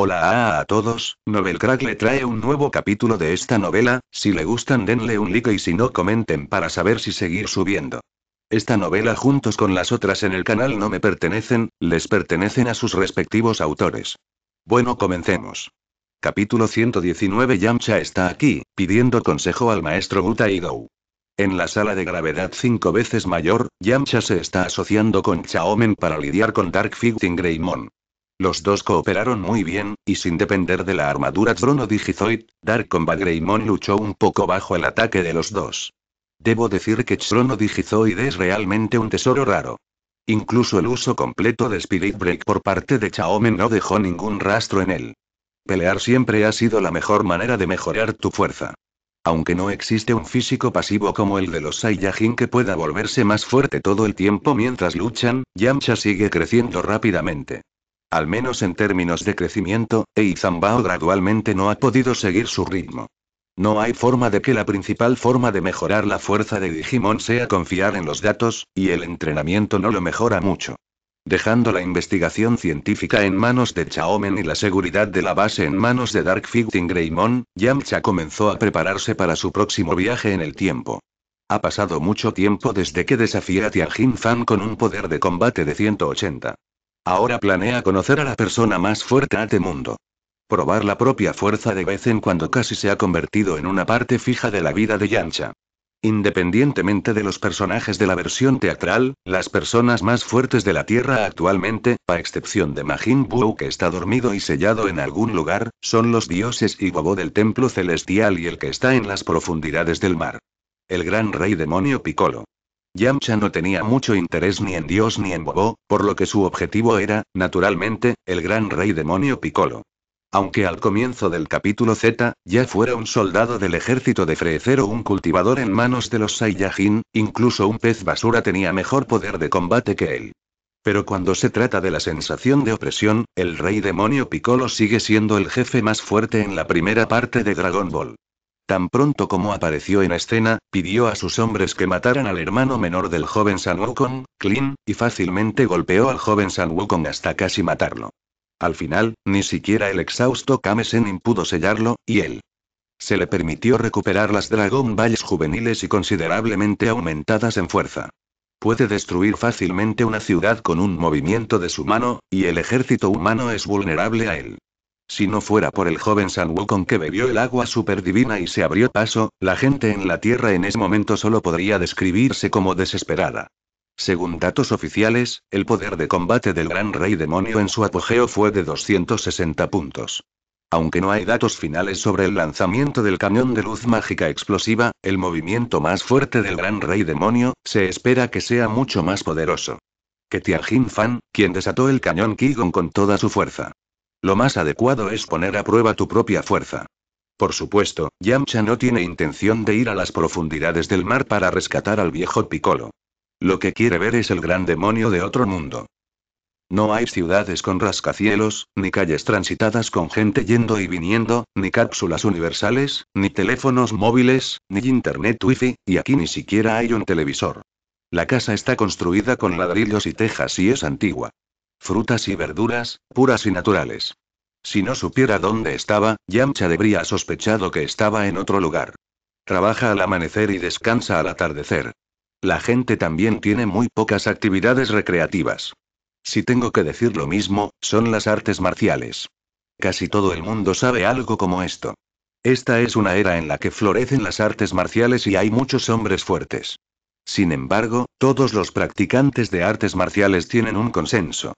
Hola a, todos, Novel Crack le trae un nuevo capítulo de esta novela, si le gustan denle un like y si no comenten para saber si seguir subiendo. Esta novela juntos con las otras en el canal no me pertenecen, les pertenecen a sus respectivos autores. Bueno comencemos. Capítulo 119 Yamcha está aquí, pidiendo consejo al maestro Butaido. En la sala de gravedad cinco veces mayor, Yamcha se está asociando con Chaomen para lidiar con Dark Fighting Greymon. Los dos cooperaron muy bien, y sin depender de la armadura Trono Digizoid, Dark Combat Greymon luchó un poco bajo el ataque de los dos. Debo decir que Trono Digizoid es realmente un tesoro raro. Incluso el uso completo de Spirit Break por parte de Chaomen no dejó ningún rastro en él. Pelear siempre ha sido la mejor manera de mejorar tu fuerza. Aunque no existe un físico pasivo como el de los Saiyajin que pueda volverse más fuerte todo el tiempo mientras luchan, Yamcha sigue creciendo rápidamente. Al menos en términos de crecimiento, Eizambao gradualmente no ha podido seguir su ritmo. No hay forma de que la principal forma de mejorar la fuerza de Digimon sea confiar en los datos, y el entrenamiento no lo mejora mucho. Dejando la investigación científica en manos de Chaomen y la seguridad de la base en manos de Dark Fighting Greymon, Yamcha comenzó a prepararse para su próximo viaje en el tiempo. Ha pasado mucho tiempo desde que desafía a Tianjin Fan con un poder de combate de 180. Ahora planea conocer a la persona más fuerte de este mundo. Probar la propia fuerza de vez en cuando casi se ha convertido en una parte fija de la vida de Yancha. Independientemente de los personajes de la versión teatral, las personas más fuertes de la Tierra actualmente, a excepción de Majin Buu que está dormido y sellado en algún lugar, son los dioses y Bobo del templo celestial y el que está en las profundidades del mar. El gran rey demonio Piccolo. Yamcha no tenía mucho interés ni en Dios ni en Bobo, por lo que su objetivo era, naturalmente, el gran rey demonio Piccolo. Aunque al comienzo del capítulo Z, ya fuera un soldado del ejército de Frecer o un cultivador en manos de los Saiyajin, incluso un pez basura tenía mejor poder de combate que él. Pero cuando se trata de la sensación de opresión, el rey demonio Piccolo sigue siendo el jefe más fuerte en la primera parte de Dragon Ball. Tan pronto como apareció en escena, pidió a sus hombres que mataran al hermano menor del joven San Wukong, y fácilmente golpeó al joven San Wukong hasta casi matarlo. Al final, ni siquiera el exhausto Kame Senin pudo sellarlo, y él. Se le permitió recuperar las Dragon Balls juveniles y considerablemente aumentadas en fuerza. Puede destruir fácilmente una ciudad con un movimiento de su mano, y el ejército humano es vulnerable a él. Si no fuera por el joven San Wukong que bebió el agua superdivina y se abrió paso, la gente en la Tierra en ese momento solo podría describirse como desesperada. Según datos oficiales, el poder de combate del Gran Rey Demonio en su apogeo fue de 260 puntos. Aunque no hay datos finales sobre el lanzamiento del cañón de luz mágica explosiva, el movimiento más fuerte del Gran Rey Demonio, se espera que sea mucho más poderoso. Que Tianjin Fan, quien desató el cañón Kigon con toda su fuerza. Lo más adecuado es poner a prueba tu propia fuerza. Por supuesto, Yamcha no tiene intención de ir a las profundidades del mar para rescatar al viejo Piccolo. Lo que quiere ver es el gran demonio de otro mundo. No hay ciudades con rascacielos, ni calles transitadas con gente yendo y viniendo, ni cápsulas universales, ni teléfonos móviles, ni internet wifi, y aquí ni siquiera hay un televisor. La casa está construida con ladrillos y tejas y es antigua. Frutas y verduras, puras y naturales. Si no supiera dónde estaba, Yamcha habría sospechado que estaba en otro lugar. Trabaja al amanecer y descansa al atardecer. La gente también tiene muy pocas actividades recreativas. Si tengo que decir lo mismo, son las artes marciales. Casi todo el mundo sabe algo como esto. Esta es una era en la que florecen las artes marciales y hay muchos hombres fuertes. Sin embargo, todos los practicantes de artes marciales tienen un consenso.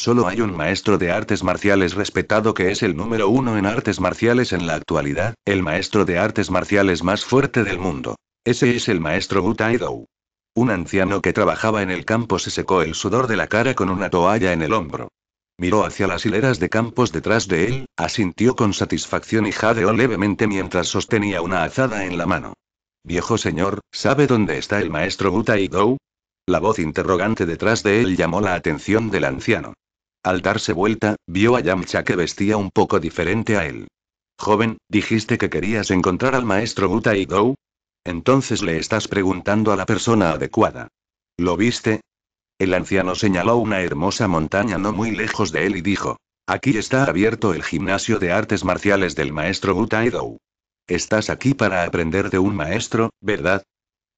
Solo hay un maestro de artes marciales respetado que es el número uno en artes marciales en la actualidad, el maestro de artes marciales más fuerte del mundo. Ese es el maestro butaido Un anciano que trabajaba en el campo se secó el sudor de la cara con una toalla en el hombro. Miró hacia las hileras de campos detrás de él, asintió con satisfacción y jadeó levemente mientras sostenía una azada en la mano. Viejo señor, ¿sabe dónde está el maestro butaido La voz interrogante detrás de él llamó la atención del anciano. Al darse vuelta, vio a Yamcha que vestía un poco diferente a él. Joven, dijiste que querías encontrar al maestro gutai Dou? Entonces le estás preguntando a la persona adecuada. ¿Lo viste? El anciano señaló una hermosa montaña no muy lejos de él y dijo: Aquí está abierto el gimnasio de artes marciales del maestro Utaidou. Estás aquí para aprender de un maestro, ¿verdad?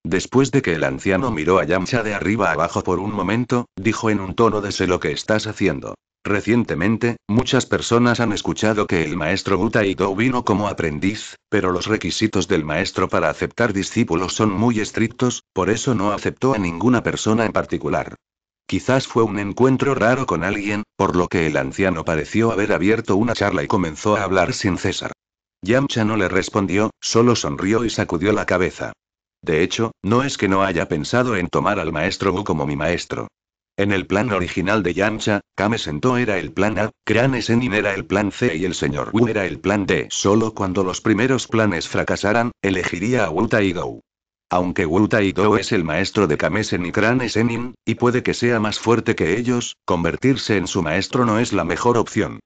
Después de que el anciano miró a Yamcha de arriba abajo por un momento, dijo en un tono de sé lo que estás haciendo. Recientemente, muchas personas han escuchado que el maestro Butaido vino como aprendiz, pero los requisitos del maestro para aceptar discípulos son muy estrictos, por eso no aceptó a ninguna persona en particular. Quizás fue un encuentro raro con alguien, por lo que el anciano pareció haber abierto una charla y comenzó a hablar sin cesar. Yamcha no le respondió, solo sonrió y sacudió la cabeza. De hecho, no es que no haya pensado en tomar al maestro Wu como mi maestro. En el plan original de Yamcha, Kame Sento era el plan A, Crane Senin era el plan C y el señor Wu era el plan D. Solo cuando los primeros planes fracasaran, elegiría a Wu Aunque Wu es el maestro de Kamesen y Crane Senin, y puede que sea más fuerte que ellos, convertirse en su maestro no es la mejor opción.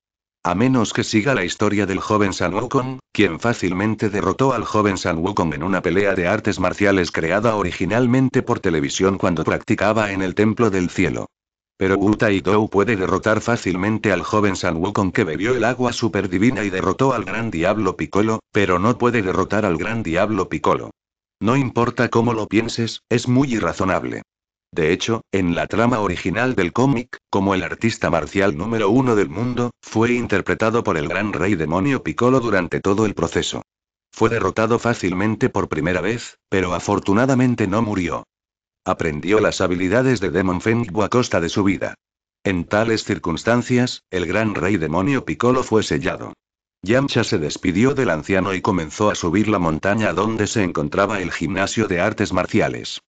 A menos que siga la historia del joven San Wukong, quien fácilmente derrotó al joven San Wukong en una pelea de artes marciales creada originalmente por televisión cuando practicaba en el Templo del Cielo. Pero Wu Dou puede derrotar fácilmente al joven San Wukong que bebió el agua superdivina y derrotó al gran diablo Piccolo, pero no puede derrotar al gran diablo Piccolo. No importa cómo lo pienses, es muy irrazonable. De hecho, en la trama original del cómic, como el artista marcial número uno del mundo, fue interpretado por el gran rey demonio Piccolo durante todo el proceso. Fue derrotado fácilmente por primera vez, pero afortunadamente no murió. Aprendió las habilidades de Demon Fengbu a costa de su vida. En tales circunstancias, el gran rey demonio Piccolo fue sellado. Yamcha se despidió del anciano y comenzó a subir la montaña donde se encontraba el gimnasio de artes marciales.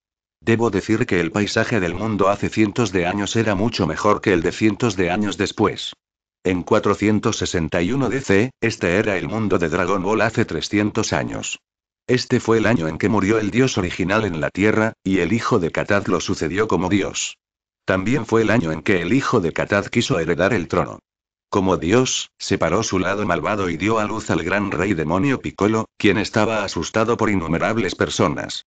Debo decir que el paisaje del mundo hace cientos de años era mucho mejor que el de cientos de años después. En 461 DC, este era el mundo de Dragon Ball hace 300 años. Este fue el año en que murió el dios original en la Tierra, y el hijo de Katad lo sucedió como dios. También fue el año en que el hijo de Katad quiso heredar el trono. Como dios, separó su lado malvado y dio a luz al gran rey demonio Piccolo, quien estaba asustado por innumerables personas.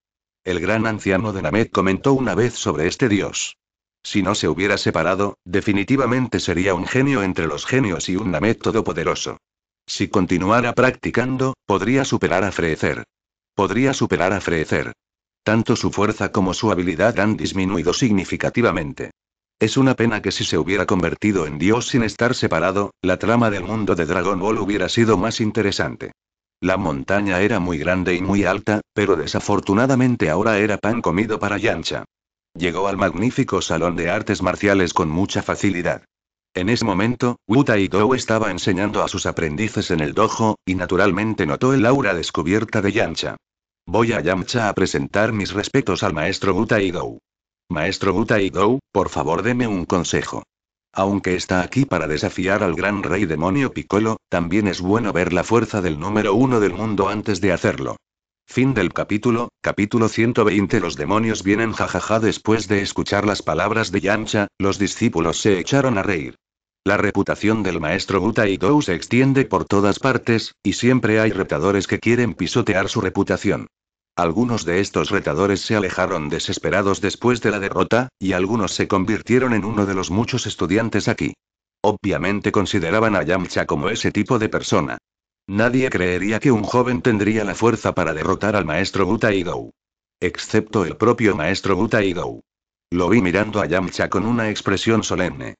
El gran anciano de Named comentó una vez sobre este dios. Si no se hubiera separado, definitivamente sería un genio entre los genios y un Named todopoderoso. Si continuara practicando, podría superar a Frecer. Podría superar a Frecer. Tanto su fuerza como su habilidad han disminuido significativamente. Es una pena que si se hubiera convertido en Dios sin estar separado, la trama del mundo de Dragon Ball hubiera sido más interesante. La montaña era muy grande y muy alta, pero desafortunadamente ahora era pan comido para Yancha. Llegó al magnífico salón de artes marciales con mucha facilidad. En ese momento, Wu Dou estaba enseñando a sus aprendices en el dojo, y naturalmente notó el aura descubierta de Yancha. Voy a Yamcha a presentar mis respetos al maestro Wu Dou. Maestro Wu Dou, por favor deme un consejo. Aunque está aquí para desafiar al gran rey demonio Piccolo, también es bueno ver la fuerza del número uno del mundo antes de hacerlo. Fin del capítulo, capítulo 120 Los demonios vienen jajaja después de escuchar las palabras de Yancha, los discípulos se echaron a reír. La reputación del maestro Buta se extiende por todas partes, y siempre hay retadores que quieren pisotear su reputación. Algunos de estos retadores se alejaron desesperados después de la derrota, y algunos se convirtieron en uno de los muchos estudiantes aquí. Obviamente consideraban a Yamcha como ese tipo de persona. Nadie creería que un joven tendría la fuerza para derrotar al maestro Gutaido. Excepto el propio maestro Gutaido. Lo vi mirando a Yamcha con una expresión solemne.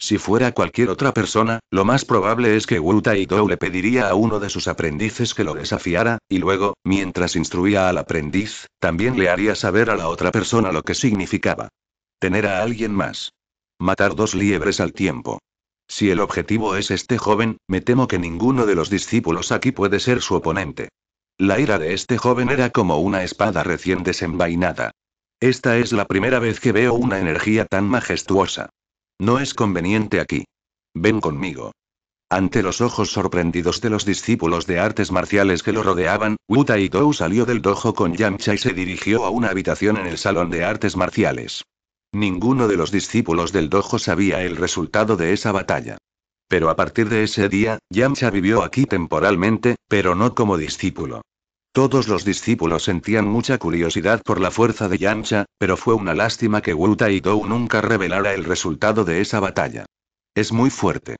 Si fuera cualquier otra persona, lo más probable es que Wu Dou le pediría a uno de sus aprendices que lo desafiara, y luego, mientras instruía al aprendiz, también le haría saber a la otra persona lo que significaba. Tener a alguien más. Matar dos liebres al tiempo. Si el objetivo es este joven, me temo que ninguno de los discípulos aquí puede ser su oponente. La ira de este joven era como una espada recién desenvainada. Esta es la primera vez que veo una energía tan majestuosa. No es conveniente aquí. Ven conmigo. Ante los ojos sorprendidos de los discípulos de artes marciales que lo rodeaban, Wu Dou salió del dojo con Yamcha y se dirigió a una habitación en el salón de artes marciales. Ninguno de los discípulos del dojo sabía el resultado de esa batalla. Pero a partir de ese día, Yamcha vivió aquí temporalmente, pero no como discípulo. Todos los discípulos sentían mucha curiosidad por la fuerza de Yancha, pero fue una lástima que Wu Tai Dou nunca revelara el resultado de esa batalla. Es muy fuerte.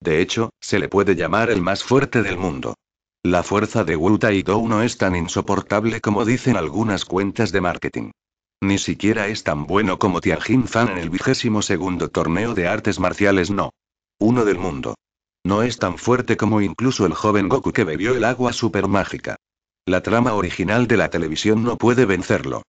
De hecho, se le puede llamar el más fuerte del mundo. La fuerza de Wu Tai Dou no es tan insoportable como dicen algunas cuentas de marketing. Ni siquiera es tan bueno como Tianjin Fan en el vigésimo segundo torneo de artes marciales no. Uno del mundo. No es tan fuerte como incluso el joven Goku que bebió el agua super mágica. La trama original de la televisión no puede vencerlo.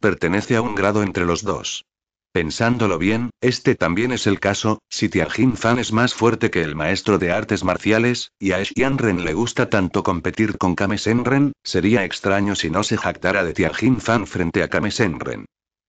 Pertenece a un grado entre los dos. Pensándolo bien, este también es el caso, si Tianjin Fan es más fuerte que el maestro de artes marciales, y a Xian Ren le gusta tanto competir con Kame Ren, sería extraño si no se jactara de Tianjin Fan frente a Kamesenren. Ren.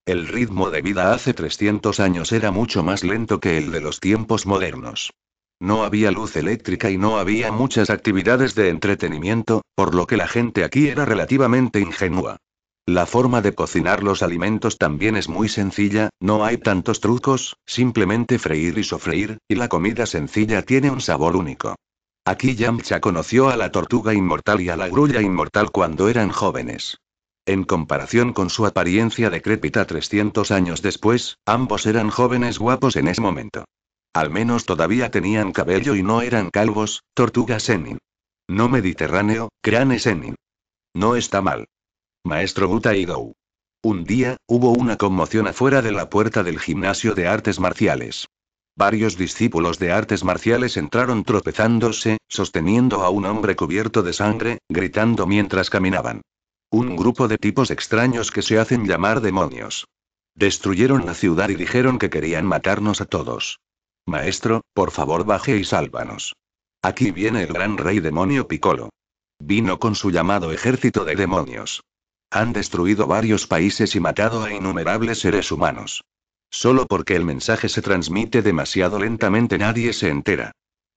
El ritmo de vida hace 300 años era mucho más lento que el de los tiempos modernos. No había luz eléctrica y no había muchas actividades de entretenimiento, por lo que la gente aquí era relativamente ingenua. La forma de cocinar los alimentos también es muy sencilla, no hay tantos trucos, simplemente freír y sofreír, y la comida sencilla tiene un sabor único. Aquí Yamcha conoció a la tortuga inmortal y a la grulla inmortal cuando eran jóvenes. En comparación con su apariencia decrépita 300 años después, ambos eran jóvenes guapos en ese momento. Al menos todavía tenían cabello y no eran calvos, tortuga senin. No mediterráneo, crane senin. No está mal. Maestro Buta Un día, hubo una conmoción afuera de la puerta del gimnasio de artes marciales. Varios discípulos de artes marciales entraron tropezándose, sosteniendo a un hombre cubierto de sangre, gritando mientras caminaban. Un grupo de tipos extraños que se hacen llamar demonios. Destruyeron la ciudad y dijeron que querían matarnos a todos. Maestro, por favor baje y sálvanos. Aquí viene el gran rey demonio Piccolo. Vino con su llamado ejército de demonios. Han destruido varios países y matado a innumerables seres humanos. Solo porque el mensaje se transmite demasiado lentamente nadie se entera.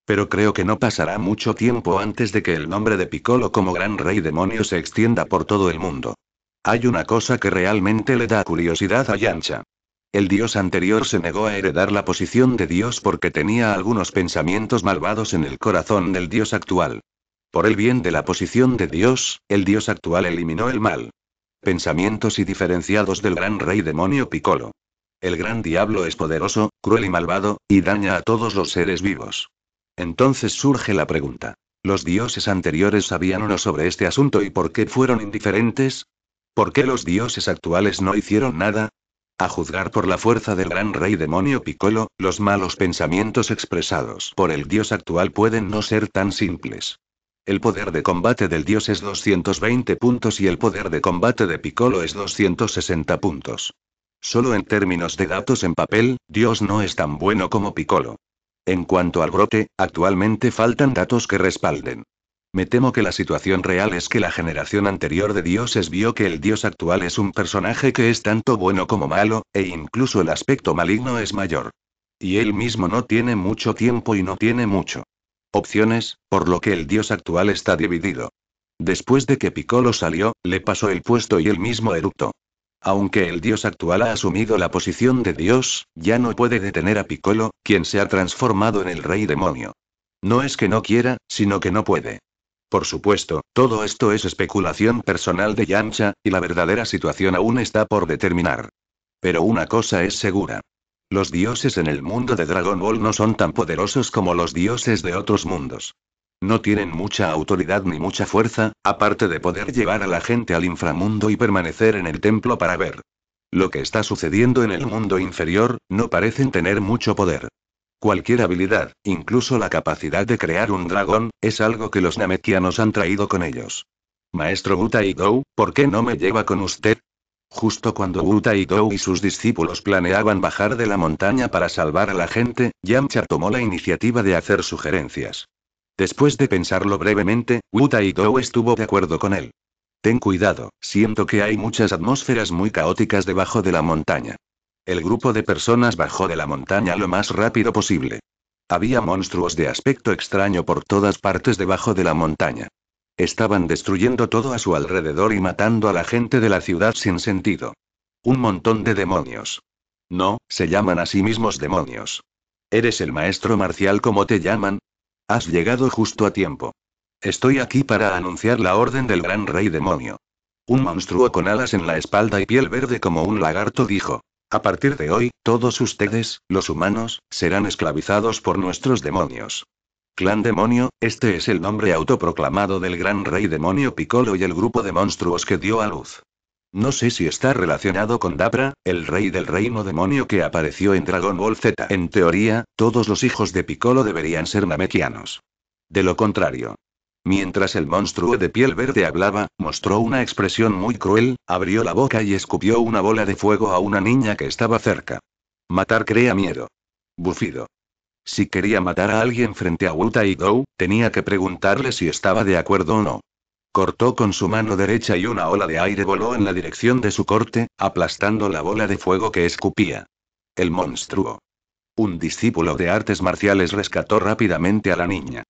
Pero creo que no pasará mucho tiempo antes de que el nombre de Piccolo como gran rey demonio se extienda por todo el mundo. Hay una cosa que realmente le da curiosidad a Yancha. El dios anterior se negó a heredar la posición de dios porque tenía algunos pensamientos malvados en el corazón del dios actual. Por el bien de la posición de dios, el dios actual eliminó el mal. Pensamientos y diferenciados del gran rey demonio Piccolo. El gran diablo es poderoso, cruel y malvado, y daña a todos los seres vivos. Entonces surge la pregunta. ¿Los dioses anteriores sabían o no sobre este asunto y por qué fueron indiferentes? ¿Por qué los dioses actuales no hicieron nada? A juzgar por la fuerza del gran rey demonio Piccolo, los malos pensamientos expresados por el dios actual pueden no ser tan simples. El poder de combate del dios es 220 puntos y el poder de combate de Piccolo es 260 puntos. Solo en términos de datos en papel, Dios no es tan bueno como Piccolo. En cuanto al brote, actualmente faltan datos que respalden me temo que la situación real es que la generación anterior de dioses vio que el dios actual es un personaje que es tanto bueno como malo, e incluso el aspecto maligno es mayor. Y él mismo no tiene mucho tiempo y no tiene mucho. Opciones, por lo que el dios actual está dividido. Después de que Piccolo salió, le pasó el puesto y él mismo eructó. Aunque el dios actual ha asumido la posición de dios, ya no puede detener a Piccolo, quien se ha transformado en el rey demonio. No es que no quiera, sino que no puede. Por supuesto, todo esto es especulación personal de Yancha, y la verdadera situación aún está por determinar. Pero una cosa es segura. Los dioses en el mundo de Dragon Ball no son tan poderosos como los dioses de otros mundos. No tienen mucha autoridad ni mucha fuerza, aparte de poder llevar a la gente al inframundo y permanecer en el templo para ver. Lo que está sucediendo en el mundo inferior, no parecen tener mucho poder. Cualquier habilidad, incluso la capacidad de crear un dragón, es algo que los namekianos han traído con ellos. Maestro y ¿por qué no me lleva con usted? Justo cuando Utaido y sus discípulos planeaban bajar de la montaña para salvar a la gente, Yamcha tomó la iniciativa de hacer sugerencias. Después de pensarlo brevemente, Wutaidou estuvo de acuerdo con él. Ten cuidado, siento que hay muchas atmósferas muy caóticas debajo de la montaña. El grupo de personas bajó de la montaña lo más rápido posible. Había monstruos de aspecto extraño por todas partes debajo de la montaña. Estaban destruyendo todo a su alrededor y matando a la gente de la ciudad sin sentido. Un montón de demonios. No, se llaman a sí mismos demonios. ¿Eres el maestro marcial como te llaman? Has llegado justo a tiempo. Estoy aquí para anunciar la orden del gran rey demonio. Un monstruo con alas en la espalda y piel verde como un lagarto dijo. A partir de hoy, todos ustedes, los humanos, serán esclavizados por nuestros demonios. Clan Demonio, este es el nombre autoproclamado del gran rey demonio Piccolo y el grupo de monstruos que dio a luz. No sé si está relacionado con Dabra, el rey del reino demonio que apareció en Dragon Ball Z. En teoría, todos los hijos de Piccolo deberían ser namekianos. De lo contrario, Mientras el monstruo de piel verde hablaba, mostró una expresión muy cruel, abrió la boca y escupió una bola de fuego a una niña que estaba cerca. Matar crea miedo. Bufido. Si quería matar a alguien frente a Wuta y Dou, tenía que preguntarle si estaba de acuerdo o no. Cortó con su mano derecha y una ola de aire voló en la dirección de su corte, aplastando la bola de fuego que escupía. El monstruo. Un discípulo de artes marciales rescató rápidamente a la niña.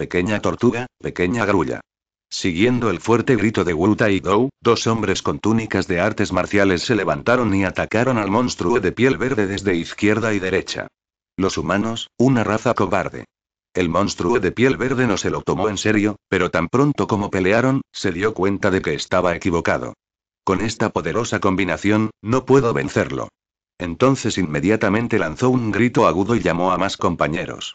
Pequeña tortuga, pequeña grulla. Siguiendo el fuerte grito de Wu Tai Go, dos hombres con túnicas de artes marciales se levantaron y atacaron al monstruo de piel verde desde izquierda y derecha. Los humanos, una raza cobarde. El monstruo de piel verde no se lo tomó en serio, pero tan pronto como pelearon, se dio cuenta de que estaba equivocado. Con esta poderosa combinación, no puedo vencerlo. Entonces inmediatamente lanzó un grito agudo y llamó a más compañeros.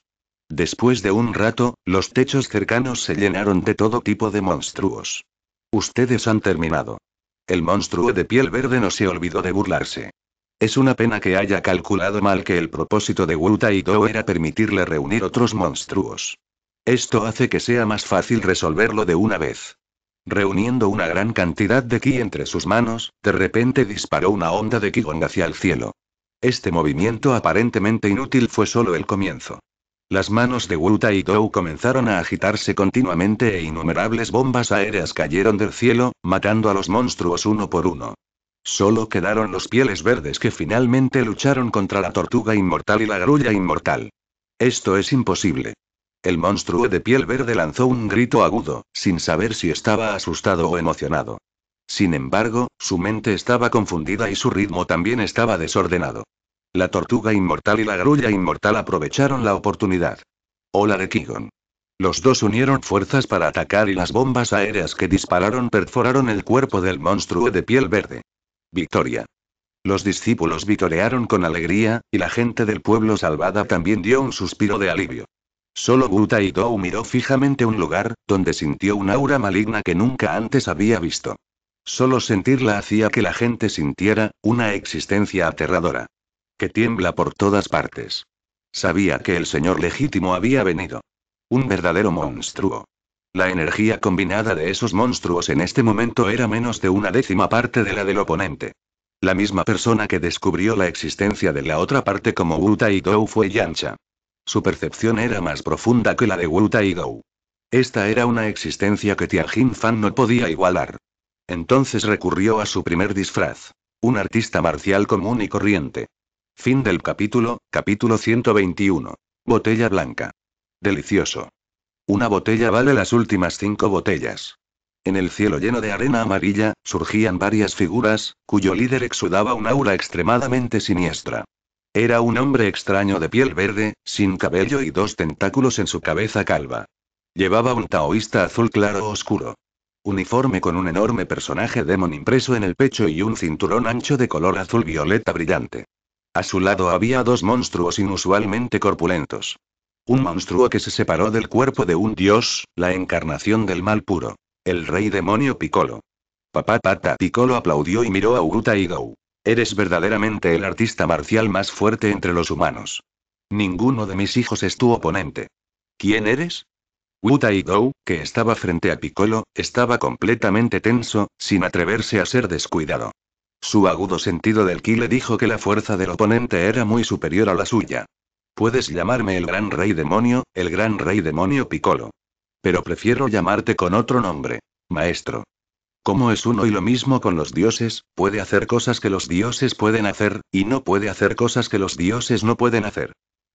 Después de un rato, los techos cercanos se llenaron de todo tipo de monstruos. Ustedes han terminado. El monstruo de piel verde no se olvidó de burlarse. Es una pena que haya calculado mal que el propósito de Wu Tai Do era permitirle reunir otros monstruos. Esto hace que sea más fácil resolverlo de una vez. Reuniendo una gran cantidad de ki entre sus manos, de repente disparó una onda de Ki-Gong hacia el cielo. Este movimiento aparentemente inútil fue solo el comienzo. Las manos de Wuta y Dou comenzaron a agitarse continuamente e innumerables bombas aéreas cayeron del cielo, matando a los monstruos uno por uno. Solo quedaron los pieles verdes que finalmente lucharon contra la tortuga inmortal y la grulla inmortal. Esto es imposible. El monstruo de piel verde lanzó un grito agudo, sin saber si estaba asustado o emocionado. Sin embargo, su mente estaba confundida y su ritmo también estaba desordenado. La tortuga inmortal y la grulla inmortal aprovecharon la oportunidad. Hola, de Kigon. Los dos unieron fuerzas para atacar y las bombas aéreas que dispararon perforaron el cuerpo del monstruo de piel verde. Victoria. Los discípulos vitorearon con alegría, y la gente del pueblo salvada también dio un suspiro de alivio. Solo Buta y Dou miró fijamente un lugar, donde sintió un aura maligna que nunca antes había visto. Solo sentirla hacía que la gente sintiera, una existencia aterradora que tiembla por todas partes. Sabía que el señor legítimo había venido. Un verdadero monstruo. La energía combinada de esos monstruos en este momento era menos de una décima parte de la del oponente. La misma persona que descubrió la existencia de la otra parte como Wu Tai Gou fue Yancha. Su percepción era más profunda que la de Wu Tai Gou. Esta era una existencia que Tianjin Fan no podía igualar. Entonces recurrió a su primer disfraz. Un artista marcial común y corriente. Fin del capítulo, capítulo 121. Botella blanca. Delicioso. Una botella vale las últimas cinco botellas. En el cielo lleno de arena amarilla, surgían varias figuras, cuyo líder exudaba un aura extremadamente siniestra. Era un hombre extraño de piel verde, sin cabello y dos tentáculos en su cabeza calva. Llevaba un taoísta azul claro oscuro. Uniforme con un enorme personaje demon impreso en el pecho y un cinturón ancho de color azul violeta brillante. A su lado había dos monstruos inusualmente corpulentos. Un monstruo que se separó del cuerpo de un dios, la encarnación del mal puro. El rey demonio Piccolo. Papá Pata Piccolo aplaudió y miró a Uruta Eres verdaderamente el artista marcial más fuerte entre los humanos. Ninguno de mis hijos es tu oponente. ¿Quién eres? Uta que estaba frente a Piccolo, estaba completamente tenso, sin atreverse a ser descuidado. Su agudo sentido del ki le dijo que la fuerza del oponente era muy superior a la suya. Puedes llamarme el gran rey demonio, el gran rey demonio Piccolo. Pero prefiero llamarte con otro nombre. Maestro. Como es uno y lo mismo con los dioses, puede hacer cosas que los dioses pueden hacer, y no puede hacer cosas que los dioses no pueden hacer.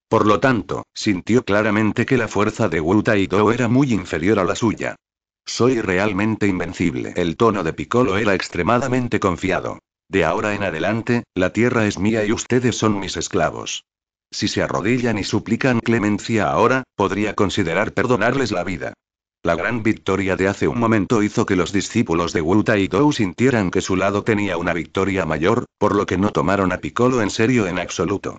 Por lo tanto, sintió claramente que la fuerza de Wu Do era muy inferior a la suya. Soy realmente invencible. El tono de Piccolo era extremadamente confiado. De ahora en adelante, la tierra es mía y ustedes son mis esclavos. Si se arrodillan y suplican clemencia ahora, podría considerar perdonarles la vida. La gran victoria de hace un momento hizo que los discípulos de Wu y Dou sintieran que su lado tenía una victoria mayor, por lo que no tomaron a Piccolo en serio en absoluto.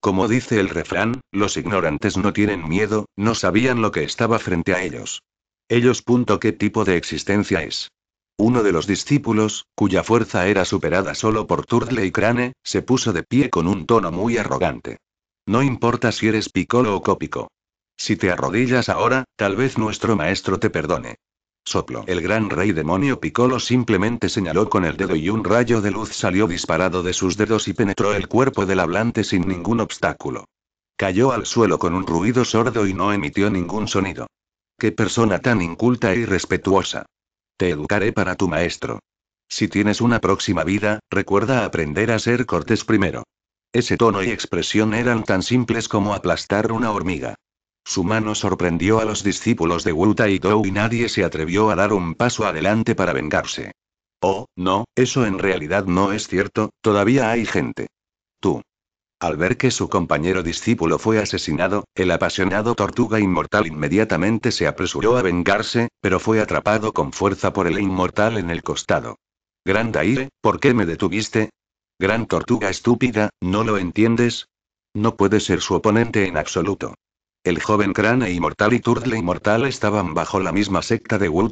Como dice el refrán, los ignorantes no tienen miedo, no sabían lo que estaba frente a ellos. Ellos. ¿Qué tipo de existencia es? Uno de los discípulos, cuya fuerza era superada solo por Turtle y Crane, se puso de pie con un tono muy arrogante. No importa si eres picolo o cópico. Si te arrodillas ahora, tal vez nuestro maestro te perdone. Soplo. El gran rey demonio Piccolo simplemente señaló con el dedo y un rayo de luz salió disparado de sus dedos y penetró el cuerpo del hablante sin ningún obstáculo. Cayó al suelo con un ruido sordo y no emitió ningún sonido. ¡Qué persona tan inculta e irrespetuosa! Te educaré para tu maestro. Si tienes una próxima vida, recuerda aprender a ser cortés primero. Ese tono y expresión eran tan simples como aplastar una hormiga. Su mano sorprendió a los discípulos de Wu y Dou y nadie se atrevió a dar un paso adelante para vengarse. Oh, no, eso en realidad no es cierto, todavía hay gente. Tú. Al ver que su compañero discípulo fue asesinado, el apasionado tortuga inmortal inmediatamente se apresuró a vengarse, pero fue atrapado con fuerza por el inmortal en el costado. Gran Daire, ¿por qué me detuviste? Gran tortuga estúpida, ¿no lo entiendes? No puede ser su oponente en absoluto. El joven Crane inmortal y Turtle inmortal estaban bajo la misma secta de Wu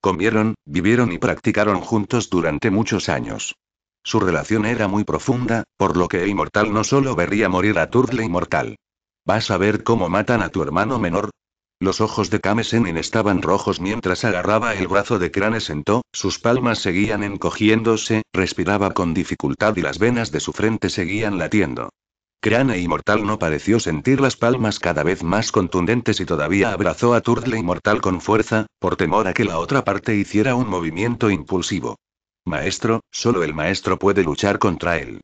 Comieron, vivieron y practicaron juntos durante muchos años. Su relación era muy profunda, por lo que el inmortal no solo vería morir a Turtle inmortal. ¿Vas a ver cómo matan a tu hermano menor? Los ojos de Kamesenin estaban rojos mientras agarraba el brazo de Crane sentó, sus palmas seguían encogiéndose, respiraba con dificultad y las venas de su frente seguían latiendo. Crane Inmortal no pareció sentir las palmas cada vez más contundentes y todavía abrazó a Turtle Inmortal con fuerza, por temor a que la otra parte hiciera un movimiento impulsivo. Maestro, solo el maestro puede luchar contra él.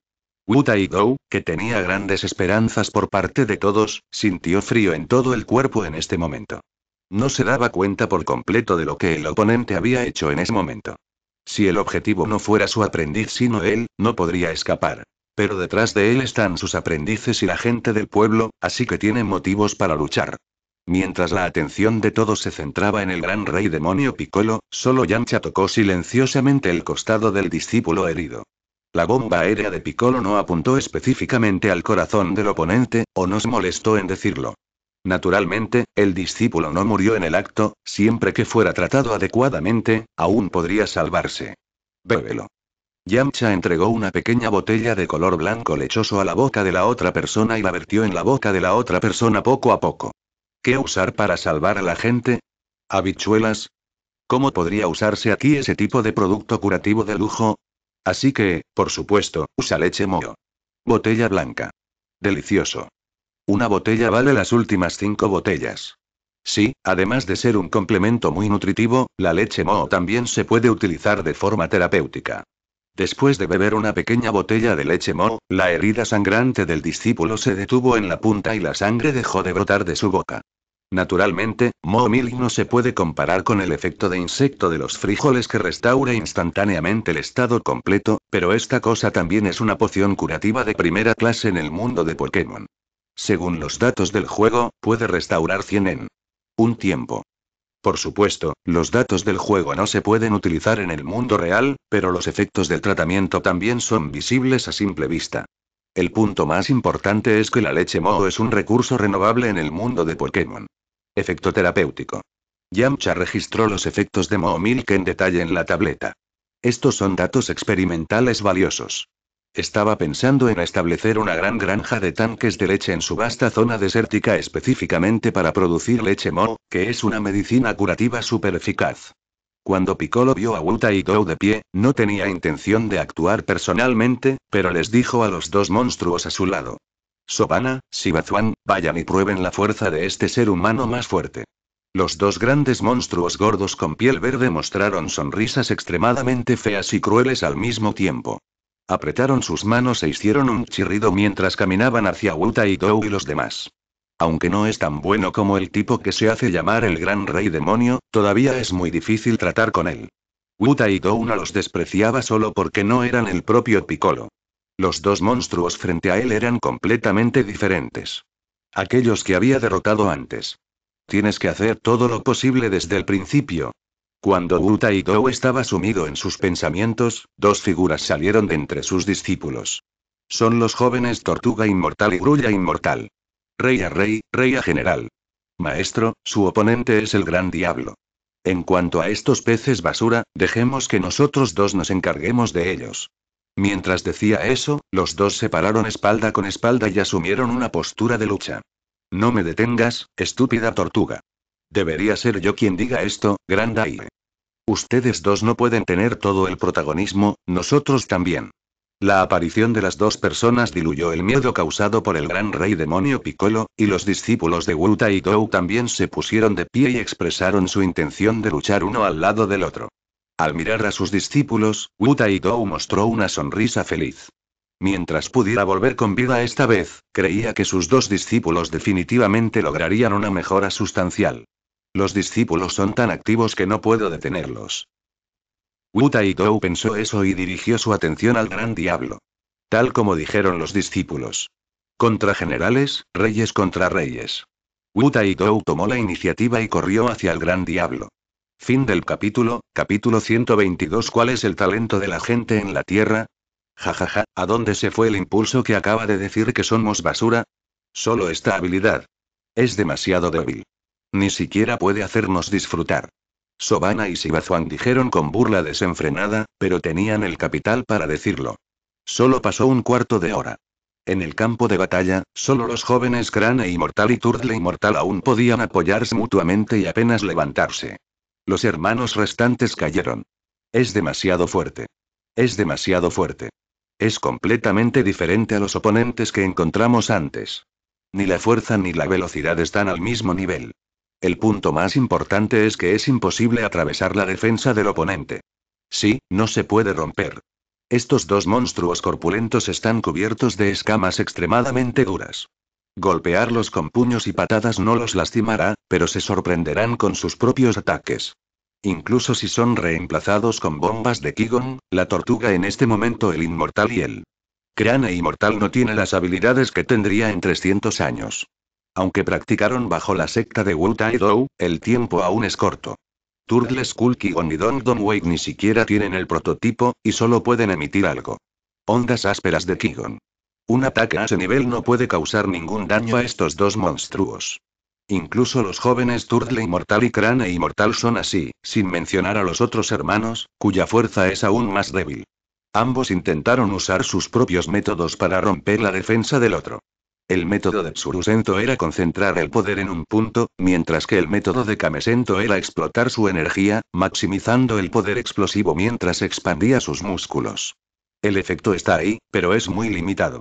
Wu Dou, que tenía grandes esperanzas por parte de todos, sintió frío en todo el cuerpo en este momento. No se daba cuenta por completo de lo que el oponente había hecho en ese momento. Si el objetivo no fuera su aprendiz sino él, no podría escapar. Pero detrás de él están sus aprendices y la gente del pueblo, así que tiene motivos para luchar. Mientras la atención de todos se centraba en el gran rey demonio Piccolo, solo Yamcha tocó silenciosamente el costado del discípulo herido. La bomba aérea de Piccolo no apuntó específicamente al corazón del oponente, o no se molestó en decirlo. Naturalmente, el discípulo no murió en el acto, siempre que fuera tratado adecuadamente, aún podría salvarse. Bébelo. Yamcha entregó una pequeña botella de color blanco lechoso a la boca de la otra persona y la vertió en la boca de la otra persona poco a poco. ¿Qué usar para salvar a la gente? ¿Habichuelas? ¿Cómo podría usarse aquí ese tipo de producto curativo de lujo? Así que, por supuesto, usa leche moho. Botella blanca. Delicioso. Una botella vale las últimas cinco botellas. Sí, además de ser un complemento muy nutritivo, la leche moho también se puede utilizar de forma terapéutica. Después de beber una pequeña botella de leche mo, la herida sangrante del discípulo se detuvo en la punta y la sangre dejó de brotar de su boca. Naturalmente, Mo Milk no se puede comparar con el efecto de insecto de los frijoles que restaura instantáneamente el estado completo, pero esta cosa también es una poción curativa de primera clase en el mundo de Pokémon. Según los datos del juego, puede restaurar 100 en un tiempo. Por supuesto, los datos del juego no se pueden utilizar en el mundo real, pero los efectos del tratamiento también son visibles a simple vista. El punto más importante es que la leche moho es un recurso renovable en el mundo de Pokémon. Efecto terapéutico. Yamcha registró los efectos de Moho Milk en detalle en la tableta. Estos son datos experimentales valiosos. Estaba pensando en establecer una gran granja de tanques de leche en su vasta zona desértica específicamente para producir leche mo, que es una medicina curativa súper eficaz. Cuando Piccolo vio a Wuta y Dou de pie, no tenía intención de actuar personalmente, pero les dijo a los dos monstruos a su lado. Sobana, Shibazuan, vayan y prueben la fuerza de este ser humano más fuerte. Los dos grandes monstruos gordos con piel verde mostraron sonrisas extremadamente feas y crueles al mismo tiempo. Apretaron sus manos e hicieron un chirrido mientras caminaban hacia Wuta y Dou y los demás. Aunque no es tan bueno como el tipo que se hace llamar el gran rey demonio, todavía es muy difícil tratar con él. Wuta y Dou no los despreciaba solo porque no eran el propio Piccolo. Los dos monstruos frente a él eran completamente diferentes. Aquellos que había derrotado antes. Tienes que hacer todo lo posible desde el principio, cuando Buta Dou estaba sumido en sus pensamientos, dos figuras salieron de entre sus discípulos. Son los jóvenes Tortuga Inmortal y Grulla Inmortal. Rey a rey, rey a general. Maestro, su oponente es el gran diablo. En cuanto a estos peces basura, dejemos que nosotros dos nos encarguemos de ellos. Mientras decía eso, los dos se pararon espalda con espalda y asumieron una postura de lucha. No me detengas, estúpida tortuga. Debería ser yo quien diga esto, gran Dai. Ustedes dos no pueden tener todo el protagonismo, nosotros también. La aparición de las dos personas diluyó el miedo causado por el gran rey demonio Piccolo, y los discípulos de Wu y Dou también se pusieron de pie y expresaron su intención de luchar uno al lado del otro. Al mirar a sus discípulos, Wu y Dou mostró una sonrisa feliz. Mientras pudiera volver con vida esta vez, creía que sus dos discípulos definitivamente lograrían una mejora sustancial. Los discípulos son tan activos que no puedo detenerlos. Wu Dou pensó eso y dirigió su atención al gran diablo. Tal como dijeron los discípulos. Contra generales, reyes contra reyes. Wu Dou tomó la iniciativa y corrió hacia el gran diablo. Fin del capítulo, capítulo 122 ¿Cuál es el talento de la gente en la tierra? Jajaja, ¿a dónde se fue el impulso que acaba de decir que somos basura? Solo esta habilidad. Es demasiado débil. Ni siquiera puede hacernos disfrutar. Sobana y Sibazuan dijeron con burla desenfrenada, pero tenían el capital para decirlo. Solo pasó un cuarto de hora. En el campo de batalla, solo los jóvenes Crane Inmortal y Turtle e Inmortal aún podían apoyarse mutuamente y apenas levantarse. Los hermanos restantes cayeron. Es demasiado fuerte. Es demasiado fuerte. Es completamente diferente a los oponentes que encontramos antes. Ni la fuerza ni la velocidad están al mismo nivel. El punto más importante es que es imposible atravesar la defensa del oponente. Sí, no se puede romper. Estos dos monstruos corpulentos están cubiertos de escamas extremadamente duras. Golpearlos con puños y patadas no los lastimará, pero se sorprenderán con sus propios ataques. Incluso si son reemplazados con bombas de Kigon, la tortuga en este momento el inmortal y el crane inmortal no tiene las habilidades que tendría en 300 años. Aunque practicaron bajo la secta de Wu Tai Dou, el tiempo aún es corto. Turtles Kigon y Don Don Wake ni siquiera tienen el prototipo, y solo pueden emitir algo. Ondas ásperas de Kigon. Un ataque a ese nivel no puede causar ningún daño a estos dos monstruos. Incluso los jóvenes Turtle Inmortal y Crane e Inmortal son así, sin mencionar a los otros hermanos, cuya fuerza es aún más débil. Ambos intentaron usar sus propios métodos para romper la defensa del otro. El método de Tsurusento era concentrar el poder en un punto, mientras que el método de Kamesento era explotar su energía, maximizando el poder explosivo mientras expandía sus músculos. El efecto está ahí, pero es muy limitado.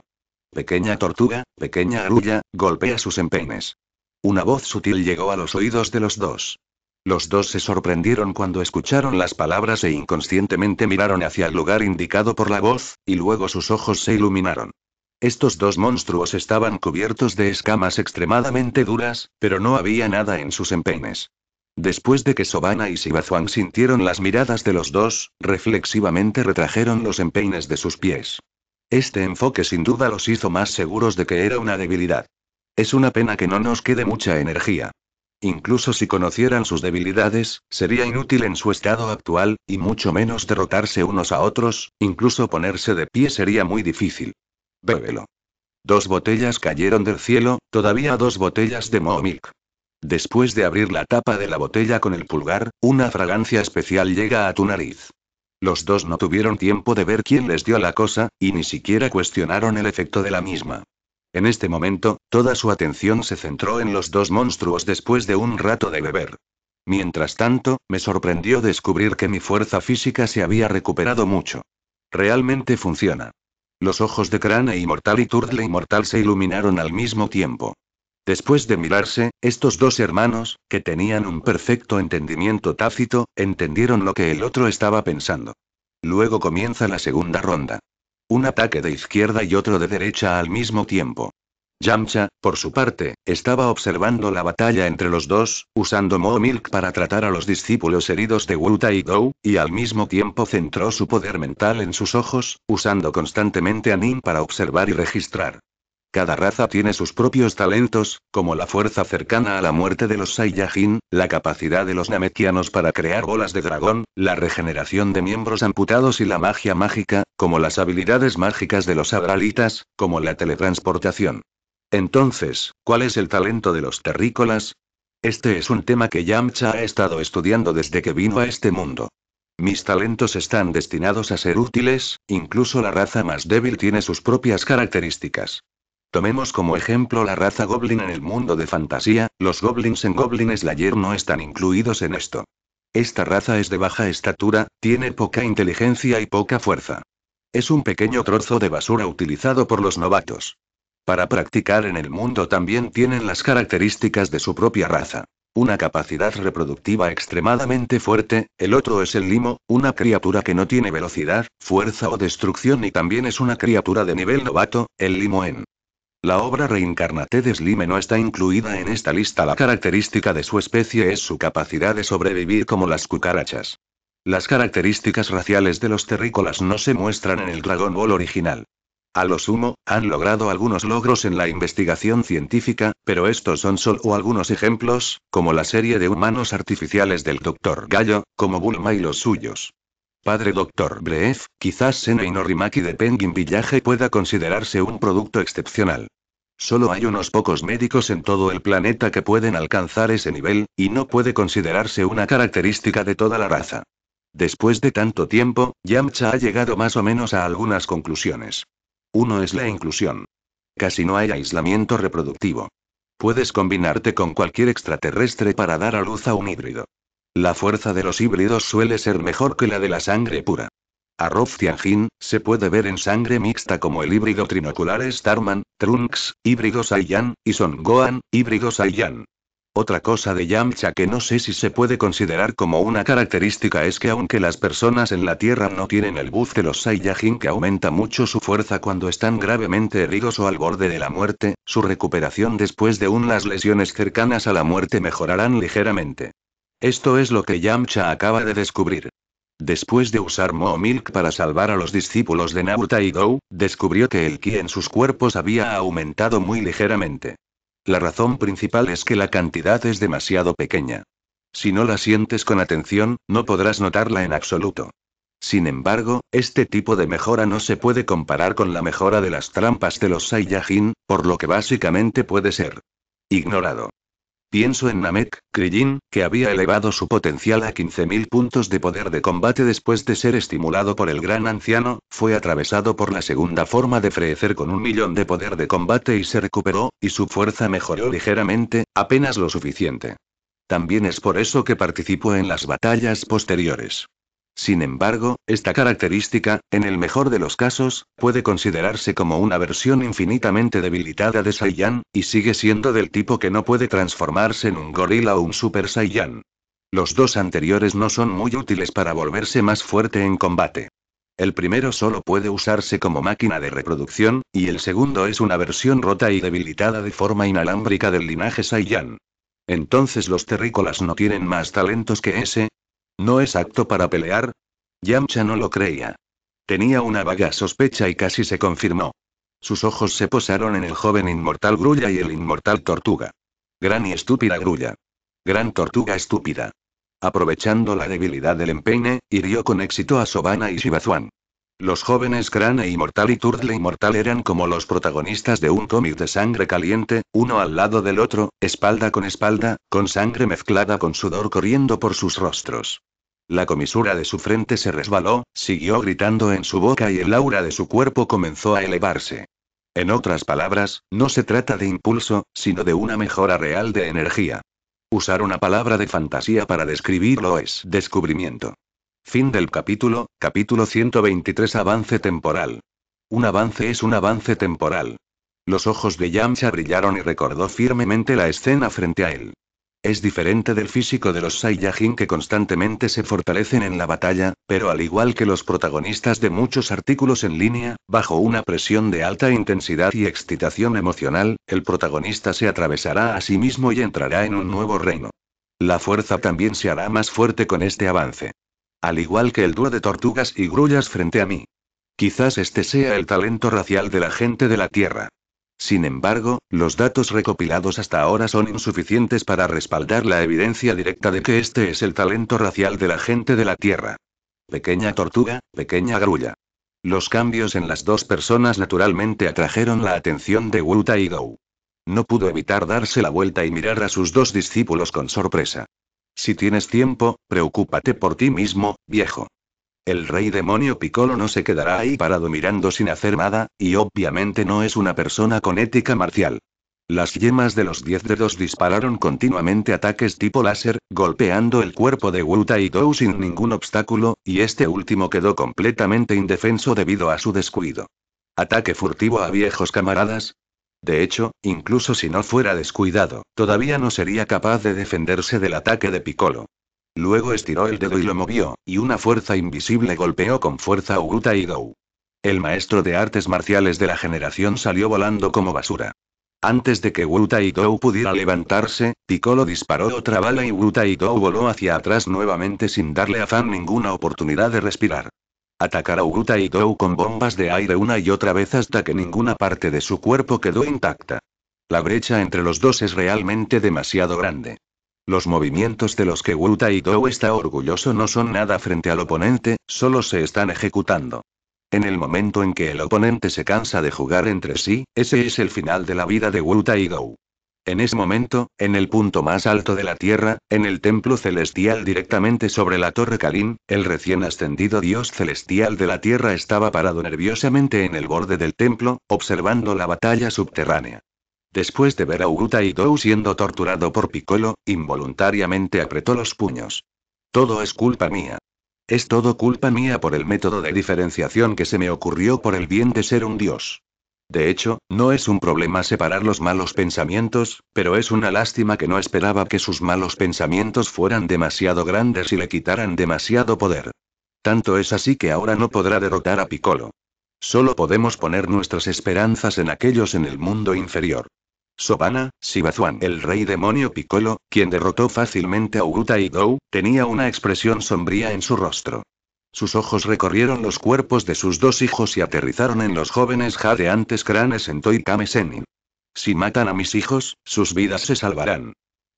Pequeña tortuga, pequeña arulla, golpea sus empeines. Una voz sutil llegó a los oídos de los dos. Los dos se sorprendieron cuando escucharon las palabras e inconscientemente miraron hacia el lugar indicado por la voz, y luego sus ojos se iluminaron. Estos dos monstruos estaban cubiertos de escamas extremadamente duras, pero no había nada en sus empeines. Después de que Sobana y Sibazuan sintieron las miradas de los dos, reflexivamente retrajeron los empeines de sus pies. Este enfoque sin duda los hizo más seguros de que era una debilidad. Es una pena que no nos quede mucha energía. Incluso si conocieran sus debilidades, sería inútil en su estado actual, y mucho menos derrotarse unos a otros, incluso ponerse de pie sería muy difícil. Bébelo. Dos botellas cayeron del cielo, todavía dos botellas de Mo-Milk. Después de abrir la tapa de la botella con el pulgar, una fragancia especial llega a tu nariz. Los dos no tuvieron tiempo de ver quién les dio la cosa, y ni siquiera cuestionaron el efecto de la misma. En este momento, toda su atención se centró en los dos monstruos después de un rato de beber. Mientras tanto, me sorprendió descubrir que mi fuerza física se había recuperado mucho. Realmente funciona. Los ojos de Crane Inmortal y Turtle Inmortal se iluminaron al mismo tiempo. Después de mirarse, estos dos hermanos, que tenían un perfecto entendimiento tácito, entendieron lo que el otro estaba pensando. Luego comienza la segunda ronda. Un ataque de izquierda y otro de derecha al mismo tiempo. Yamcha, por su parte, estaba observando la batalla entre los dos, usando Mo Milk para tratar a los discípulos heridos de Wu Tai Go, y al mismo tiempo centró su poder mental en sus ojos, usando constantemente a Nin para observar y registrar. Cada raza tiene sus propios talentos, como la fuerza cercana a la muerte de los Saiyajin, la capacidad de los Namekianos para crear bolas de dragón, la regeneración de miembros amputados y la magia mágica, como las habilidades mágicas de los Adralitas, como la teletransportación. Entonces, ¿cuál es el talento de los terrícolas? Este es un tema que Yamcha ha estado estudiando desde que vino a este mundo. Mis talentos están destinados a ser útiles, incluso la raza más débil tiene sus propias características. Tomemos como ejemplo la raza goblin en el mundo de fantasía, los goblins en Goblin Slayer no están incluidos en esto. Esta raza es de baja estatura, tiene poca inteligencia y poca fuerza. Es un pequeño trozo de basura utilizado por los novatos. Para practicar en el mundo también tienen las características de su propia raza. Una capacidad reproductiva extremadamente fuerte, el otro es el limo, una criatura que no tiene velocidad, fuerza o destrucción y también es una criatura de nivel novato, el limoen. La obra Reincarnate de Slime no está incluida en esta lista. La característica de su especie es su capacidad de sobrevivir como las cucarachas. Las características raciales de los terrícolas no se muestran en el Dragon Ball original. A lo sumo, han logrado algunos logros en la investigación científica, pero estos son solo algunos ejemplos, como la serie de humanos artificiales del Dr. Gallo, como Bulma y los suyos. Padre Dr. Bref quizás Sena y de Penguin Village pueda considerarse un producto excepcional. Solo hay unos pocos médicos en todo el planeta que pueden alcanzar ese nivel, y no puede considerarse una característica de toda la raza. Después de tanto tiempo, Yamcha ha llegado más o menos a algunas conclusiones. Uno es la inclusión. Casi no hay aislamiento reproductivo. Puedes combinarte con cualquier extraterrestre para dar a luz a un híbrido. La fuerza de los híbridos suele ser mejor que la de la sangre pura. A Tianjin, se puede ver en sangre mixta como el híbrido trinocular Starman, Trunks, híbrido Saiyan, y Son Gohan, híbrido Saiyan. Otra cosa de Yamcha que no sé si se puede considerar como una característica es que aunque las personas en la Tierra no tienen el buff de los Saiyajin que aumenta mucho su fuerza cuando están gravemente heridos o al borde de la muerte, su recuperación después de unas lesiones cercanas a la muerte mejorarán ligeramente. Esto es lo que Yamcha acaba de descubrir. Después de usar Mo Milk para salvar a los discípulos de Nauta y Gou, descubrió que el ki en sus cuerpos había aumentado muy ligeramente. La razón principal es que la cantidad es demasiado pequeña. Si no la sientes con atención, no podrás notarla en absoluto. Sin embargo, este tipo de mejora no se puede comparar con la mejora de las trampas de los Saiyajin, por lo que básicamente puede ser ignorado. Pienso en Namek, Krillin, que había elevado su potencial a 15.000 puntos de poder de combate después de ser estimulado por el gran anciano, fue atravesado por la segunda forma de frecer con un millón de poder de combate y se recuperó, y su fuerza mejoró ligeramente, apenas lo suficiente. También es por eso que participó en las batallas posteriores. Sin embargo, esta característica, en el mejor de los casos, puede considerarse como una versión infinitamente debilitada de Saiyan, y sigue siendo del tipo que no puede transformarse en un gorila o un Super Saiyan. Los dos anteriores no son muy útiles para volverse más fuerte en combate. El primero solo puede usarse como máquina de reproducción, y el segundo es una versión rota y debilitada de forma inalámbrica del linaje Saiyan. Entonces los terrícolas no tienen más talentos que ese, no es apto para pelear. Yamcha no lo creía. Tenía una vaga sospecha y casi se confirmó. Sus ojos se posaron en el joven inmortal grulla y el inmortal tortuga. Gran y estúpida grulla. Gran tortuga estúpida. Aprovechando la debilidad del empeine, hirió con éxito a Sobana y Shibazuan. Los jóvenes Crane Immortal y Turtle e Immortal eran como los protagonistas de un cómic de sangre caliente, uno al lado del otro, espalda con espalda, con sangre mezclada con sudor corriendo por sus rostros. La comisura de su frente se resbaló, siguió gritando en su boca y el aura de su cuerpo comenzó a elevarse. En otras palabras, no se trata de impulso, sino de una mejora real de energía. Usar una palabra de fantasía para describirlo es descubrimiento. Fin del capítulo, capítulo 123 Avance temporal. Un avance es un avance temporal. Los ojos de Yamcha brillaron y recordó firmemente la escena frente a él. Es diferente del físico de los Saiyajin que constantemente se fortalecen en la batalla, pero al igual que los protagonistas de muchos artículos en línea, bajo una presión de alta intensidad y excitación emocional, el protagonista se atravesará a sí mismo y entrará en un nuevo reino. La fuerza también se hará más fuerte con este avance. Al igual que el dúo de tortugas y grullas frente a mí. Quizás este sea el talento racial de la gente de la Tierra. Sin embargo, los datos recopilados hasta ahora son insuficientes para respaldar la evidencia directa de que este es el talento racial de la gente de la Tierra. Pequeña tortuga, pequeña grulla. Los cambios en las dos personas naturalmente atrajeron la atención de Wu Gou. No pudo evitar darse la vuelta y mirar a sus dos discípulos con sorpresa. Si tienes tiempo, preocúpate por ti mismo, viejo. El rey demonio Piccolo no se quedará ahí parado mirando sin hacer nada, y obviamente no es una persona con ética marcial. Las yemas de los diez dedos dispararon continuamente ataques tipo láser, golpeando el cuerpo de y Dou sin ningún obstáculo, y este último quedó completamente indefenso debido a su descuido. Ataque furtivo a viejos camaradas, de hecho, incluso si no fuera descuidado, todavía no sería capaz de defenderse del ataque de Piccolo. Luego estiró el dedo y lo movió, y una fuerza invisible golpeó con fuerza a Uruta y Dou. El maestro de artes marciales de la generación salió volando como basura. Antes de que Uruta y Dou pudiera levantarse, Piccolo disparó otra bala y Uruta voló hacia atrás nuevamente sin darle a Fan ninguna oportunidad de respirar. Atacar a Wu y Dou con bombas de aire una y otra vez hasta que ninguna parte de su cuerpo quedó intacta. La brecha entre los dos es realmente demasiado grande. Los movimientos de los que Wuta y Dou está orgulloso no son nada frente al oponente, solo se están ejecutando. En el momento en que el oponente se cansa de jugar entre sí, ese es el final de la vida de Wuta y Dou. En ese momento, en el punto más alto de la Tierra, en el templo celestial directamente sobre la Torre Karim, el recién ascendido dios celestial de la Tierra estaba parado nerviosamente en el borde del templo, observando la batalla subterránea. Después de ver a Uguta y Dou siendo torturado por Piccolo, involuntariamente apretó los puños. Todo es culpa mía. Es todo culpa mía por el método de diferenciación que se me ocurrió por el bien de ser un dios. De hecho, no es un problema separar los malos pensamientos, pero es una lástima que no esperaba que sus malos pensamientos fueran demasiado grandes y le quitaran demasiado poder. Tanto es así que ahora no podrá derrotar a Piccolo. Solo podemos poner nuestras esperanzas en aquellos en el mundo inferior. Sobana, Shibazuan, el rey demonio Piccolo, quien derrotó fácilmente a Uruta y Gou, tenía una expresión sombría en su rostro. Sus ojos recorrieron los cuerpos de sus dos hijos y aterrizaron en los jóvenes jadeantes cranes en Toikamesenin. Si matan a mis hijos, sus vidas se salvarán.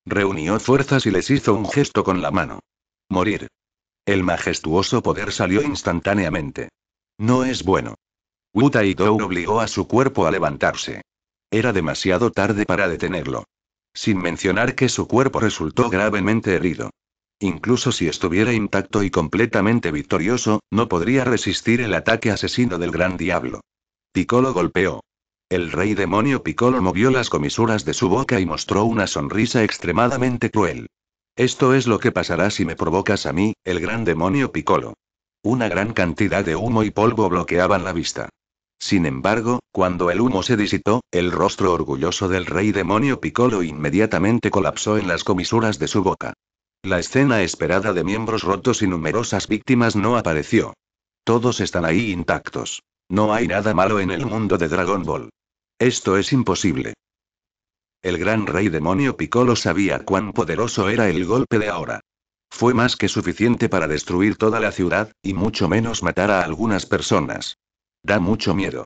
Reunió fuerzas y les hizo un gesto con la mano. Morir. El majestuoso poder salió instantáneamente. No es bueno. Wu Dou obligó a su cuerpo a levantarse. Era demasiado tarde para detenerlo. Sin mencionar que su cuerpo resultó gravemente herido. Incluso si estuviera intacto y completamente victorioso, no podría resistir el ataque asesino del gran diablo. Piccolo golpeó. El rey demonio Piccolo movió las comisuras de su boca y mostró una sonrisa extremadamente cruel. Esto es lo que pasará si me provocas a mí, el gran demonio Piccolo. Una gran cantidad de humo y polvo bloqueaban la vista. Sin embargo, cuando el humo se disitó, el rostro orgulloso del rey demonio Piccolo inmediatamente colapsó en las comisuras de su boca. La escena esperada de miembros rotos y numerosas víctimas no apareció. Todos están ahí intactos. No hay nada malo en el mundo de Dragon Ball. Esto es imposible. El gran rey demonio Piccolo sabía cuán poderoso era el golpe de ahora. Fue más que suficiente para destruir toda la ciudad, y mucho menos matar a algunas personas. Da mucho miedo.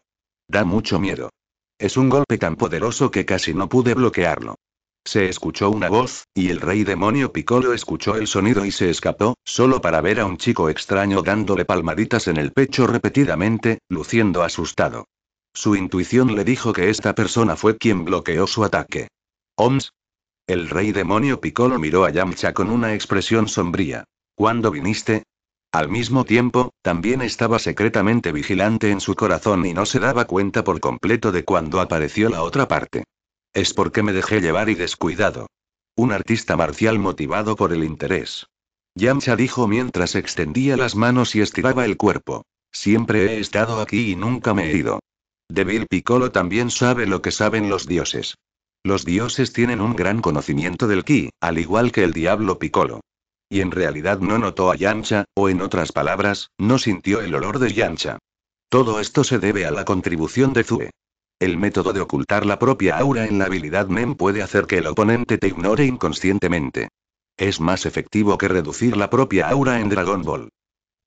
Da mucho miedo. Es un golpe tan poderoso que casi no pude bloquearlo. Se escuchó una voz, y el rey demonio Piccolo escuchó el sonido y se escapó, solo para ver a un chico extraño dándole palmaditas en el pecho repetidamente, luciendo asustado. Su intuición le dijo que esta persona fue quien bloqueó su ataque. ¿Oms? El rey demonio Piccolo miró a Yamcha con una expresión sombría. ¿Cuándo viniste? Al mismo tiempo, también estaba secretamente vigilante en su corazón y no se daba cuenta por completo de cuando apareció la otra parte. Es porque me dejé llevar y descuidado. Un artista marcial motivado por el interés. Yamcha dijo mientras extendía las manos y estiraba el cuerpo. Siempre he estado aquí y nunca me he ido. Devil Piccolo también sabe lo que saben los dioses. Los dioses tienen un gran conocimiento del ki, al igual que el diablo Piccolo. Y en realidad no notó a Yancha, o en otras palabras, no sintió el olor de Yancha. Todo esto se debe a la contribución de Zue. El método de ocultar la propia aura en la habilidad MEM puede hacer que el oponente te ignore inconscientemente. Es más efectivo que reducir la propia aura en Dragon Ball.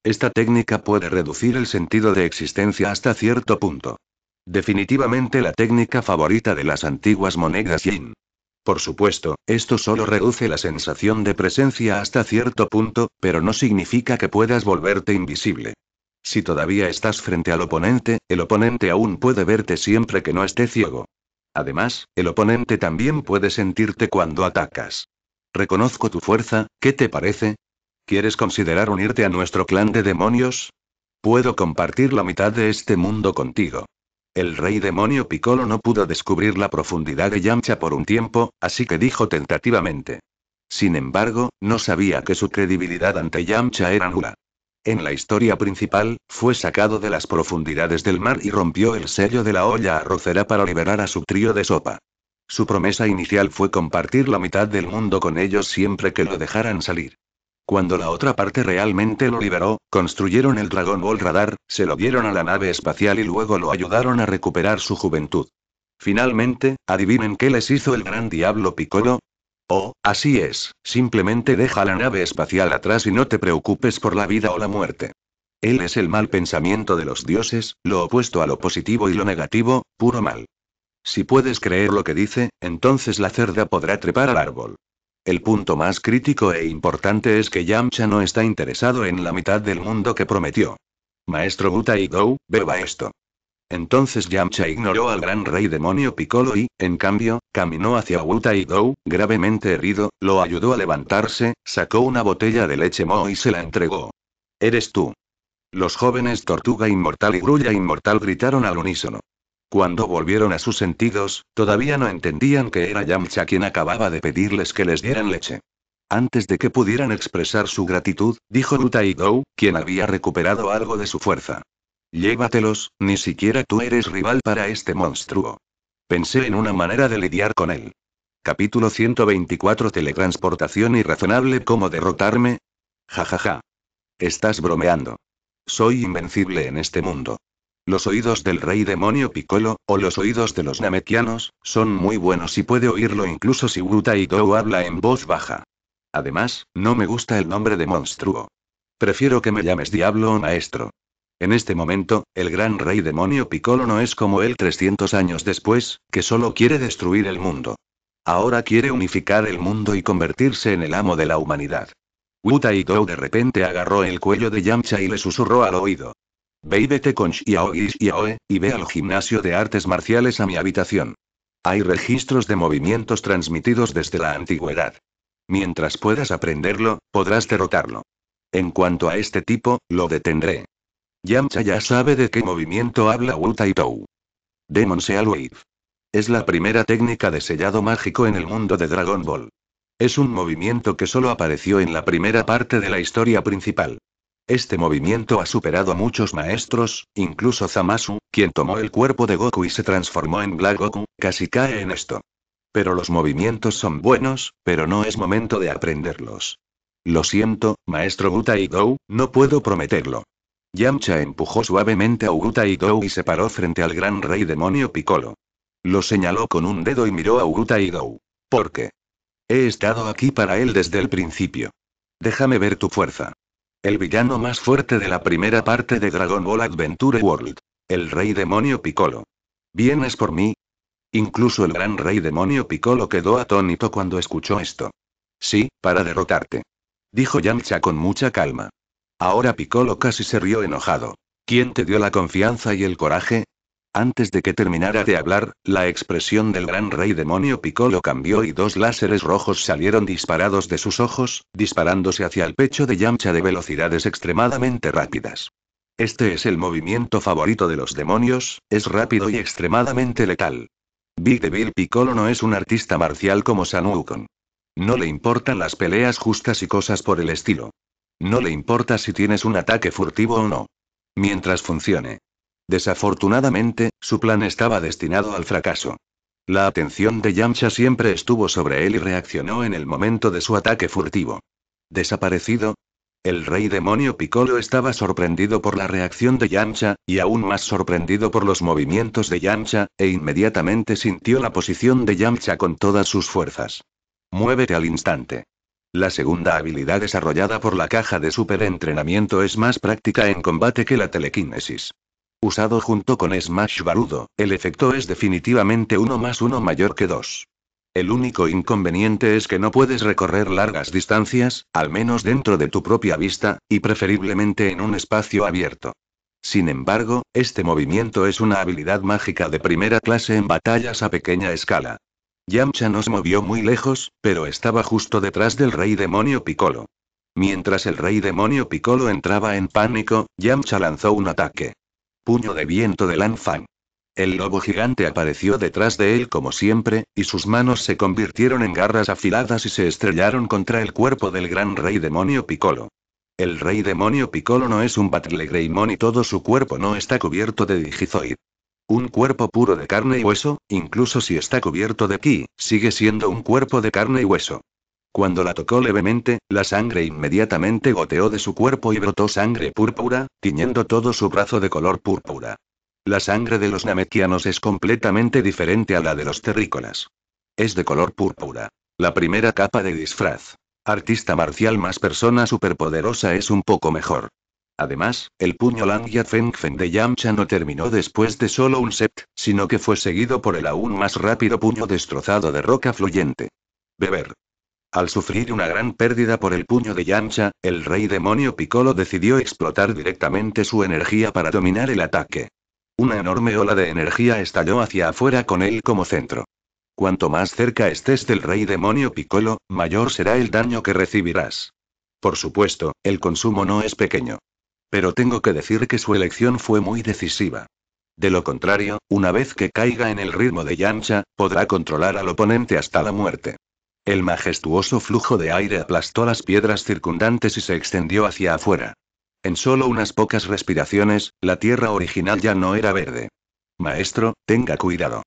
Esta técnica puede reducir el sentido de existencia hasta cierto punto. Definitivamente la técnica favorita de las antiguas monedas yin. Por supuesto, esto solo reduce la sensación de presencia hasta cierto punto, pero no significa que puedas volverte invisible. Si todavía estás frente al oponente, el oponente aún puede verte siempre que no esté ciego. Además, el oponente también puede sentirte cuando atacas. Reconozco tu fuerza, ¿qué te parece? ¿Quieres considerar unirte a nuestro clan de demonios? Puedo compartir la mitad de este mundo contigo. El rey demonio Piccolo no pudo descubrir la profundidad de Yamcha por un tiempo, así que dijo tentativamente. Sin embargo, no sabía que su credibilidad ante Yamcha era nula en la historia principal, fue sacado de las profundidades del mar y rompió el sello de la olla arrocera para liberar a su trío de sopa. Su promesa inicial fue compartir la mitad del mundo con ellos siempre que lo dejaran salir. Cuando la otra parte realmente lo liberó, construyeron el Dragon Ball Radar, se lo dieron a la nave espacial y luego lo ayudaron a recuperar su juventud. Finalmente, adivinen qué les hizo el gran diablo Piccolo, Oh, así es, simplemente deja la nave espacial atrás y no te preocupes por la vida o la muerte. Él es el mal pensamiento de los dioses, lo opuesto a lo positivo y lo negativo, puro mal. Si puedes creer lo que dice, entonces la cerda podrá trepar al árbol. El punto más crítico e importante es que Yamcha no está interesado en la mitad del mundo que prometió. Maestro Buta y Go, beba esto. Entonces Yamcha ignoró al gran rey demonio Piccolo y, en cambio, Caminó hacia Wu Dou, gravemente herido, lo ayudó a levantarse, sacó una botella de leche Mo y se la entregó. Eres tú. Los jóvenes Tortuga Inmortal y Grulla Inmortal gritaron al unísono. Cuando volvieron a sus sentidos, todavía no entendían que era Yamcha quien acababa de pedirles que les dieran leche. Antes de que pudieran expresar su gratitud, dijo Dou, quien había recuperado algo de su fuerza. Llévatelos, ni siquiera tú eres rival para este monstruo. Pensé en una manera de lidiar con él. Capítulo 124 Teletransportación irrazonable ¿Cómo derrotarme? Jajaja. Ja, ja. Estás bromeando. Soy invencible en este mundo. Los oídos del rey demonio Piccolo, o los oídos de los namekianos, son muy buenos y puede oírlo incluso si Wuta y habla en voz baja. Además, no me gusta el nombre de monstruo. Prefiero que me llames diablo o maestro. En este momento, el gran rey demonio Piccolo no es como él 300 años después, que solo quiere destruir el mundo. Ahora quiere unificar el mundo y convertirse en el amo de la humanidad. Wu Taidou de repente agarró el cuello de Yamcha y le susurró al oído. Ve con Xiao y y ve al gimnasio de artes marciales a mi habitación. Hay registros de movimientos transmitidos desde la antigüedad. Mientras puedas aprenderlo, podrás derrotarlo. En cuanto a este tipo, lo detendré. Yamcha ya sabe de qué movimiento habla Wu Demon Seal Wave. Es la primera técnica de sellado mágico en el mundo de Dragon Ball. Es un movimiento que solo apareció en la primera parte de la historia principal. Este movimiento ha superado a muchos maestros, incluso Zamasu, quien tomó el cuerpo de Goku y se transformó en Black Goku, casi cae en esto. Pero los movimientos son buenos, pero no es momento de aprenderlos. Lo siento, maestro Buta no puedo prometerlo. Yamcha empujó suavemente a y Gou y se paró frente al gran rey demonio Piccolo. Lo señaló con un dedo y miró a y Gou. ¿Por qué? He estado aquí para él desde el principio. Déjame ver tu fuerza. El villano más fuerte de la primera parte de Dragon Ball Adventure World. El rey demonio Piccolo. ¿Vienes por mí? Incluso el gran rey demonio Piccolo quedó atónito cuando escuchó esto. Sí, para derrotarte. Dijo Yamcha con mucha calma. Ahora Piccolo casi se rió enojado. ¿Quién te dio la confianza y el coraje? Antes de que terminara de hablar, la expresión del gran rey demonio Piccolo cambió y dos láseres rojos salieron disparados de sus ojos, disparándose hacia el pecho de Yamcha de velocidades extremadamente rápidas. Este es el movimiento favorito de los demonios, es rápido y extremadamente letal. Big Devil Piccolo no es un artista marcial como San No le importan las peleas justas y cosas por el estilo. No le importa si tienes un ataque furtivo o no. Mientras funcione. Desafortunadamente, su plan estaba destinado al fracaso. La atención de Yamcha siempre estuvo sobre él y reaccionó en el momento de su ataque furtivo. ¿Desaparecido? El rey demonio Piccolo estaba sorprendido por la reacción de Yamcha, y aún más sorprendido por los movimientos de Yamcha, e inmediatamente sintió la posición de Yamcha con todas sus fuerzas. Muévete al instante. La segunda habilidad desarrollada por la caja de superentrenamiento es más práctica en combate que la telequinesis. Usado junto con Smash Barudo, el efecto es definitivamente 1 más 1 mayor que 2. El único inconveniente es que no puedes recorrer largas distancias, al menos dentro de tu propia vista, y preferiblemente en un espacio abierto. Sin embargo, este movimiento es una habilidad mágica de primera clase en batallas a pequeña escala. Yamcha no se movió muy lejos, pero estaba justo detrás del rey demonio Piccolo. Mientras el rey demonio Piccolo entraba en pánico, Yamcha lanzó un ataque. Puño de viento de Lanfang. El lobo gigante apareció detrás de él como siempre, y sus manos se convirtieron en garras afiladas y se estrellaron contra el cuerpo del gran rey demonio Piccolo. El rey demonio Piccolo no es un greymon y todo su cuerpo no está cubierto de digizoid. Un cuerpo puro de carne y hueso, incluso si está cubierto de ki, sigue siendo un cuerpo de carne y hueso. Cuando la tocó levemente, la sangre inmediatamente goteó de su cuerpo y brotó sangre púrpura, tiñendo todo su brazo de color púrpura. La sangre de los namekianos es completamente diferente a la de los terrícolas. Es de color púrpura. La primera capa de disfraz. Artista marcial más persona superpoderosa es un poco mejor. Además, el puño Langya Fengfen de Yamcha no terminó después de solo un set, sino que fue seguido por el aún más rápido puño destrozado de roca fluyente. Beber. Al sufrir una gran pérdida por el puño de Yamcha, el rey demonio Piccolo decidió explotar directamente su energía para dominar el ataque. Una enorme ola de energía estalló hacia afuera con él como centro. Cuanto más cerca estés del rey demonio Piccolo, mayor será el daño que recibirás. Por supuesto, el consumo no es pequeño. Pero tengo que decir que su elección fue muy decisiva. De lo contrario, una vez que caiga en el ritmo de Yancha, podrá controlar al oponente hasta la muerte. El majestuoso flujo de aire aplastó las piedras circundantes y se extendió hacia afuera. En solo unas pocas respiraciones, la tierra original ya no era verde. Maestro, tenga cuidado.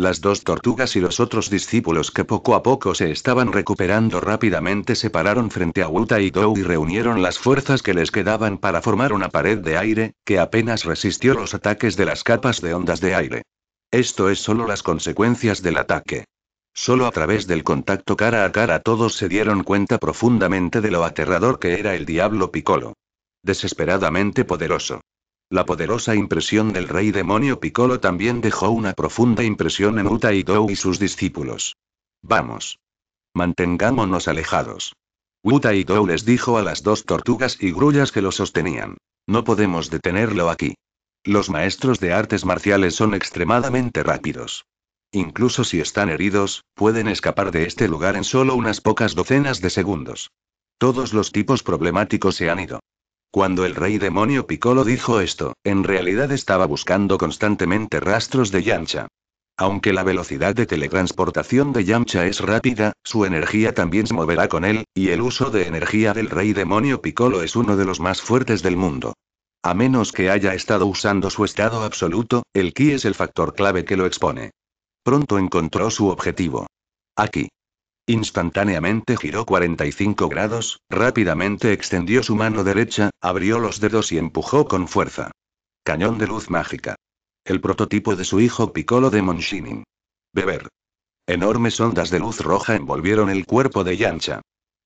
Las dos tortugas y los otros discípulos que poco a poco se estaban recuperando rápidamente se pararon frente a Wuta y Dou y reunieron las fuerzas que les quedaban para formar una pared de aire, que apenas resistió los ataques de las capas de ondas de aire. Esto es solo las consecuencias del ataque. Solo a través del contacto cara a cara todos se dieron cuenta profundamente de lo aterrador que era el diablo Piccolo. Desesperadamente poderoso. La poderosa impresión del rey demonio Piccolo también dejó una profunda impresión en Uta y y sus discípulos. Vamos. Mantengámonos alejados. Uta les dijo a las dos tortugas y grullas que lo sostenían. No podemos detenerlo aquí. Los maestros de artes marciales son extremadamente rápidos. Incluso si están heridos, pueden escapar de este lugar en solo unas pocas docenas de segundos. Todos los tipos problemáticos se han ido. Cuando el rey demonio Piccolo dijo esto, en realidad estaba buscando constantemente rastros de Yamcha. Aunque la velocidad de teletransportación de Yamcha es rápida, su energía también se moverá con él, y el uso de energía del rey demonio Piccolo es uno de los más fuertes del mundo. A menos que haya estado usando su estado absoluto, el ki es el factor clave que lo expone. Pronto encontró su objetivo. Aquí. Instantáneamente giró 45 grados, rápidamente extendió su mano derecha, abrió los dedos y empujó con fuerza. Cañón de luz mágica. El prototipo de su hijo Piccolo de Monshinin. Beber. Enormes ondas de luz roja envolvieron el cuerpo de Yancha.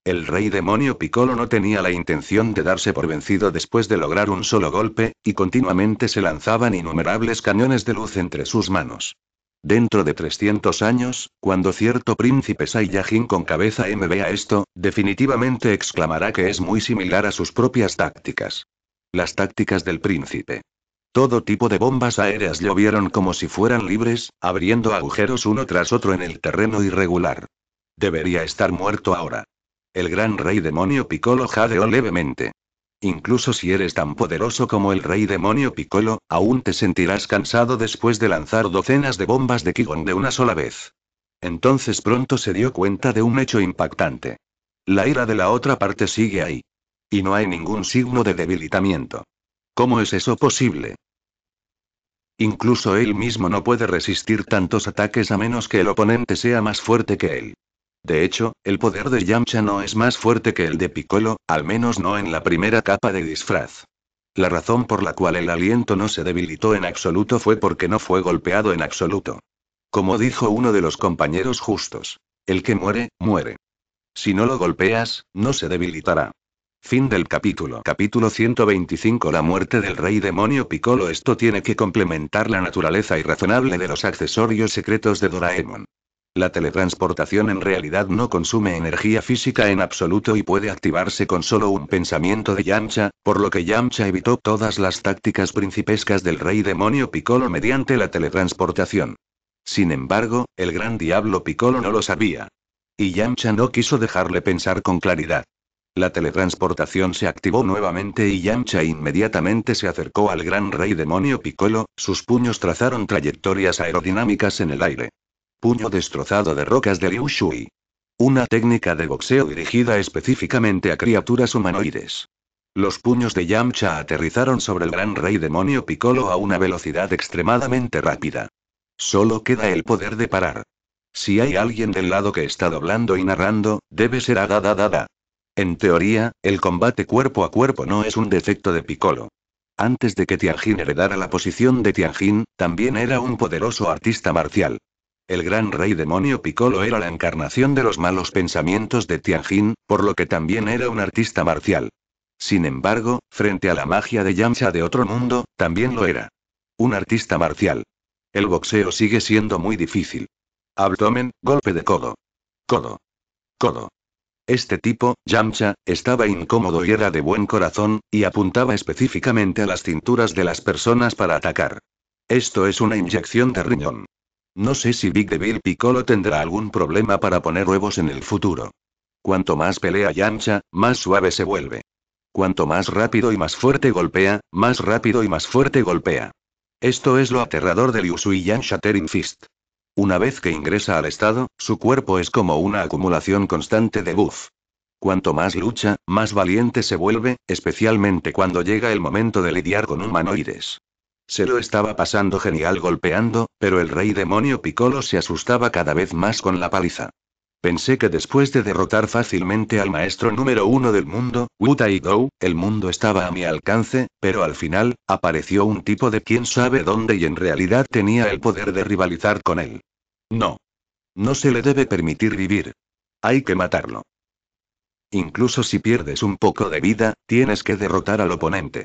El rey demonio Piccolo no tenía la intención de darse por vencido después de lograr un solo golpe, y continuamente se lanzaban innumerables cañones de luz entre sus manos. Dentro de 300 años, cuando cierto príncipe Saiyajin con cabeza M vea esto, definitivamente exclamará que es muy similar a sus propias tácticas. Las tácticas del príncipe. Todo tipo de bombas aéreas llovieron como si fueran libres, abriendo agujeros uno tras otro en el terreno irregular. Debería estar muerto ahora. El gran rey demonio lo jadeó levemente. Incluso si eres tan poderoso como el rey demonio Piccolo, aún te sentirás cansado después de lanzar docenas de bombas de Kigon de una sola vez. Entonces pronto se dio cuenta de un hecho impactante. La ira de la otra parte sigue ahí. Y no hay ningún signo de debilitamiento. ¿Cómo es eso posible? Incluso él mismo no puede resistir tantos ataques a menos que el oponente sea más fuerte que él. De hecho, el poder de Yamcha no es más fuerte que el de Piccolo, al menos no en la primera capa de disfraz. La razón por la cual el aliento no se debilitó en absoluto fue porque no fue golpeado en absoluto. Como dijo uno de los compañeros justos. El que muere, muere. Si no lo golpeas, no se debilitará. Fin del capítulo. Capítulo 125 La muerte del rey demonio Piccolo. Esto tiene que complementar la naturaleza irrazonable de los accesorios secretos de Doraemon. La teletransportación en realidad no consume energía física en absoluto y puede activarse con solo un pensamiento de Yamcha, por lo que Yamcha evitó todas las tácticas principescas del rey demonio Piccolo mediante la teletransportación. Sin embargo, el gran diablo Piccolo no lo sabía. Y Yamcha no quiso dejarle pensar con claridad. La teletransportación se activó nuevamente y Yamcha inmediatamente se acercó al gran rey demonio Piccolo, sus puños trazaron trayectorias aerodinámicas en el aire puño destrozado de rocas de Liu Una técnica de boxeo dirigida específicamente a criaturas humanoides. Los puños de Yamcha aterrizaron sobre el gran rey demonio Piccolo a una velocidad extremadamente rápida. Solo queda el poder de parar. Si hay alguien del lado que está doblando y narrando, debe ser Adadadada. En teoría, el combate cuerpo a cuerpo no es un defecto de Piccolo. Antes de que Tianjin heredara la posición de Tianjin, también era un poderoso artista marcial. El gran rey demonio Piccolo era la encarnación de los malos pensamientos de Tianjin, por lo que también era un artista marcial. Sin embargo, frente a la magia de Yamcha de otro mundo, también lo era. Un artista marcial. El boxeo sigue siendo muy difícil. Abdomen, golpe de codo. Codo. Codo. Este tipo, Yamcha, estaba incómodo y era de buen corazón, y apuntaba específicamente a las cinturas de las personas para atacar. Esto es una inyección de riñón. No sé si Big Devil Piccolo tendrá algún problema para poner huevos en el futuro. Cuanto más pelea Yancha, más suave se vuelve. Cuanto más rápido y más fuerte golpea, más rápido y más fuerte golpea. Esto es lo aterrador del Yancha Shattering Fist. Una vez que ingresa al estado, su cuerpo es como una acumulación constante de buff. Cuanto más lucha, más valiente se vuelve, especialmente cuando llega el momento de lidiar con humanoides. Se lo estaba pasando genial golpeando, pero el rey demonio Piccolo se asustaba cada vez más con la paliza. Pensé que después de derrotar fácilmente al maestro número uno del mundo, Wutai el mundo estaba a mi alcance, pero al final, apareció un tipo de quién sabe dónde y en realidad tenía el poder de rivalizar con él. No. No se le debe permitir vivir. Hay que matarlo. Incluso si pierdes un poco de vida, tienes que derrotar al oponente.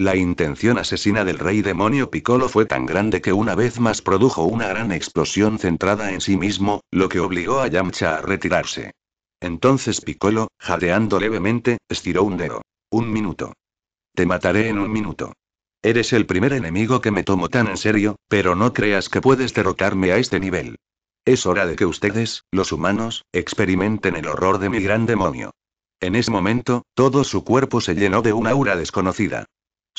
La intención asesina del rey demonio Piccolo fue tan grande que una vez más produjo una gran explosión centrada en sí mismo, lo que obligó a Yamcha a retirarse. Entonces Piccolo, jadeando levemente, estiró un dedo. Un minuto. Te mataré en un minuto. Eres el primer enemigo que me tomo tan en serio, pero no creas que puedes derrotarme a este nivel. Es hora de que ustedes, los humanos, experimenten el horror de mi gran demonio. En ese momento, todo su cuerpo se llenó de una aura desconocida.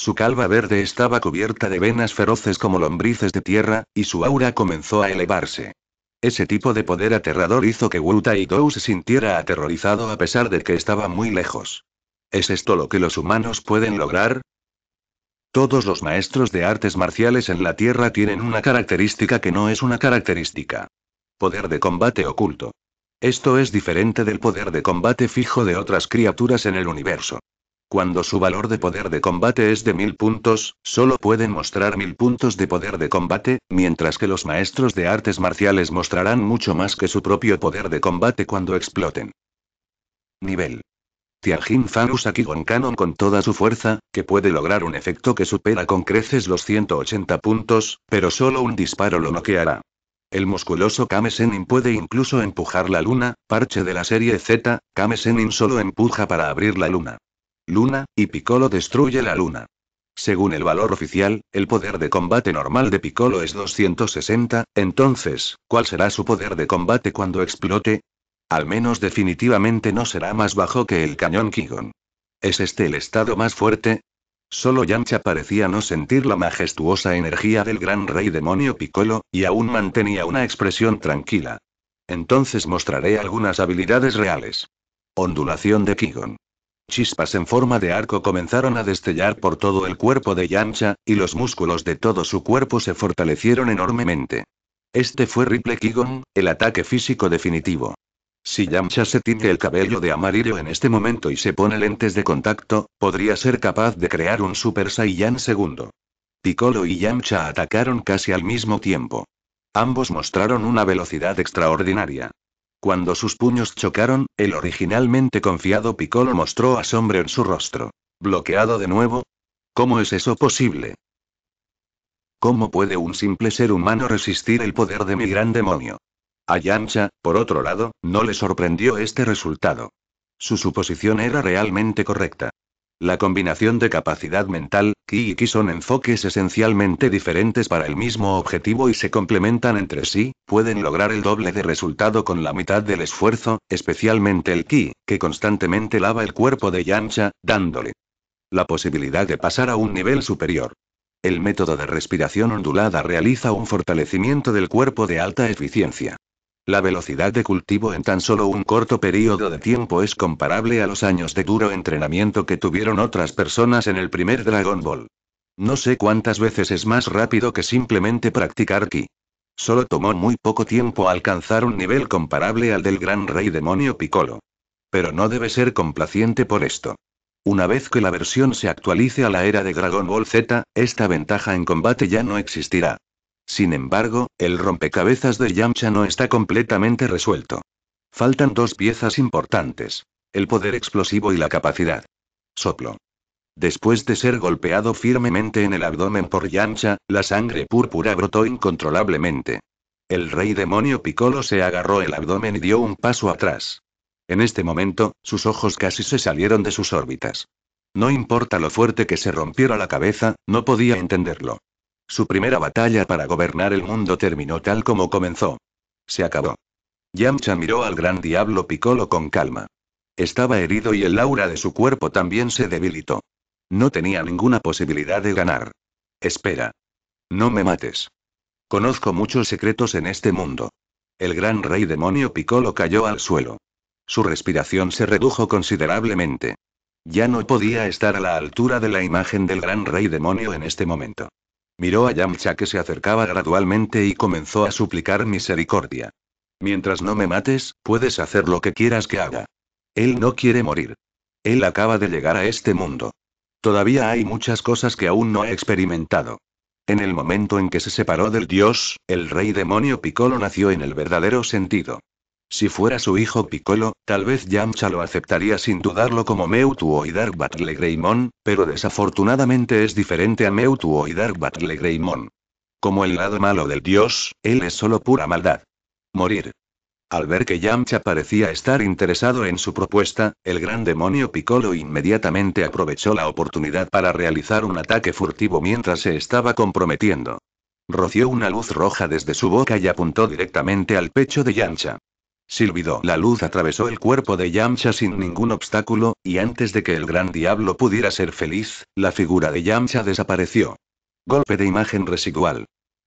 Su calva verde estaba cubierta de venas feroces como lombrices de tierra, y su aura comenzó a elevarse. Ese tipo de poder aterrador hizo que Wu Tai Dou se sintiera aterrorizado a pesar de que estaba muy lejos. ¿Es esto lo que los humanos pueden lograr? Todos los maestros de artes marciales en la Tierra tienen una característica que no es una característica. Poder de combate oculto. Esto es diferente del poder de combate fijo de otras criaturas en el universo. Cuando su valor de poder de combate es de mil puntos, solo pueden mostrar mil puntos de poder de combate, mientras que los maestros de artes marciales mostrarán mucho más que su propio poder de combate cuando exploten. Nivel. Tianjin Fan usa Kigon Cannon con toda su fuerza, que puede lograr un efecto que supera con creces los 180 puntos, pero solo un disparo lo noqueará. El musculoso Kamesenin puede incluso empujar la luna, parche de la serie Z, Kamesenin solo empuja para abrir la luna. Luna, y Piccolo destruye la Luna. Según el valor oficial, el poder de combate normal de Piccolo es 260, entonces, ¿cuál será su poder de combate cuando explote? Al menos definitivamente no será más bajo que el cañón Kigon. ¿Es este el estado más fuerte? Solo Yancha parecía no sentir la majestuosa energía del gran rey demonio Piccolo, y aún mantenía una expresión tranquila. Entonces mostraré algunas habilidades reales. Ondulación de Kigon. Chispas en forma de arco comenzaron a destellar por todo el cuerpo de Yamcha, y los músculos de todo su cuerpo se fortalecieron enormemente. Este fue Ripley Kigon, el ataque físico definitivo. Si Yamcha se tinte el cabello de amarillo en este momento y se pone lentes de contacto, podría ser capaz de crear un Super Saiyan segundo. Piccolo y Yamcha atacaron casi al mismo tiempo. Ambos mostraron una velocidad extraordinaria. Cuando sus puños chocaron, el originalmente confiado Piccolo mostró asombro en su rostro. ¿Bloqueado de nuevo? ¿Cómo es eso posible? ¿Cómo puede un simple ser humano resistir el poder de mi gran demonio? A por otro lado, no le sorprendió este resultado. Su suposición era realmente correcta. La combinación de capacidad mental, Ki y Ki son enfoques esencialmente diferentes para el mismo objetivo y se complementan entre sí, pueden lograr el doble de resultado con la mitad del esfuerzo, especialmente el Ki, que constantemente lava el cuerpo de Yancha, dándole la posibilidad de pasar a un nivel superior. El método de respiración ondulada realiza un fortalecimiento del cuerpo de alta eficiencia. La velocidad de cultivo en tan solo un corto periodo de tiempo es comparable a los años de duro entrenamiento que tuvieron otras personas en el primer Dragon Ball. No sé cuántas veces es más rápido que simplemente practicar ki. Solo tomó muy poco tiempo alcanzar un nivel comparable al del gran rey demonio Piccolo. Pero no debe ser complaciente por esto. Una vez que la versión se actualice a la era de Dragon Ball Z, esta ventaja en combate ya no existirá. Sin embargo, el rompecabezas de Yamcha no está completamente resuelto. Faltan dos piezas importantes. El poder explosivo y la capacidad. Soplo. Después de ser golpeado firmemente en el abdomen por Yamcha, la sangre púrpura brotó incontrolablemente. El rey demonio Piccolo se agarró el abdomen y dio un paso atrás. En este momento, sus ojos casi se salieron de sus órbitas. No importa lo fuerte que se rompiera la cabeza, no podía entenderlo. Su primera batalla para gobernar el mundo terminó tal como comenzó. Se acabó. Yamcha miró al gran diablo Piccolo con calma. Estaba herido y el aura de su cuerpo también se debilitó. No tenía ninguna posibilidad de ganar. Espera. No me mates. Conozco muchos secretos en este mundo. El gran rey demonio Piccolo cayó al suelo. Su respiración se redujo considerablemente. Ya no podía estar a la altura de la imagen del gran rey demonio en este momento. Miró a Yamcha que se acercaba gradualmente y comenzó a suplicar misericordia. Mientras no me mates, puedes hacer lo que quieras que haga. Él no quiere morir. Él acaba de llegar a este mundo. Todavía hay muchas cosas que aún no ha experimentado. En el momento en que se separó del dios, el rey demonio Piccolo nació en el verdadero sentido. Si fuera su hijo Piccolo, tal vez Yamcha lo aceptaría sin dudarlo como Mewtwo y Dark Battle Greymon, pero desafortunadamente es diferente a Mewtwo y Dark Battle Greymon. Como el lado malo del dios, él es solo pura maldad. Morir. Al ver que Yamcha parecía estar interesado en su propuesta, el gran demonio Piccolo inmediatamente aprovechó la oportunidad para realizar un ataque furtivo mientras se estaba comprometiendo. Roció una luz roja desde su boca y apuntó directamente al pecho de Yamcha. Silbido. La luz atravesó el cuerpo de Yamcha sin ningún obstáculo, y antes de que el gran diablo pudiera ser feliz, la figura de Yamcha desapareció. Golpe de imagen residual.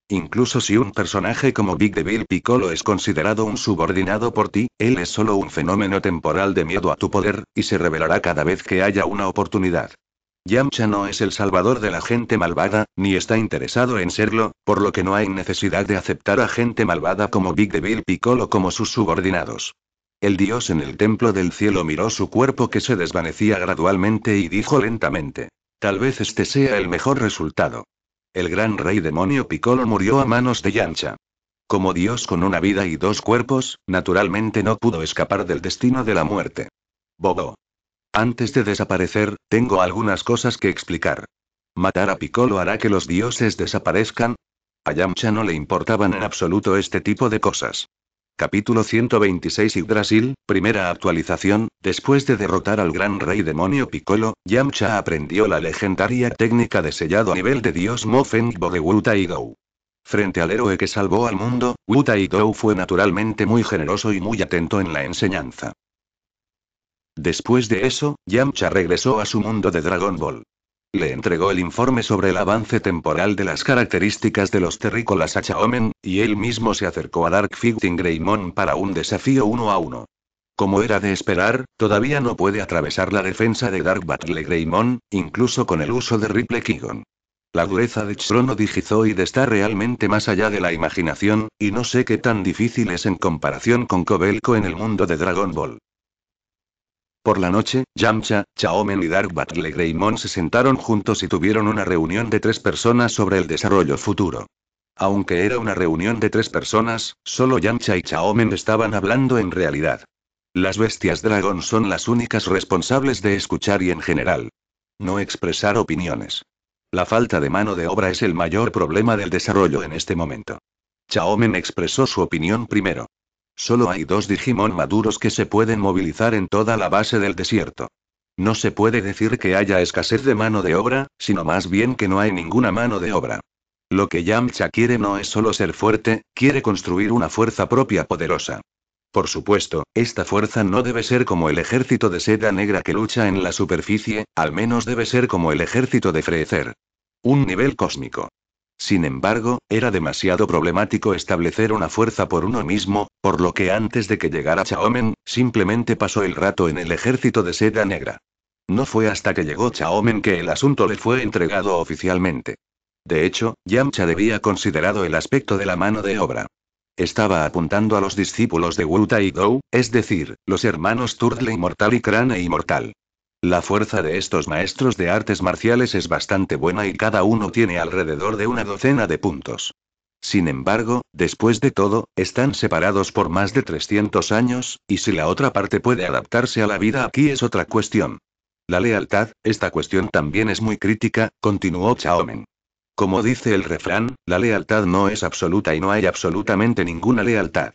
Incluso si un personaje como Big Devil Piccolo es considerado un subordinado por ti, él es solo un fenómeno temporal de miedo a tu poder, y se revelará cada vez que haya una oportunidad. Yamcha no es el salvador de la gente malvada, ni está interesado en serlo, por lo que no hay necesidad de aceptar a gente malvada como Big Devil Piccolo como sus subordinados. El dios en el templo del cielo miró su cuerpo que se desvanecía gradualmente y dijo lentamente. Tal vez este sea el mejor resultado. El gran rey demonio Piccolo murió a manos de Yamcha. Como dios con una vida y dos cuerpos, naturalmente no pudo escapar del destino de la muerte. Bobo. Antes de desaparecer, tengo algunas cosas que explicar. ¿Matar a Piccolo hará que los dioses desaparezcan? A Yamcha no le importaban en absoluto este tipo de cosas. Capítulo 126 y primera actualización, después de derrotar al gran rey demonio Piccolo, Yamcha aprendió la legendaria técnica de sellado a nivel de dios Mofengbo de Wu Frente al héroe que salvó al mundo, Wu fue naturalmente muy generoso y muy atento en la enseñanza. Después de eso, Yamcha regresó a su mundo de Dragon Ball. Le entregó el informe sobre el avance temporal de las características de los terrícolas Chaomen, y él mismo se acercó a Dark Fighting Greymon para un desafío uno a uno. Como era de esperar, todavía no puede atravesar la defensa de Dark Battle Greymon, incluso con el uso de Ripley Kigon. La dureza de Chrono Digizoid está realmente más allá de la imaginación, y no sé qué tan difícil es en comparación con Kobelco en el mundo de Dragon Ball. Por la noche, Yamcha, Chaomen y Dark Battle Greymon se sentaron juntos y tuvieron una reunión de tres personas sobre el desarrollo futuro. Aunque era una reunión de tres personas, solo Yamcha y Chaomen estaban hablando en realidad. Las bestias dragón son las únicas responsables de escuchar y en general. No expresar opiniones. La falta de mano de obra es el mayor problema del desarrollo en este momento. Chaomen expresó su opinión primero. Solo hay dos Digimon maduros que se pueden movilizar en toda la base del desierto. No se puede decir que haya escasez de mano de obra, sino más bien que no hay ninguna mano de obra. Lo que Yamcha quiere no es solo ser fuerte, quiere construir una fuerza propia poderosa. Por supuesto, esta fuerza no debe ser como el ejército de seda negra que lucha en la superficie, al menos debe ser como el ejército de Frecer. Un nivel cósmico. Sin embargo, era demasiado problemático establecer una fuerza por uno mismo, por lo que antes de que llegara Chaomen, simplemente pasó el rato en el ejército de seda negra. No fue hasta que llegó Chaomen que el asunto le fue entregado oficialmente. De hecho, Yamcha debía considerado el aspecto de la mano de obra. Estaba apuntando a los discípulos de wu y Dou, es decir, los hermanos Turtle Inmortal y Crane Inmortal. La fuerza de estos maestros de artes marciales es bastante buena y cada uno tiene alrededor de una docena de puntos. Sin embargo, después de todo, están separados por más de 300 años, y si la otra parte puede adaptarse a la vida aquí es otra cuestión. La lealtad, esta cuestión también es muy crítica, continuó Chaomen. Como dice el refrán, la lealtad no es absoluta y no hay absolutamente ninguna lealtad.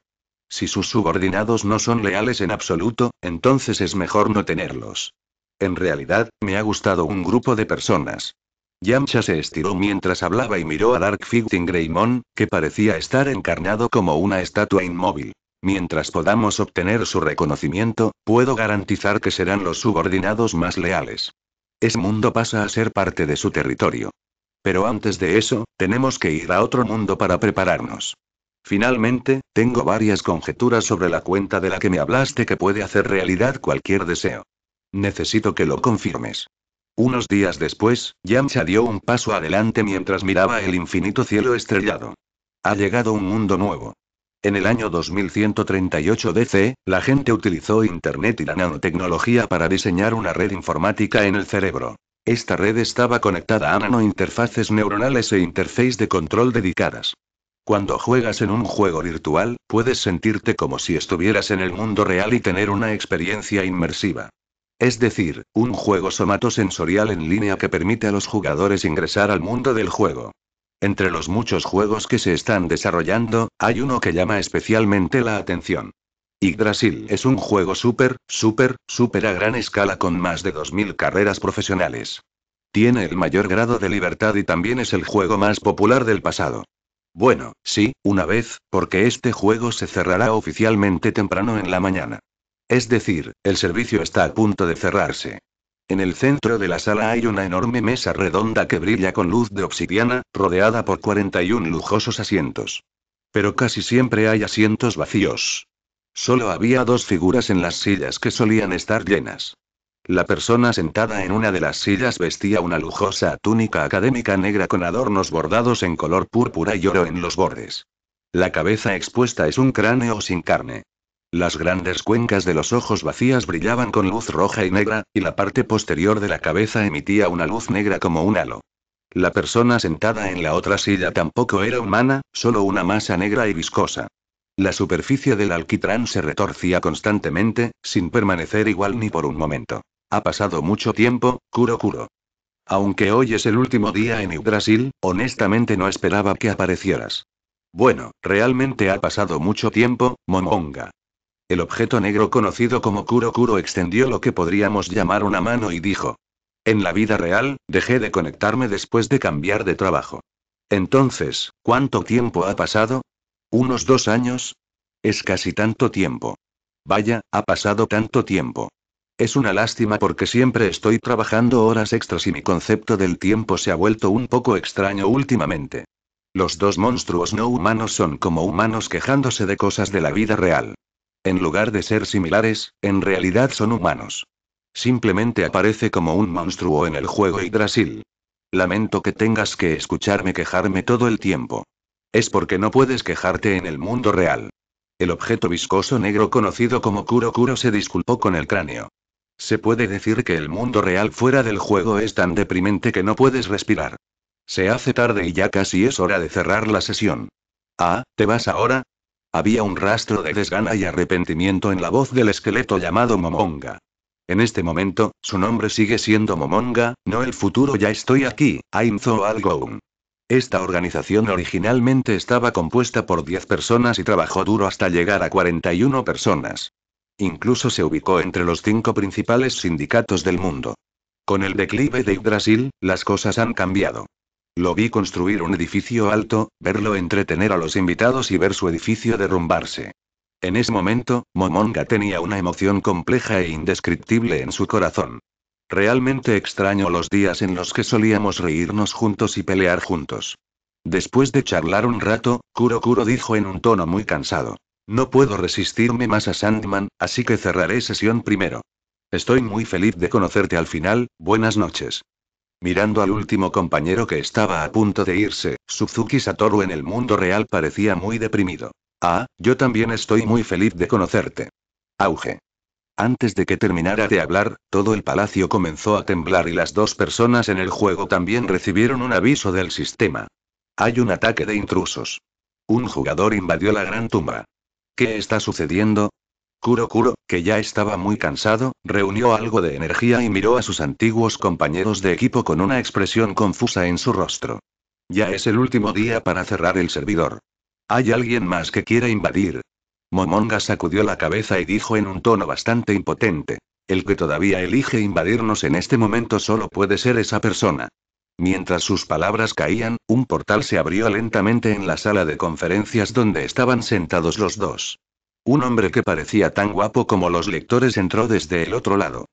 Si sus subordinados no son leales en absoluto, entonces es mejor no tenerlos. En realidad, me ha gustado un grupo de personas. Yamcha se estiró mientras hablaba y miró a Dark Fighting Greymon, que parecía estar encarnado como una estatua inmóvil. Mientras podamos obtener su reconocimiento, puedo garantizar que serán los subordinados más leales. Ese mundo pasa a ser parte de su territorio. Pero antes de eso, tenemos que ir a otro mundo para prepararnos. Finalmente, tengo varias conjeturas sobre la cuenta de la que me hablaste que puede hacer realidad cualquier deseo. Necesito que lo confirmes. Unos días después, Yamcha dio un paso adelante mientras miraba el infinito cielo estrellado. Ha llegado un mundo nuevo. En el año 2138 DC, la gente utilizó Internet y la nanotecnología para diseñar una red informática en el cerebro. Esta red estaba conectada a nanointerfaces neuronales e interfaces de control dedicadas. Cuando juegas en un juego virtual, puedes sentirte como si estuvieras en el mundo real y tener una experiencia inmersiva. Es decir, un juego somatosensorial en línea que permite a los jugadores ingresar al mundo del juego. Entre los muchos juegos que se están desarrollando, hay uno que llama especialmente la atención. Yggdrasil es un juego súper, súper, súper a gran escala con más de 2.000 carreras profesionales. Tiene el mayor grado de libertad y también es el juego más popular del pasado. Bueno, sí, una vez, porque este juego se cerrará oficialmente temprano en la mañana. Es decir, el servicio está a punto de cerrarse. En el centro de la sala hay una enorme mesa redonda que brilla con luz de obsidiana, rodeada por 41 lujosos asientos. Pero casi siempre hay asientos vacíos. Solo había dos figuras en las sillas que solían estar llenas. La persona sentada en una de las sillas vestía una lujosa túnica académica negra con adornos bordados en color púrpura y oro en los bordes. La cabeza expuesta es un cráneo sin carne. Las grandes cuencas de los ojos vacías brillaban con luz roja y negra, y la parte posterior de la cabeza emitía una luz negra como un halo. La persona sentada en la otra silla tampoco era humana, solo una masa negra y viscosa. La superficie del alquitrán se retorcía constantemente, sin permanecer igual ni por un momento. Ha pasado mucho tiempo, curo curo. Aunque hoy es el último día en Brasil, honestamente no esperaba que aparecieras. Bueno, realmente ha pasado mucho tiempo, Momonga. El objeto negro conocido como Kuro Kuro extendió lo que podríamos llamar una mano y dijo. En la vida real, dejé de conectarme después de cambiar de trabajo. Entonces, ¿cuánto tiempo ha pasado? ¿Unos dos años? Es casi tanto tiempo. Vaya, ha pasado tanto tiempo. Es una lástima porque siempre estoy trabajando horas extras y mi concepto del tiempo se ha vuelto un poco extraño últimamente. Los dos monstruos no humanos son como humanos quejándose de cosas de la vida real. En lugar de ser similares, en realidad son humanos. Simplemente aparece como un monstruo en el juego Yggdrasil. Lamento que tengas que escucharme quejarme todo el tiempo. Es porque no puedes quejarte en el mundo real. El objeto viscoso negro conocido como Kuro Kuro se disculpó con el cráneo. Se puede decir que el mundo real fuera del juego es tan deprimente que no puedes respirar. Se hace tarde y ya casi es hora de cerrar la sesión. Ah, ¿te vas ahora? Había un rastro de desgana y arrepentimiento en la voz del esqueleto llamado Momonga. En este momento, su nombre sigue siendo Momonga, no el futuro ya estoy aquí, Ainzo Algoum. Esta organización originalmente estaba compuesta por 10 personas y trabajó duro hasta llegar a 41 personas. Incluso se ubicó entre los cinco principales sindicatos del mundo. Con el declive de Brasil, las cosas han cambiado. Lo vi construir un edificio alto, verlo entretener a los invitados y ver su edificio derrumbarse. En ese momento, Momonga tenía una emoción compleja e indescriptible en su corazón. Realmente extraño los días en los que solíamos reírnos juntos y pelear juntos. Después de charlar un rato, Kuro Kuro dijo en un tono muy cansado. No puedo resistirme más a Sandman, así que cerraré sesión primero. Estoy muy feliz de conocerte al final, buenas noches. Mirando al último compañero que estaba a punto de irse, Suzuki Satoru en el mundo real parecía muy deprimido. Ah, yo también estoy muy feliz de conocerte. Auge. Antes de que terminara de hablar, todo el palacio comenzó a temblar y las dos personas en el juego también recibieron un aviso del sistema. Hay un ataque de intrusos. Un jugador invadió la gran tumba. ¿Qué está sucediendo? Kuro Kuro, que ya estaba muy cansado, reunió algo de energía y miró a sus antiguos compañeros de equipo con una expresión confusa en su rostro. Ya es el último día para cerrar el servidor. ¿Hay alguien más que quiera invadir? Momonga sacudió la cabeza y dijo en un tono bastante impotente. El que todavía elige invadirnos en este momento solo puede ser esa persona. Mientras sus palabras caían, un portal se abrió lentamente en la sala de conferencias donde estaban sentados los dos. Un hombre que parecía tan guapo como los lectores entró desde el otro lado.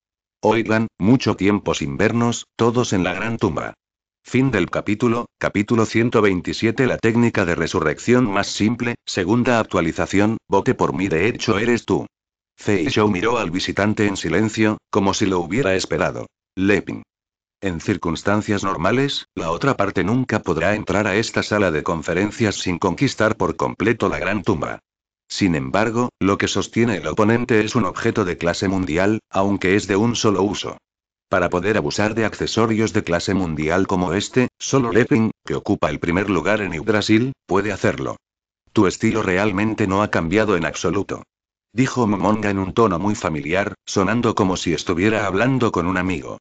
Oigan, mucho tiempo sin vernos, todos en la gran tumba. Fin del capítulo, capítulo 127 La técnica de resurrección más simple, segunda actualización, vote por mí de hecho eres tú. Fei Show miró al visitante en silencio, como si lo hubiera esperado. Lepin. En circunstancias normales, la otra parte nunca podrá entrar a esta sala de conferencias sin conquistar por completo la gran tumba. Sin embargo, lo que sostiene el oponente es un objeto de clase mundial, aunque es de un solo uso. Para poder abusar de accesorios de clase mundial como este, solo Lepin, que ocupa el primer lugar en Brasil, puede hacerlo. Tu estilo realmente no ha cambiado en absoluto. Dijo Momonga en un tono muy familiar, sonando como si estuviera hablando con un amigo.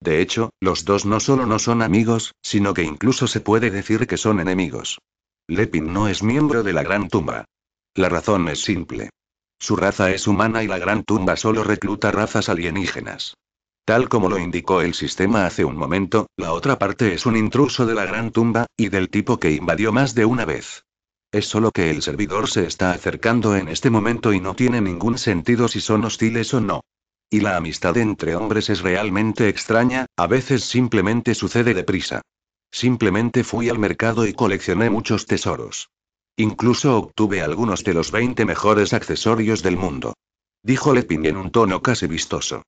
De hecho, los dos no solo no son amigos, sino que incluso se puede decir que son enemigos. Lepin no es miembro de la Gran Tumba. La razón es simple. Su raza es humana y la gran tumba solo recluta razas alienígenas. Tal como lo indicó el sistema hace un momento, la otra parte es un intruso de la gran tumba, y del tipo que invadió más de una vez. Es solo que el servidor se está acercando en este momento y no tiene ningún sentido si son hostiles o no. Y la amistad entre hombres es realmente extraña, a veces simplemente sucede deprisa. Simplemente fui al mercado y coleccioné muchos tesoros. Incluso obtuve algunos de los 20 mejores accesorios del mundo. Dijo Lepin en un tono casi vistoso.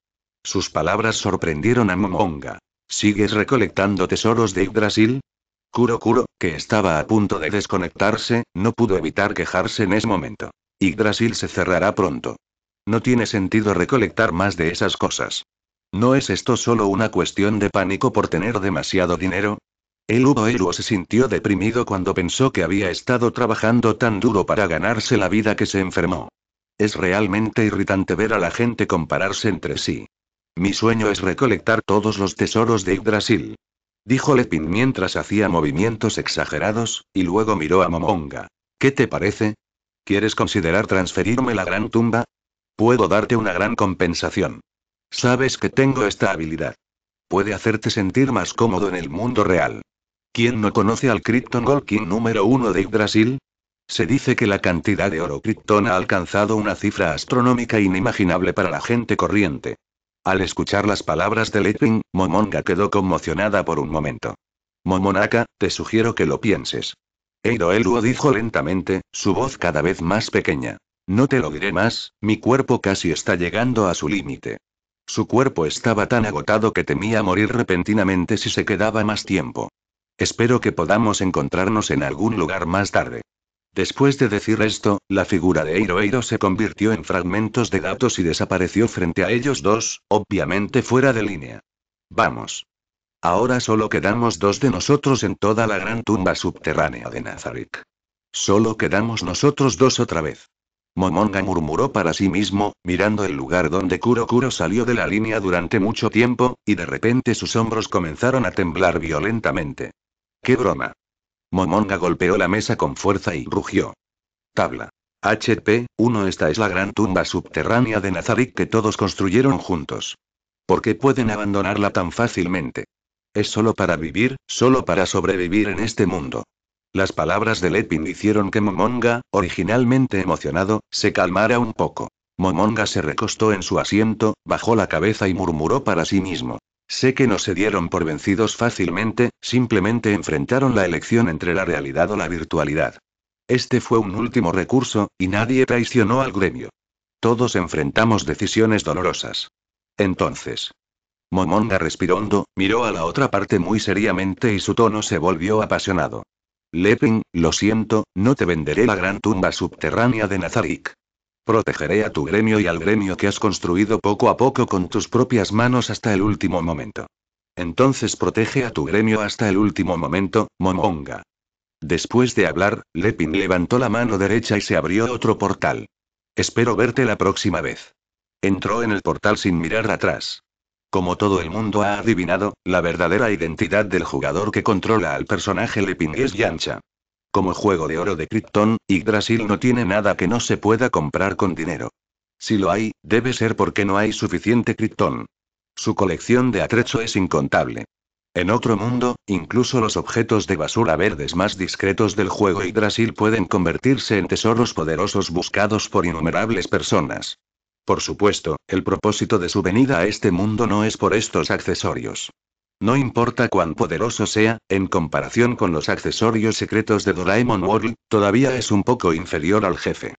Sus palabras sorprendieron a Momonga. ¿Sigues recolectando tesoros de Yggdrasil? Kuro Kuro, que estaba a punto de desconectarse, no pudo evitar quejarse en ese momento. Yggdrasil se cerrará pronto. No tiene sentido recolectar más de esas cosas. ¿No es esto solo una cuestión de pánico por tener demasiado dinero? El Ubo se sintió deprimido cuando pensó que había estado trabajando tan duro para ganarse la vida que se enfermó. Es realmente irritante ver a la gente compararse entre sí. Mi sueño es recolectar todos los tesoros de Yggdrasil. Dijo Lepin mientras hacía movimientos exagerados, y luego miró a Momonga. ¿Qué te parece? ¿Quieres considerar transferirme la gran tumba? Puedo darte una gran compensación. Sabes que tengo esta habilidad. Puede hacerte sentir más cómodo en el mundo real. ¿Quién no conoce al Krypton Golkin número uno de Brasil? Se dice que la cantidad de oro Krypton ha alcanzado una cifra astronómica inimaginable para la gente corriente. Al escuchar las palabras de Lepin, Momonga quedó conmocionada por un momento. Momonaka, te sugiero que lo pienses. Eido dijo lentamente, su voz cada vez más pequeña. No te lo diré más, mi cuerpo casi está llegando a su límite. Su cuerpo estaba tan agotado que temía morir repentinamente si se quedaba más tiempo. Espero que podamos encontrarnos en algún lugar más tarde. Después de decir esto, la figura de Eiro se convirtió en fragmentos de datos y desapareció frente a ellos dos, obviamente fuera de línea. Vamos. Ahora solo quedamos dos de nosotros en toda la gran tumba subterránea de Nazarick. Solo quedamos nosotros dos otra vez. Momonga murmuró para sí mismo, mirando el lugar donde Kuro Kuro salió de la línea durante mucho tiempo, y de repente sus hombros comenzaron a temblar violentamente. ¡Qué broma! Momonga golpeó la mesa con fuerza y rugió. Tabla. HP, 1 Esta es la gran tumba subterránea de Nazarick que todos construyeron juntos. ¿Por qué pueden abandonarla tan fácilmente? Es solo para vivir, solo para sobrevivir en este mundo. Las palabras de Lepin hicieron que Momonga, originalmente emocionado, se calmara un poco. Momonga se recostó en su asiento, bajó la cabeza y murmuró para sí mismo. Sé que no se dieron por vencidos fácilmente, simplemente enfrentaron la elección entre la realidad o la virtualidad. Este fue un último recurso, y nadie traicionó al gremio. Todos enfrentamos decisiones dolorosas. Entonces. Momonga respiró hondo, miró a la otra parte muy seriamente y su tono se volvió apasionado. Lepin, lo siento, no te venderé la gran tumba subterránea de Nazarick. Protegeré a tu gremio y al gremio que has construido poco a poco con tus propias manos hasta el último momento. Entonces protege a tu gremio hasta el último momento, Momonga. Después de hablar, Lepin levantó la mano derecha y se abrió otro portal. Espero verte la próxima vez. Entró en el portal sin mirar atrás. Como todo el mundo ha adivinado, la verdadera identidad del jugador que controla al personaje Lepin es Yancha. Como juego de oro de Krypton, Yggdrasil no tiene nada que no se pueda comprar con dinero. Si lo hay, debe ser porque no hay suficiente Krypton. Su colección de atrecho es incontable. En otro mundo, incluso los objetos de basura verdes más discretos del juego Yggdrasil pueden convertirse en tesoros poderosos buscados por innumerables personas. Por supuesto, el propósito de su venida a este mundo no es por estos accesorios. No importa cuán poderoso sea, en comparación con los accesorios secretos de Doraemon World, todavía es un poco inferior al jefe.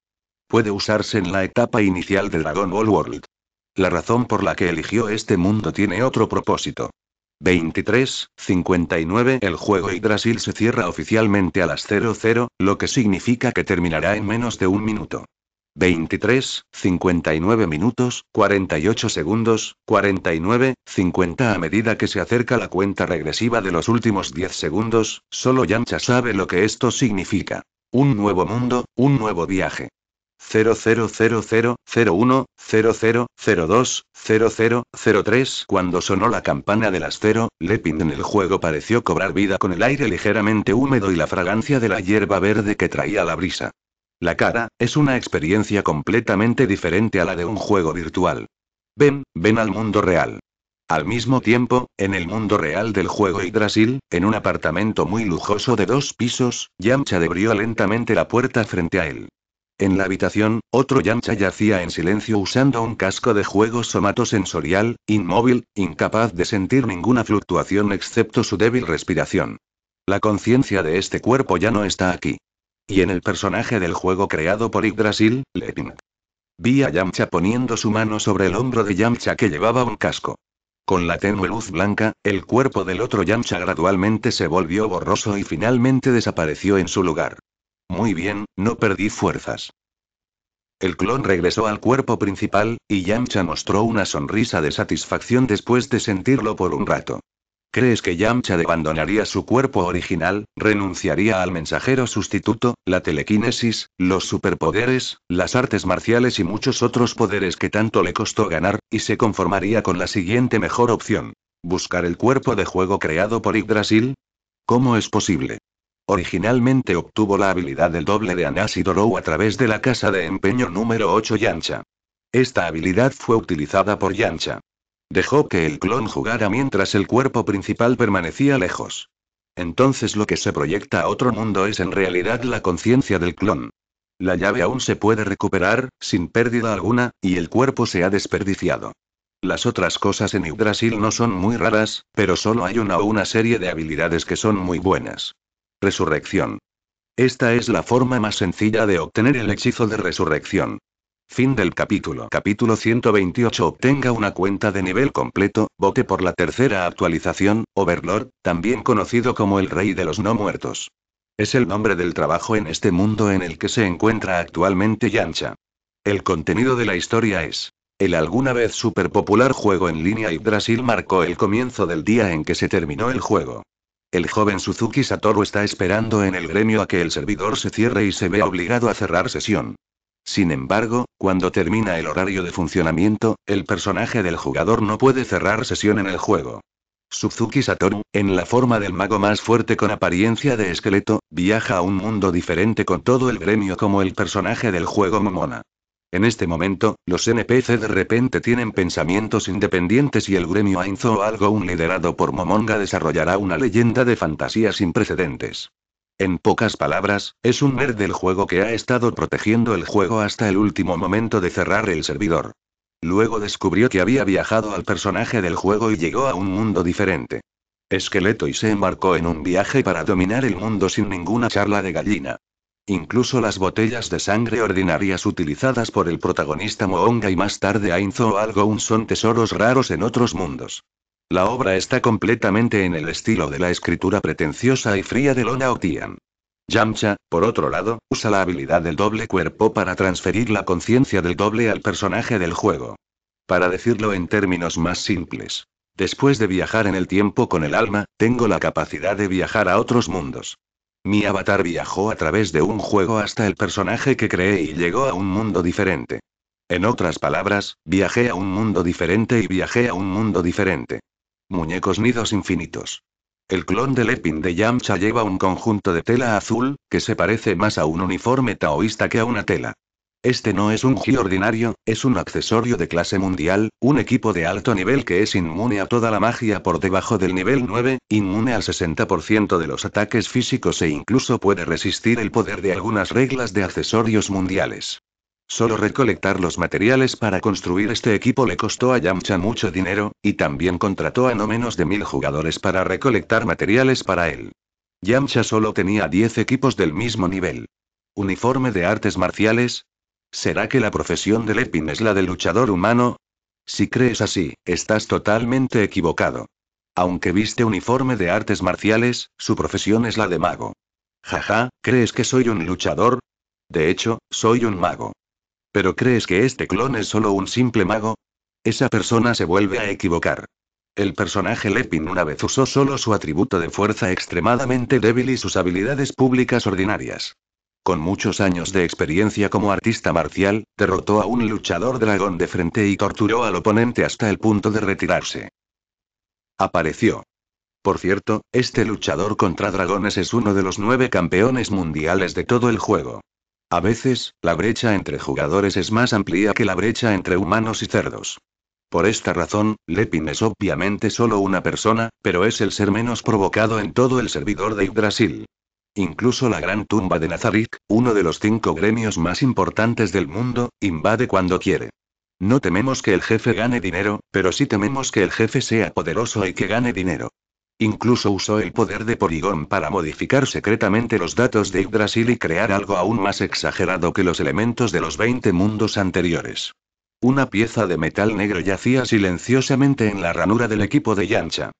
Puede usarse en la etapa inicial de Dragon Ball World. La razón por la que eligió este mundo tiene otro propósito. 23, 59 El juego y se cierra oficialmente a las 00, lo que significa que terminará en menos de un minuto. 23, 59 minutos, 48 segundos, 49, 50 a medida que se acerca la cuenta regresiva de los últimos 10 segundos, solo Yancha sabe lo que esto significa. Un nuevo mundo, un nuevo viaje. 0003. Cuando sonó la campana del astero, Lepin en el juego pareció cobrar vida con el aire ligeramente húmedo y la fragancia de la hierba verde que traía la brisa. La cara, es una experiencia completamente diferente a la de un juego virtual. Ven, ven al mundo real. Al mismo tiempo, en el mundo real del juego Yggdrasil, en un apartamento muy lujoso de dos pisos, Yamcha debrió lentamente la puerta frente a él. En la habitación, otro Yamcha yacía en silencio usando un casco de juego somatosensorial, inmóvil, incapaz de sentir ninguna fluctuación excepto su débil respiración. La conciencia de este cuerpo ya no está aquí. Y en el personaje del juego creado por Yggdrasil, Levin, Vi a Yamcha poniendo su mano sobre el hombro de Yamcha que llevaba un casco. Con la tenue luz blanca, el cuerpo del otro Yamcha gradualmente se volvió borroso y finalmente desapareció en su lugar. Muy bien, no perdí fuerzas. El clon regresó al cuerpo principal, y Yamcha mostró una sonrisa de satisfacción después de sentirlo por un rato. ¿Crees que Yamcha abandonaría su cuerpo original, renunciaría al mensajero sustituto, la telequinesis, los superpoderes, las artes marciales y muchos otros poderes que tanto le costó ganar, y se conformaría con la siguiente mejor opción? ¿Buscar el cuerpo de juego creado por Yggdrasil? ¿Cómo es posible? Originalmente obtuvo la habilidad del doble de Dorou a través de la casa de empeño número 8 Yamcha. Esta habilidad fue utilizada por Yamcha. Dejó que el clon jugara mientras el cuerpo principal permanecía lejos. Entonces lo que se proyecta a otro mundo es en realidad la conciencia del clon. La llave aún se puede recuperar, sin pérdida alguna, y el cuerpo se ha desperdiciado. Las otras cosas en Yggdrasil no son muy raras, pero solo hay una o una serie de habilidades que son muy buenas. Resurrección. Esta es la forma más sencilla de obtener el hechizo de resurrección. Fin del capítulo. Capítulo 128 Obtenga una cuenta de nivel completo, vote por la tercera actualización, Overlord, también conocido como el Rey de los No Muertos. Es el nombre del trabajo en este mundo en el que se encuentra actualmente Yancha. El contenido de la historia es. El alguna vez super popular juego en línea y Brasil marcó el comienzo del día en que se terminó el juego. El joven Suzuki Satoru está esperando en el gremio a que el servidor se cierre y se vea obligado a cerrar sesión. Sin embargo, cuando termina el horario de funcionamiento, el personaje del jugador no puede cerrar sesión en el juego. Suzuki Satoru, en la forma del mago más fuerte con apariencia de esqueleto, viaja a un mundo diferente con todo el gremio como el personaje del juego Momona. En este momento, los NPC de repente tienen pensamientos independientes y el gremio Ainzo o algo un liderado por Momonga desarrollará una leyenda de fantasía sin precedentes. En pocas palabras, es un nerd del juego que ha estado protegiendo el juego hasta el último momento de cerrar el servidor. Luego descubrió que había viajado al personaje del juego y llegó a un mundo diferente. Esqueleto y se embarcó en un viaje para dominar el mundo sin ninguna charla de gallina. Incluso las botellas de sangre ordinarias utilizadas por el protagonista Moonga y más tarde Ainzo o algo son tesoros raros en otros mundos. La obra está completamente en el estilo de la escritura pretenciosa y fría de Lona Otian. Yamcha, por otro lado, usa la habilidad del doble cuerpo para transferir la conciencia del doble al personaje del juego. Para decirlo en términos más simples. Después de viajar en el tiempo con el alma, tengo la capacidad de viajar a otros mundos. Mi avatar viajó a través de un juego hasta el personaje que creé y llegó a un mundo diferente. En otras palabras, viajé a un mundo diferente y viajé a un mundo diferente. Muñecos nidos infinitos. El clon de Lepin de Yamcha lleva un conjunto de tela azul, que se parece más a un uniforme taoísta que a una tela. Este no es un gi ordinario, es un accesorio de clase mundial, un equipo de alto nivel que es inmune a toda la magia por debajo del nivel 9, inmune al 60% de los ataques físicos e incluso puede resistir el poder de algunas reglas de accesorios mundiales. Solo recolectar los materiales para construir este equipo le costó a Yamcha mucho dinero, y también contrató a no menos de mil jugadores para recolectar materiales para él. Yamcha solo tenía 10 equipos del mismo nivel. ¿Uniforme de artes marciales? ¿Será que la profesión de Lepin es la del luchador humano? Si crees así, estás totalmente equivocado. Aunque viste uniforme de artes marciales, su profesión es la de mago. Jaja, ¿crees que soy un luchador? De hecho, soy un mago. ¿Pero crees que este clon es solo un simple mago? Esa persona se vuelve a equivocar. El personaje Lepin una vez usó solo su atributo de fuerza extremadamente débil y sus habilidades públicas ordinarias. Con muchos años de experiencia como artista marcial, derrotó a un luchador dragón de frente y torturó al oponente hasta el punto de retirarse. Apareció. Por cierto, este luchador contra dragones es uno de los nueve campeones mundiales de todo el juego. A veces, la brecha entre jugadores es más amplia que la brecha entre humanos y cerdos. Por esta razón, Lepin es obviamente solo una persona, pero es el ser menos provocado en todo el servidor de Brasil. Incluso la gran tumba de Nazarick, uno de los cinco gremios más importantes del mundo, invade cuando quiere. No tememos que el jefe gane dinero, pero sí tememos que el jefe sea poderoso y que gane dinero. Incluso usó el poder de Porygon para modificar secretamente los datos de Yggdrasil y crear algo aún más exagerado que los elementos de los 20 mundos anteriores. Una pieza de metal negro yacía silenciosamente en la ranura del equipo de Yancha.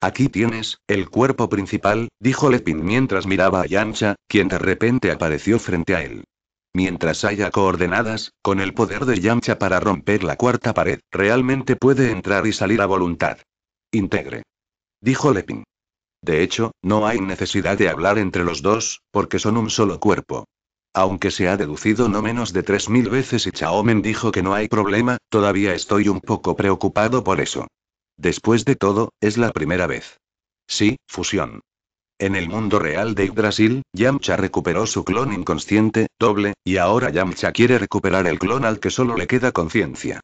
Aquí tienes, el cuerpo principal, dijo Lepin mientras miraba a Yancha, quien de repente apareció frente a él. Mientras haya coordenadas, con el poder de Yancha para romper la cuarta pared, realmente puede entrar y salir a voluntad. Integre dijo Lepin. De hecho, no hay necesidad de hablar entre los dos, porque son un solo cuerpo. Aunque se ha deducido no menos de 3.000 veces y Chaomen dijo que no hay problema, todavía estoy un poco preocupado por eso. Después de todo, es la primera vez. Sí, fusión. En el mundo real de Yggdrasil, Yamcha recuperó su clon inconsciente, doble, y ahora Yamcha quiere recuperar el clon al que solo le queda conciencia.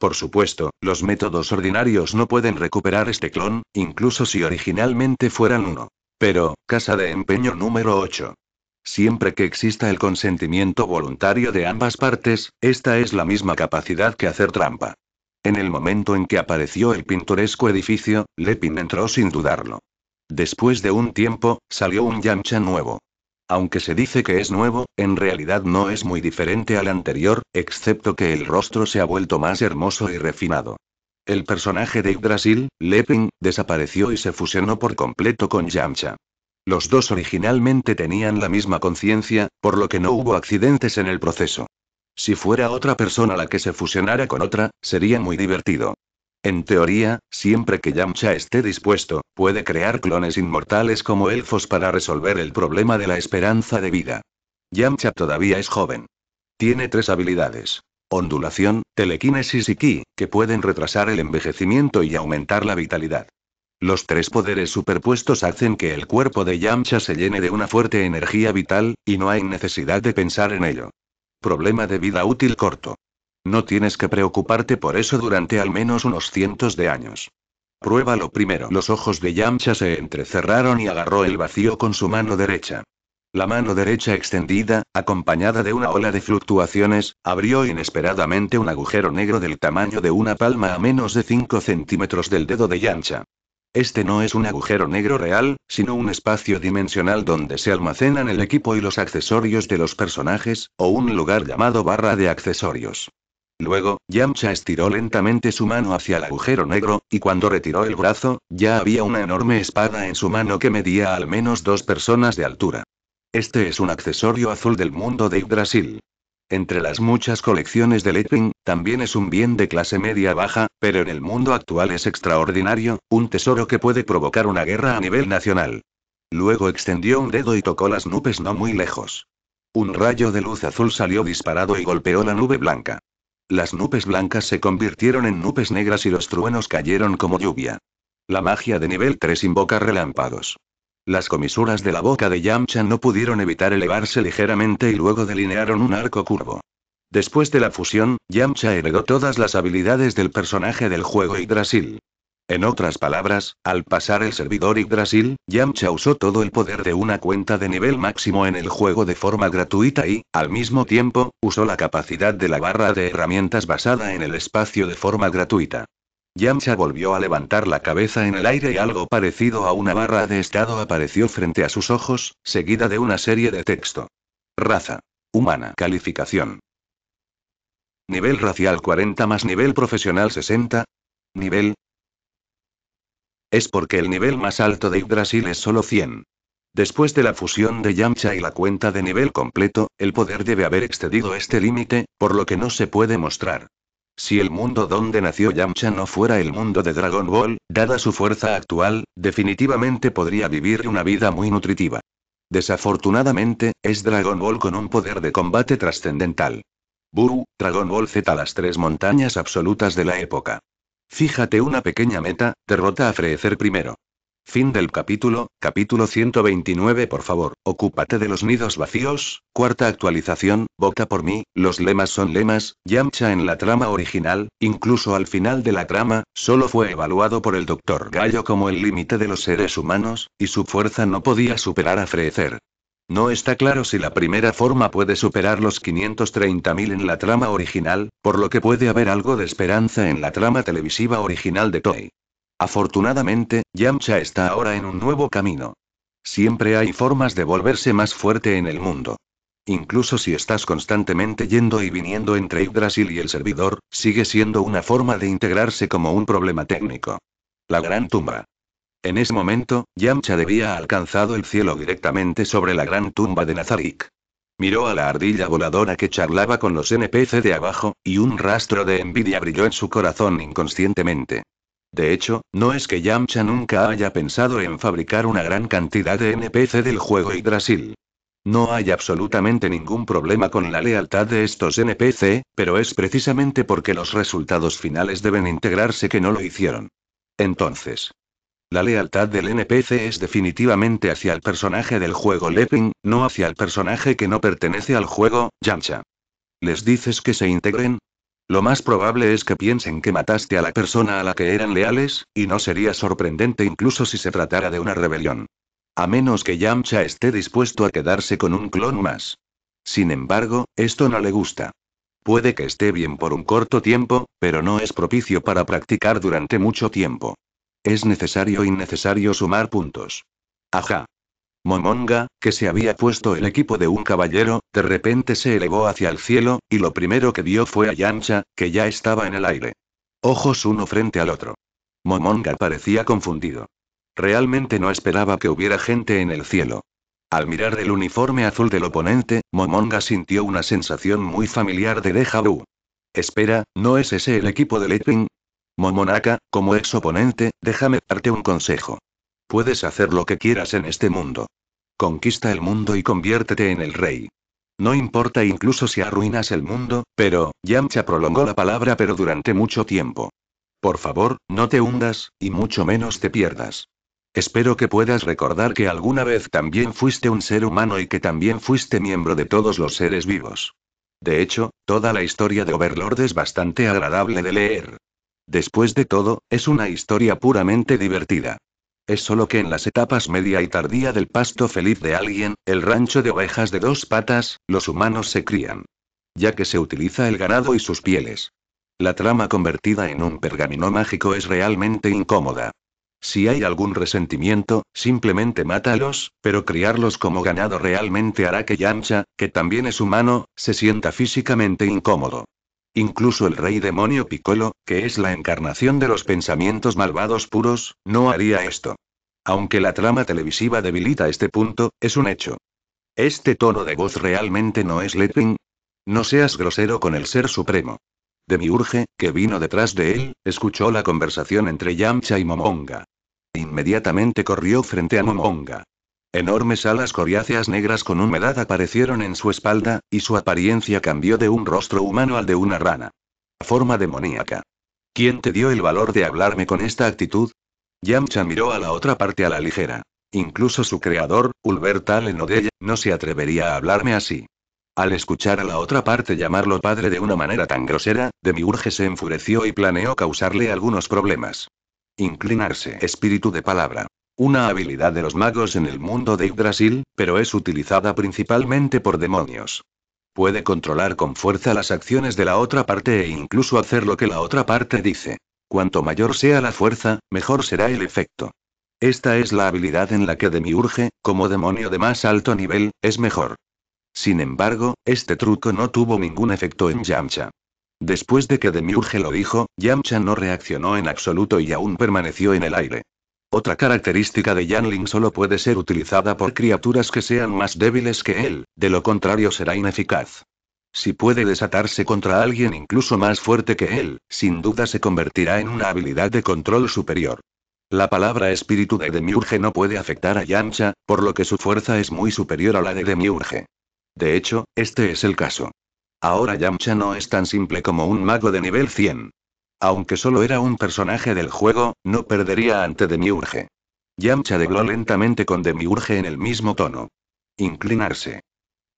Por supuesto, los métodos ordinarios no pueden recuperar este clon, incluso si originalmente fueran uno. Pero, casa de empeño número 8. Siempre que exista el consentimiento voluntario de ambas partes, esta es la misma capacidad que hacer trampa. En el momento en que apareció el pintoresco edificio, Lepin entró sin dudarlo. Después de un tiempo, salió un Yamcha nuevo. Aunque se dice que es nuevo, en realidad no es muy diferente al anterior, excepto que el rostro se ha vuelto más hermoso y refinado. El personaje de Yggdrasil, Lepin, desapareció y se fusionó por completo con Yamcha. Los dos originalmente tenían la misma conciencia, por lo que no hubo accidentes en el proceso. Si fuera otra persona la que se fusionara con otra, sería muy divertido. En teoría, siempre que Yamcha esté dispuesto, puede crear clones inmortales como elfos para resolver el problema de la esperanza de vida. Yamcha todavía es joven. Tiene tres habilidades. Ondulación, telequinesis y ki, que pueden retrasar el envejecimiento y aumentar la vitalidad. Los tres poderes superpuestos hacen que el cuerpo de Yamcha se llene de una fuerte energía vital, y no hay necesidad de pensar en ello. Problema de vida útil corto. No tienes que preocuparte por eso durante al menos unos cientos de años. Pruébalo primero. Los ojos de Yamcha se entrecerraron y agarró el vacío con su mano derecha. La mano derecha extendida, acompañada de una ola de fluctuaciones, abrió inesperadamente un agujero negro del tamaño de una palma a menos de 5 centímetros del dedo de Yamcha. Este no es un agujero negro real, sino un espacio dimensional donde se almacenan el equipo y los accesorios de los personajes, o un lugar llamado barra de accesorios. Luego, Yamcha estiró lentamente su mano hacia el agujero negro, y cuando retiró el brazo, ya había una enorme espada en su mano que medía al menos dos personas de altura. Este es un accesorio azul del mundo de Yggdrasil. Entre las muchas colecciones de Lightning, también es un bien de clase media-baja, pero en el mundo actual es extraordinario, un tesoro que puede provocar una guerra a nivel nacional. Luego extendió un dedo y tocó las nubes no muy lejos. Un rayo de luz azul salió disparado y golpeó la nube blanca. Las nubes blancas se convirtieron en nubes negras y los truenos cayeron como lluvia. La magia de nivel 3 invoca relámpagos. Las comisuras de la boca de Yamcha no pudieron evitar elevarse ligeramente y luego delinearon un arco curvo. Después de la fusión, Yamcha heredó todas las habilidades del personaje del juego Yggdrasil. En otras palabras, al pasar el servidor Yggdrasil, Yamcha usó todo el poder de una cuenta de nivel máximo en el juego de forma gratuita y, al mismo tiempo, usó la capacidad de la barra de herramientas basada en el espacio de forma gratuita. Yamcha volvió a levantar la cabeza en el aire y algo parecido a una barra de estado apareció frente a sus ojos, seguida de una serie de texto. Raza. Humana. Calificación. Nivel racial 40 más nivel profesional 60. Nivel. Es porque el nivel más alto de Yggdrasil es solo 100. Después de la fusión de Yamcha y la cuenta de nivel completo, el poder debe haber excedido este límite, por lo que no se puede mostrar. Si el mundo donde nació Yamcha no fuera el mundo de Dragon Ball, dada su fuerza actual, definitivamente podría vivir una vida muy nutritiva. Desafortunadamente, es Dragon Ball con un poder de combate trascendental. Buru, Dragon Ball Z, las tres montañas absolutas de la época. Fíjate una pequeña meta, derrota a Frecer primero. Fin del capítulo, capítulo 129 por favor, ocúpate de los nidos vacíos, cuarta actualización, vota por mí, los lemas son lemas, Yamcha en la trama original, incluso al final de la trama, solo fue evaluado por el Dr. Gallo como el límite de los seres humanos, y su fuerza no podía superar a Freecer. No está claro si la primera forma puede superar los 530.000 en la trama original, por lo que puede haber algo de esperanza en la trama televisiva original de Toei. Afortunadamente, Yamcha está ahora en un nuevo camino. Siempre hay formas de volverse más fuerte en el mundo. Incluso si estás constantemente yendo y viniendo entre Yggdrasil y el servidor, sigue siendo una forma de integrarse como un problema técnico. La gran tumba. En ese momento, Yamcha debía alcanzado el cielo directamente sobre la gran tumba de Nazarick. Miró a la ardilla voladora que charlaba con los NPC de abajo, y un rastro de envidia brilló en su corazón inconscientemente. De hecho, no es que Yamcha nunca haya pensado en fabricar una gran cantidad de NPC del juego Yggdrasil. No hay absolutamente ningún problema con la lealtad de estos NPC, pero es precisamente porque los resultados finales deben integrarse que no lo hicieron. Entonces, la lealtad del NPC es definitivamente hacia el personaje del juego Lepin, no hacia el personaje que no pertenece al juego, Yamcha. ¿Les dices que se integren? Lo más probable es que piensen que mataste a la persona a la que eran leales, y no sería sorprendente incluso si se tratara de una rebelión. A menos que Yamcha esté dispuesto a quedarse con un clon más. Sin embargo, esto no le gusta. Puede que esté bien por un corto tiempo, pero no es propicio para practicar durante mucho tiempo. Es necesario y necesario sumar puntos. Ajá. Momonga, que se había puesto el equipo de un caballero, de repente se elevó hacia el cielo, y lo primero que vio fue a Yancha, que ya estaba en el aire. Ojos uno frente al otro. Momonga parecía confundido. Realmente no esperaba que hubiera gente en el cielo. Al mirar el uniforme azul del oponente, Momonga sintió una sensación muy familiar de déjà Espera, ¿no es ese el equipo de Lightning? Monaca, como ex oponente, déjame darte un consejo. Puedes hacer lo que quieras en este mundo. Conquista el mundo y conviértete en el rey. No importa incluso si arruinas el mundo, pero, Yamcha prolongó la palabra pero durante mucho tiempo. Por favor, no te hundas, y mucho menos te pierdas. Espero que puedas recordar que alguna vez también fuiste un ser humano y que también fuiste miembro de todos los seres vivos. De hecho, toda la historia de Overlord es bastante agradable de leer. Después de todo, es una historia puramente divertida. Es solo que en las etapas media y tardía del pasto feliz de alguien, el rancho de ovejas de dos patas, los humanos se crían. Ya que se utiliza el ganado y sus pieles. La trama convertida en un pergamino mágico es realmente incómoda. Si hay algún resentimiento, simplemente mátalos, pero criarlos como ganado realmente hará que Yancha, que también es humano, se sienta físicamente incómodo. Incluso el rey demonio Piccolo, que es la encarnación de los pensamientos malvados puros, no haría esto. Aunque la trama televisiva debilita este punto, es un hecho. Este tono de voz realmente no es Letwin. No seas grosero con el ser supremo. Demiurge, que vino detrás de él, escuchó la conversación entre Yamcha y Momonga. Inmediatamente corrió frente a Momonga. Enormes alas coriáceas negras con humedad aparecieron en su espalda, y su apariencia cambió de un rostro humano al de una rana. Forma demoníaca. ¿Quién te dio el valor de hablarme con esta actitud? Yamcha miró a la otra parte a la ligera. Incluso su creador, Ulberta ella, no se atrevería a hablarme así. Al escuchar a la otra parte llamarlo padre de una manera tan grosera, Demiurge se enfureció y planeó causarle algunos problemas. Inclinarse. Espíritu de palabra. Una habilidad de los magos en el mundo de Yggdrasil, pero es utilizada principalmente por demonios. Puede controlar con fuerza las acciones de la otra parte e incluso hacer lo que la otra parte dice. Cuanto mayor sea la fuerza, mejor será el efecto. Esta es la habilidad en la que Demiurge, como demonio de más alto nivel, es mejor. Sin embargo, este truco no tuvo ningún efecto en Yamcha. Después de que Demiurge lo dijo, Yamcha no reaccionó en absoluto y aún permaneció en el aire. Otra característica de Yanling solo puede ser utilizada por criaturas que sean más débiles que él, de lo contrario será ineficaz. Si puede desatarse contra alguien incluso más fuerte que él, sin duda se convertirá en una habilidad de control superior. La palabra espíritu de Demiurge no puede afectar a Yancha, por lo que su fuerza es muy superior a la de Demiurge. De hecho, este es el caso. Ahora Yamcha no es tan simple como un mago de nivel 100. Aunque solo era un personaje del juego, no perdería ante Demiurge. Yamcha debló lentamente con Demiurge en el mismo tono. Inclinarse.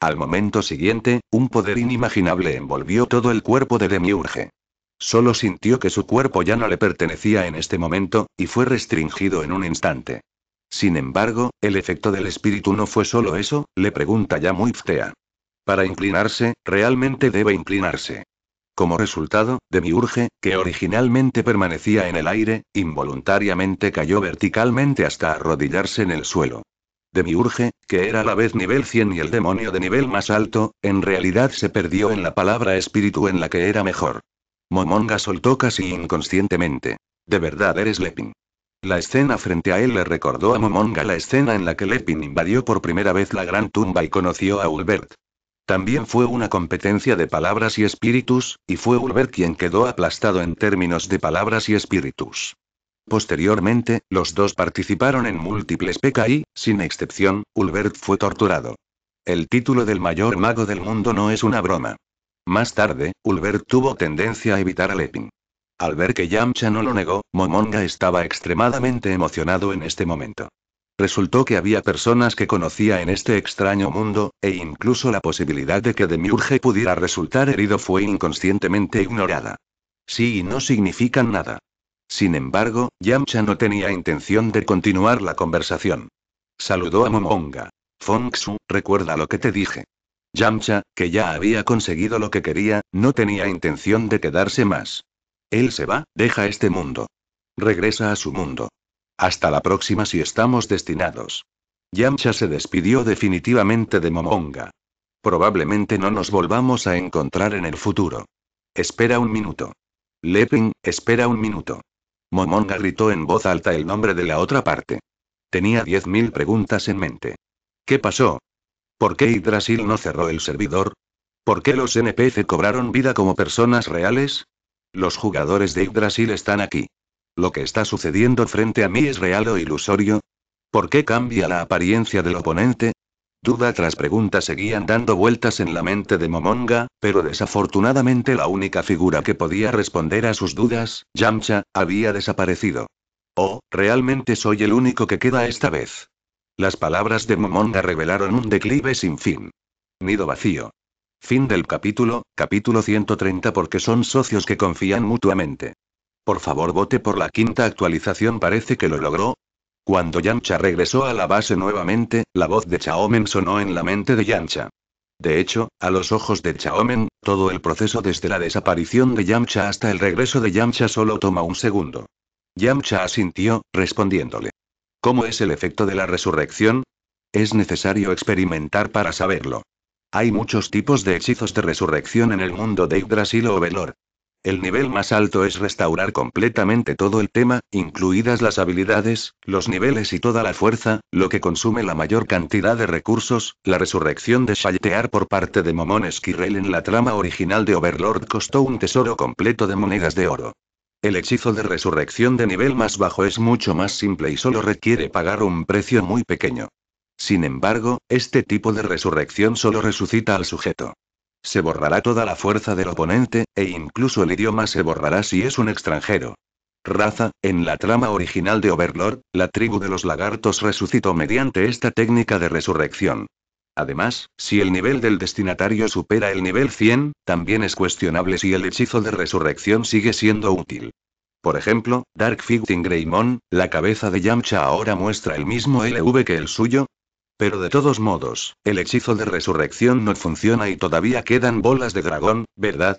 Al momento siguiente, un poder inimaginable envolvió todo el cuerpo de Demiurge. Solo sintió que su cuerpo ya no le pertenecía en este momento, y fue restringido en un instante. Sin embargo, el efecto del espíritu no fue solo eso, le pregunta ya muy ftea. Para inclinarse, realmente debe inclinarse. Como resultado, Demiurge, que originalmente permanecía en el aire, involuntariamente cayó verticalmente hasta arrodillarse en el suelo. Demiurge, que era a la vez nivel 100 y el demonio de nivel más alto, en realidad se perdió en la palabra espíritu en la que era mejor. Momonga soltó casi inconscientemente. De verdad eres Lepin. La escena frente a él le recordó a Momonga la escena en la que Lepin invadió por primera vez la gran tumba y conoció a Ulbert. También fue una competencia de palabras y espíritus, y fue Ulbert quien quedó aplastado en términos de palabras y espíritus. Posteriormente, los dos participaron en múltiples y, sin excepción, Ulbert fue torturado. El título del mayor mago del mundo no es una broma. Más tarde, Ulbert tuvo tendencia a evitar a Lepin. Al ver que Yamcha no lo negó, Momonga estaba extremadamente emocionado en este momento. Resultó que había personas que conocía en este extraño mundo, e incluso la posibilidad de que Demiurge pudiera resultar herido fue inconscientemente ignorada. Sí y no significan nada. Sin embargo, Yamcha no tenía intención de continuar la conversación. Saludó a Momonga. Fongsu, recuerda lo que te dije. Yamcha, que ya había conseguido lo que quería, no tenía intención de quedarse más. Él se va, deja este mundo. Regresa a su mundo. Hasta la próxima si estamos destinados. Yamcha se despidió definitivamente de Momonga. Probablemente no nos volvamos a encontrar en el futuro. Espera un minuto. Leping, espera un minuto. Momonga gritó en voz alta el nombre de la otra parte. Tenía diez mil preguntas en mente. ¿Qué pasó? ¿Por qué Yggdrasil no cerró el servidor? ¿Por qué los NPC cobraron vida como personas reales? Los jugadores de Yggdrasil están aquí. ¿Lo que está sucediendo frente a mí es real o ilusorio? ¿Por qué cambia la apariencia del oponente? Duda tras pregunta seguían dando vueltas en la mente de Momonga, pero desafortunadamente la única figura que podía responder a sus dudas, Yamcha, había desaparecido. Oh, realmente soy el único que queda esta vez. Las palabras de Momonga revelaron un declive sin fin. Nido vacío. Fin del capítulo, capítulo 130 porque son socios que confían mutuamente. Por favor vote por la quinta actualización parece que lo logró. Cuando Yamcha regresó a la base nuevamente, la voz de Chaomen sonó en la mente de Yamcha. De hecho, a los ojos de Chaomen, todo el proceso desde la desaparición de Yamcha hasta el regreso de Yamcha solo toma un segundo. Yamcha asintió, respondiéndole. ¿Cómo es el efecto de la resurrección? Es necesario experimentar para saberlo. Hay muchos tipos de hechizos de resurrección en el mundo de Yggdrasil o Velor. El nivel más alto es restaurar completamente todo el tema, incluidas las habilidades, los niveles y toda la fuerza, lo que consume la mayor cantidad de recursos. La resurrección de Shaltear por parte de Momon Esquirrel en la trama original de Overlord costó un tesoro completo de monedas de oro. El hechizo de resurrección de nivel más bajo es mucho más simple y solo requiere pagar un precio muy pequeño. Sin embargo, este tipo de resurrección solo resucita al sujeto. Se borrará toda la fuerza del oponente, e incluso el idioma se borrará si es un extranjero. Raza, en la trama original de Overlord, la tribu de los lagartos resucitó mediante esta técnica de resurrección. Además, si el nivel del destinatario supera el nivel 100, también es cuestionable si el hechizo de resurrección sigue siendo útil. Por ejemplo, Dark Fighting Greymon, la cabeza de Yamcha ahora muestra el mismo LV que el suyo, pero de todos modos, el hechizo de resurrección no funciona y todavía quedan bolas de dragón, ¿verdad?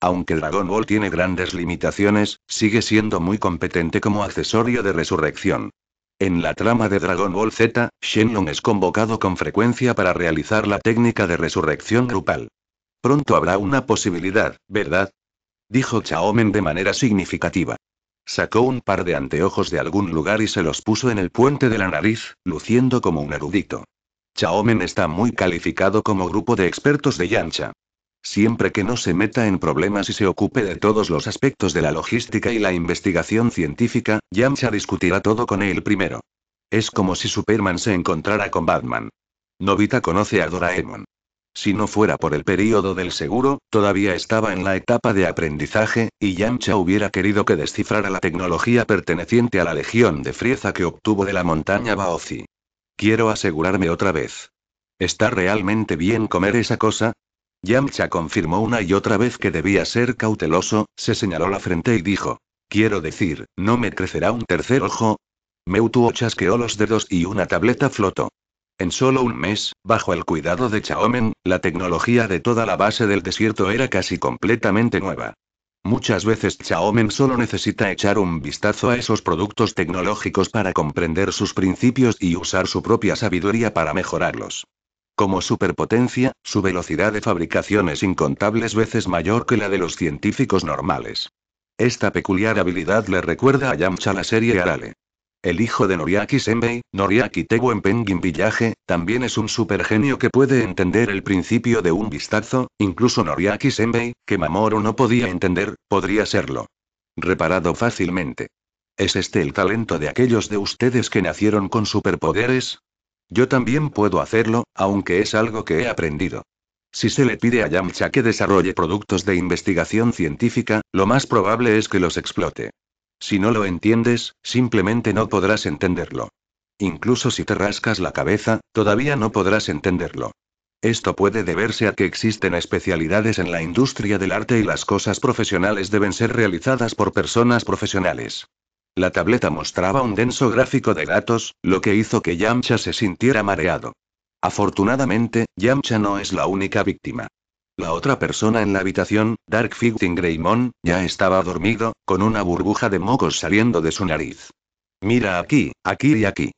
Aunque Dragon Ball tiene grandes limitaciones, sigue siendo muy competente como accesorio de resurrección. En la trama de Dragon Ball Z, Shenlong es convocado con frecuencia para realizar la técnica de resurrección grupal. Pronto habrá una posibilidad, ¿verdad? Dijo Chaomen de manera significativa. Sacó un par de anteojos de algún lugar y se los puso en el puente de la nariz, luciendo como un erudito. Chaomen está muy calificado como grupo de expertos de Yancha. Siempre que no se meta en problemas y se ocupe de todos los aspectos de la logística y la investigación científica, Yamcha discutirá todo con él primero. Es como si Superman se encontrara con Batman. Novita conoce a Doraemon. Si no fuera por el período del seguro, todavía estaba en la etapa de aprendizaje, y Yamcha hubiera querido que descifrara la tecnología perteneciente a la legión de Frieza que obtuvo de la montaña Baozi. Quiero asegurarme otra vez. ¿Está realmente bien comer esa cosa? Yamcha confirmó una y otra vez que debía ser cauteloso, se señaló la frente y dijo. Quiero decir, ¿no me crecerá un tercer ojo? Meutuo chasqueó los dedos y una tableta flotó. En solo un mes, bajo el cuidado de Chaomen, la tecnología de toda la base del desierto era casi completamente nueva. Muchas veces Chaomen solo necesita echar un vistazo a esos productos tecnológicos para comprender sus principios y usar su propia sabiduría para mejorarlos. Como superpotencia, su velocidad de fabricación es incontables veces mayor que la de los científicos normales. Esta peculiar habilidad le recuerda a Yamcha la serie Arale. El hijo de Noriaki Senbei, Noriaki Tebu en Penguin Villaje también es un supergenio que puede entender el principio de un vistazo, incluso Noriaki Senbei, que Mamoru no podía entender, podría serlo. Reparado fácilmente. ¿Es este el talento de aquellos de ustedes que nacieron con superpoderes? Yo también puedo hacerlo, aunque es algo que he aprendido. Si se le pide a Yamcha que desarrolle productos de investigación científica, lo más probable es que los explote. Si no lo entiendes, simplemente no podrás entenderlo. Incluso si te rascas la cabeza, todavía no podrás entenderlo. Esto puede deberse a que existen especialidades en la industria del arte y las cosas profesionales deben ser realizadas por personas profesionales. La tableta mostraba un denso gráfico de datos, lo que hizo que Yamcha se sintiera mareado. Afortunadamente, Yamcha no es la única víctima. La otra persona en la habitación, Dark Figting Greymon, ya estaba dormido, con una burbuja de mocos saliendo de su nariz. Mira aquí, aquí y aquí.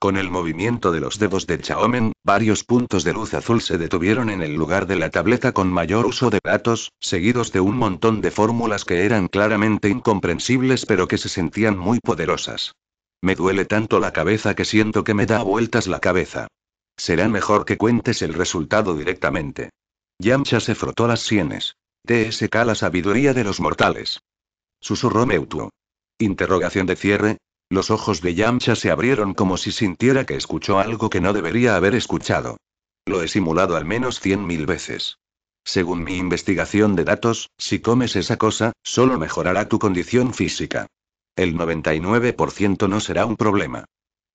Con el movimiento de los dedos de Chaomen, varios puntos de luz azul se detuvieron en el lugar de la tableta con mayor uso de datos, seguidos de un montón de fórmulas que eran claramente incomprensibles pero que se sentían muy poderosas. Me duele tanto la cabeza que siento que me da vueltas la cabeza. Será mejor que cuentes el resultado directamente. Yamcha se frotó las sienes. TSK la sabiduría de los mortales. Susurró Mewtwo. Interrogación de cierre. Los ojos de Yamcha se abrieron como si sintiera que escuchó algo que no debería haber escuchado. Lo he simulado al menos cien mil veces. Según mi investigación de datos, si comes esa cosa, solo mejorará tu condición física. El 99% no será un problema.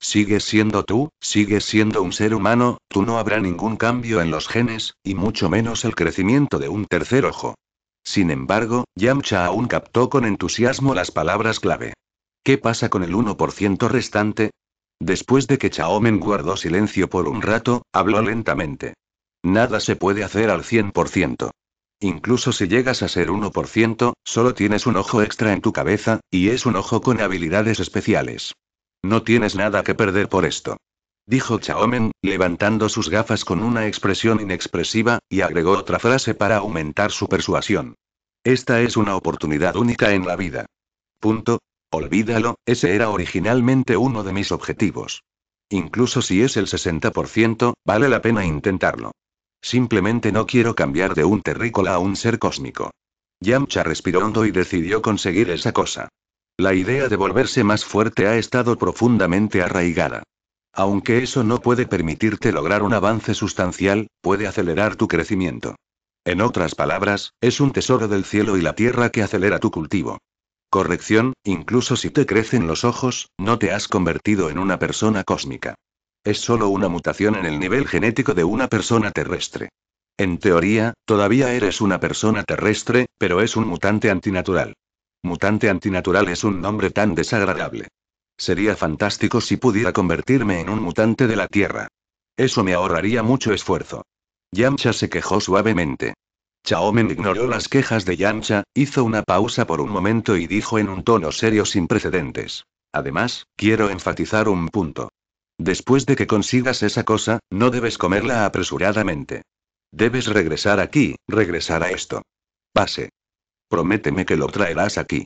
Sigues siendo tú, sigues siendo un ser humano, tú no habrá ningún cambio en los genes, y mucho menos el crecimiento de un tercer ojo. Sin embargo, Yamcha aún captó con entusiasmo las palabras clave. ¿Qué pasa con el 1% restante? Después de que Chaomen guardó silencio por un rato, habló lentamente. Nada se puede hacer al 100%. Incluso si llegas a ser 1%, solo tienes un ojo extra en tu cabeza, y es un ojo con habilidades especiales. No tienes nada que perder por esto. Dijo Chaomen, levantando sus gafas con una expresión inexpresiva, y agregó otra frase para aumentar su persuasión. Esta es una oportunidad única en la vida. Punto. Olvídalo, ese era originalmente uno de mis objetivos. Incluso si es el 60%, vale la pena intentarlo. Simplemente no quiero cambiar de un terrícola a un ser cósmico. Yamcha respiró hondo y decidió conseguir esa cosa. La idea de volverse más fuerte ha estado profundamente arraigada. Aunque eso no puede permitirte lograr un avance sustancial, puede acelerar tu crecimiento. En otras palabras, es un tesoro del cielo y la tierra que acelera tu cultivo. Corrección, incluso si te crecen los ojos, no te has convertido en una persona cósmica. Es solo una mutación en el nivel genético de una persona terrestre. En teoría, todavía eres una persona terrestre, pero es un mutante antinatural. Mutante antinatural es un nombre tan desagradable. Sería fantástico si pudiera convertirme en un mutante de la Tierra. Eso me ahorraría mucho esfuerzo. Yamcha se quejó suavemente. Chaomen ignoró las quejas de Yamcha, hizo una pausa por un momento y dijo en un tono serio sin precedentes. Además, quiero enfatizar un punto. Después de que consigas esa cosa, no debes comerla apresuradamente. Debes regresar aquí, regresar a esto. Pase. Prométeme que lo traerás aquí.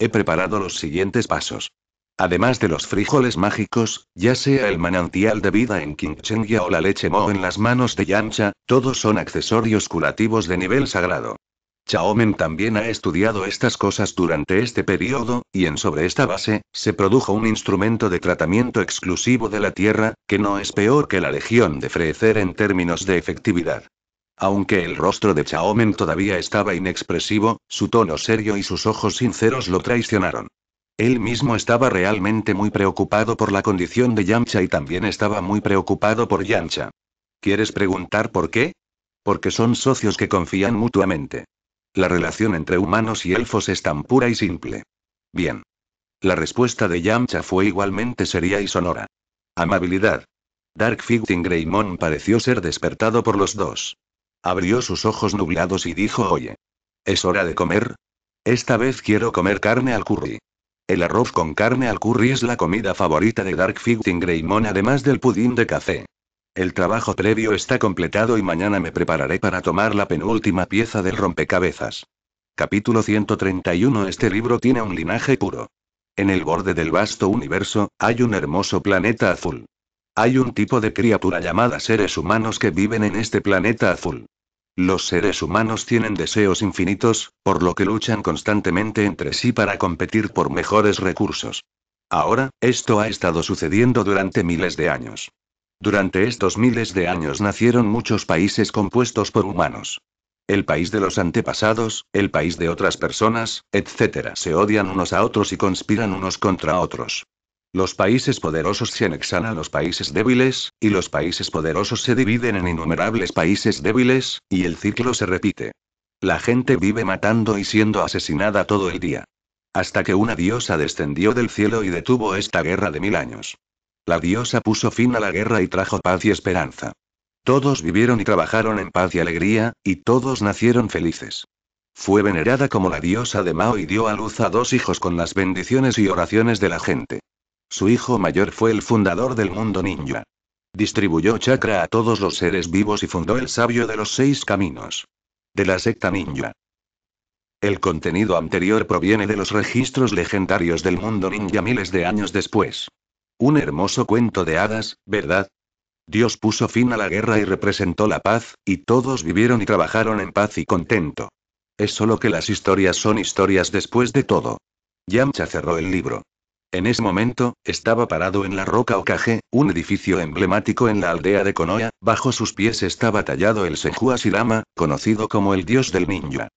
He preparado los siguientes pasos. Además de los frijoles mágicos, ya sea el manantial de vida en Kingchengia o la leche Mo en las manos de Yancha, todos son accesorios curativos de nivel sagrado. Chaomen también ha estudiado estas cosas durante este periodo, y en sobre esta base, se produjo un instrumento de tratamiento exclusivo de la Tierra, que no es peor que la Legión de Frecer en términos de efectividad. Aunque el rostro de Chaomen todavía estaba inexpresivo, su tono serio y sus ojos sinceros lo traicionaron. Él mismo estaba realmente muy preocupado por la condición de Yamcha y también estaba muy preocupado por Yamcha. ¿Quieres preguntar por qué? Porque son socios que confían mutuamente. La relación entre humanos y elfos es tan pura y simple. Bien. La respuesta de Yamcha fue igualmente seria y sonora. Amabilidad. Dark Figting Greymon pareció ser despertado por los dos. Abrió sus ojos nublados y dijo, oye, ¿es hora de comer? Esta vez quiero comer carne al curry. El arroz con carne al curry es la comida favorita de Dark Fighting Greymon además del pudín de café. El trabajo previo está completado y mañana me prepararé para tomar la penúltima pieza del rompecabezas. Capítulo 131 Este libro tiene un linaje puro. En el borde del vasto universo, hay un hermoso planeta azul. Hay un tipo de criatura llamada seres humanos que viven en este planeta azul. Los seres humanos tienen deseos infinitos, por lo que luchan constantemente entre sí para competir por mejores recursos. Ahora, esto ha estado sucediendo durante miles de años. Durante estos miles de años nacieron muchos países compuestos por humanos. El país de los antepasados, el país de otras personas, etc. se odian unos a otros y conspiran unos contra otros. Los países poderosos se anexan a los países débiles, y los países poderosos se dividen en innumerables países débiles, y el ciclo se repite. La gente vive matando y siendo asesinada todo el día. Hasta que una diosa descendió del cielo y detuvo esta guerra de mil años. La diosa puso fin a la guerra y trajo paz y esperanza. Todos vivieron y trabajaron en paz y alegría, y todos nacieron felices. Fue venerada como la diosa de Mao y dio a luz a dos hijos con las bendiciones y oraciones de la gente. Su hijo mayor fue el fundador del mundo ninja. Distribuyó chakra a todos los seres vivos y fundó el sabio de los seis caminos. De la secta ninja. El contenido anterior proviene de los registros legendarios del mundo ninja miles de años después. Un hermoso cuento de hadas, ¿verdad? Dios puso fin a la guerra y representó la paz, y todos vivieron y trabajaron en paz y contento. Es solo que las historias son historias después de todo. Yamcha cerró el libro. En ese momento, estaba parado en la Roca Ocaje, un edificio emblemático en la aldea de Konoha, bajo sus pies estaba tallado el Senju Asirama, conocido como el dios del ninja.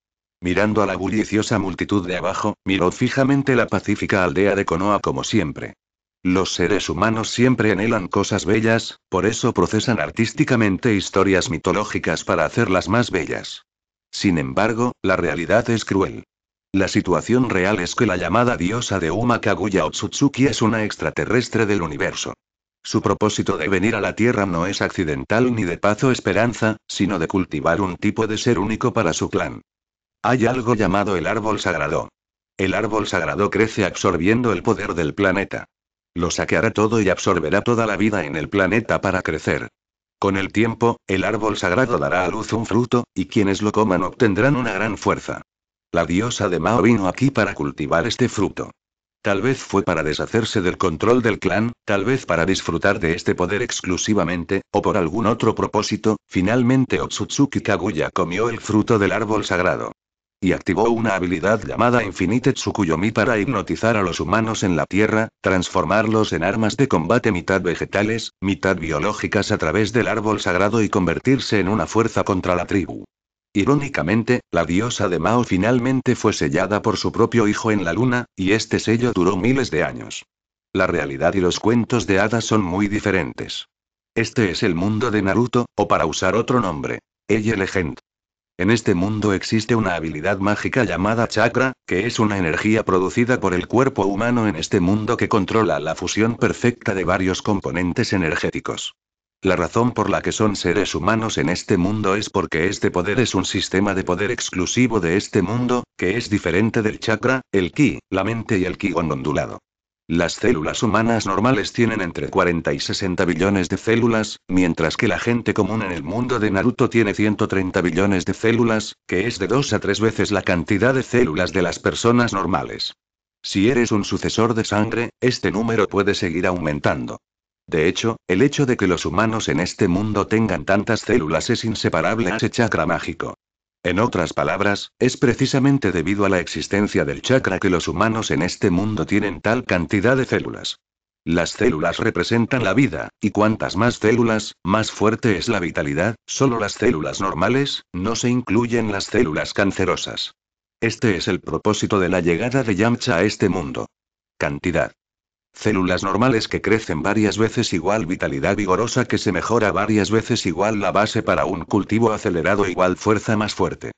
Mirando a la bulliciosa multitud de abajo, miró fijamente la pacífica aldea de Konoha como siempre. Los seres humanos siempre anhelan cosas bellas, por eso procesan artísticamente historias mitológicas para hacerlas más bellas. Sin embargo, la realidad es cruel. La situación real es que la llamada diosa de Uma Kaguya Otsutsuki es una extraterrestre del universo. Su propósito de venir a la Tierra no es accidental ni de paz o esperanza, sino de cultivar un tipo de ser único para su clan. Hay algo llamado el árbol sagrado. El árbol sagrado crece absorbiendo el poder del planeta. Lo saqueará todo y absorberá toda la vida en el planeta para crecer. Con el tiempo, el árbol sagrado dará a luz un fruto, y quienes lo coman obtendrán una gran fuerza. La diosa de Mao vino aquí para cultivar este fruto. Tal vez fue para deshacerse del control del clan, tal vez para disfrutar de este poder exclusivamente, o por algún otro propósito, finalmente Otsutsuki Kaguya comió el fruto del árbol sagrado. Y activó una habilidad llamada Infinite Tsukuyomi para hipnotizar a los humanos en la Tierra, transformarlos en armas de combate mitad vegetales, mitad biológicas a través del árbol sagrado y convertirse en una fuerza contra la tribu. Irónicamente, la diosa de Mao finalmente fue sellada por su propio hijo en la luna, y este sello duró miles de años. La realidad y los cuentos de hadas son muy diferentes. Este es el mundo de Naruto, o para usar otro nombre, Eye Legend. En este mundo existe una habilidad mágica llamada chakra, que es una energía producida por el cuerpo humano en este mundo que controla la fusión perfecta de varios componentes energéticos. La razón por la que son seres humanos en este mundo es porque este poder es un sistema de poder exclusivo de este mundo, que es diferente del chakra, el ki, la mente y el ki ondulado. Las células humanas normales tienen entre 40 y 60 billones de células, mientras que la gente común en el mundo de Naruto tiene 130 billones de células, que es de 2 a 3 veces la cantidad de células de las personas normales. Si eres un sucesor de sangre, este número puede seguir aumentando. De hecho, el hecho de que los humanos en este mundo tengan tantas células es inseparable a ese chakra mágico. En otras palabras, es precisamente debido a la existencia del chakra que los humanos en este mundo tienen tal cantidad de células. Las células representan la vida, y cuantas más células, más fuerte es la vitalidad, solo las células normales, no se incluyen las células cancerosas. Este es el propósito de la llegada de Yamcha a este mundo. Cantidad. Células normales que crecen varias veces igual vitalidad vigorosa que se mejora varias veces igual la base para un cultivo acelerado igual fuerza más fuerte.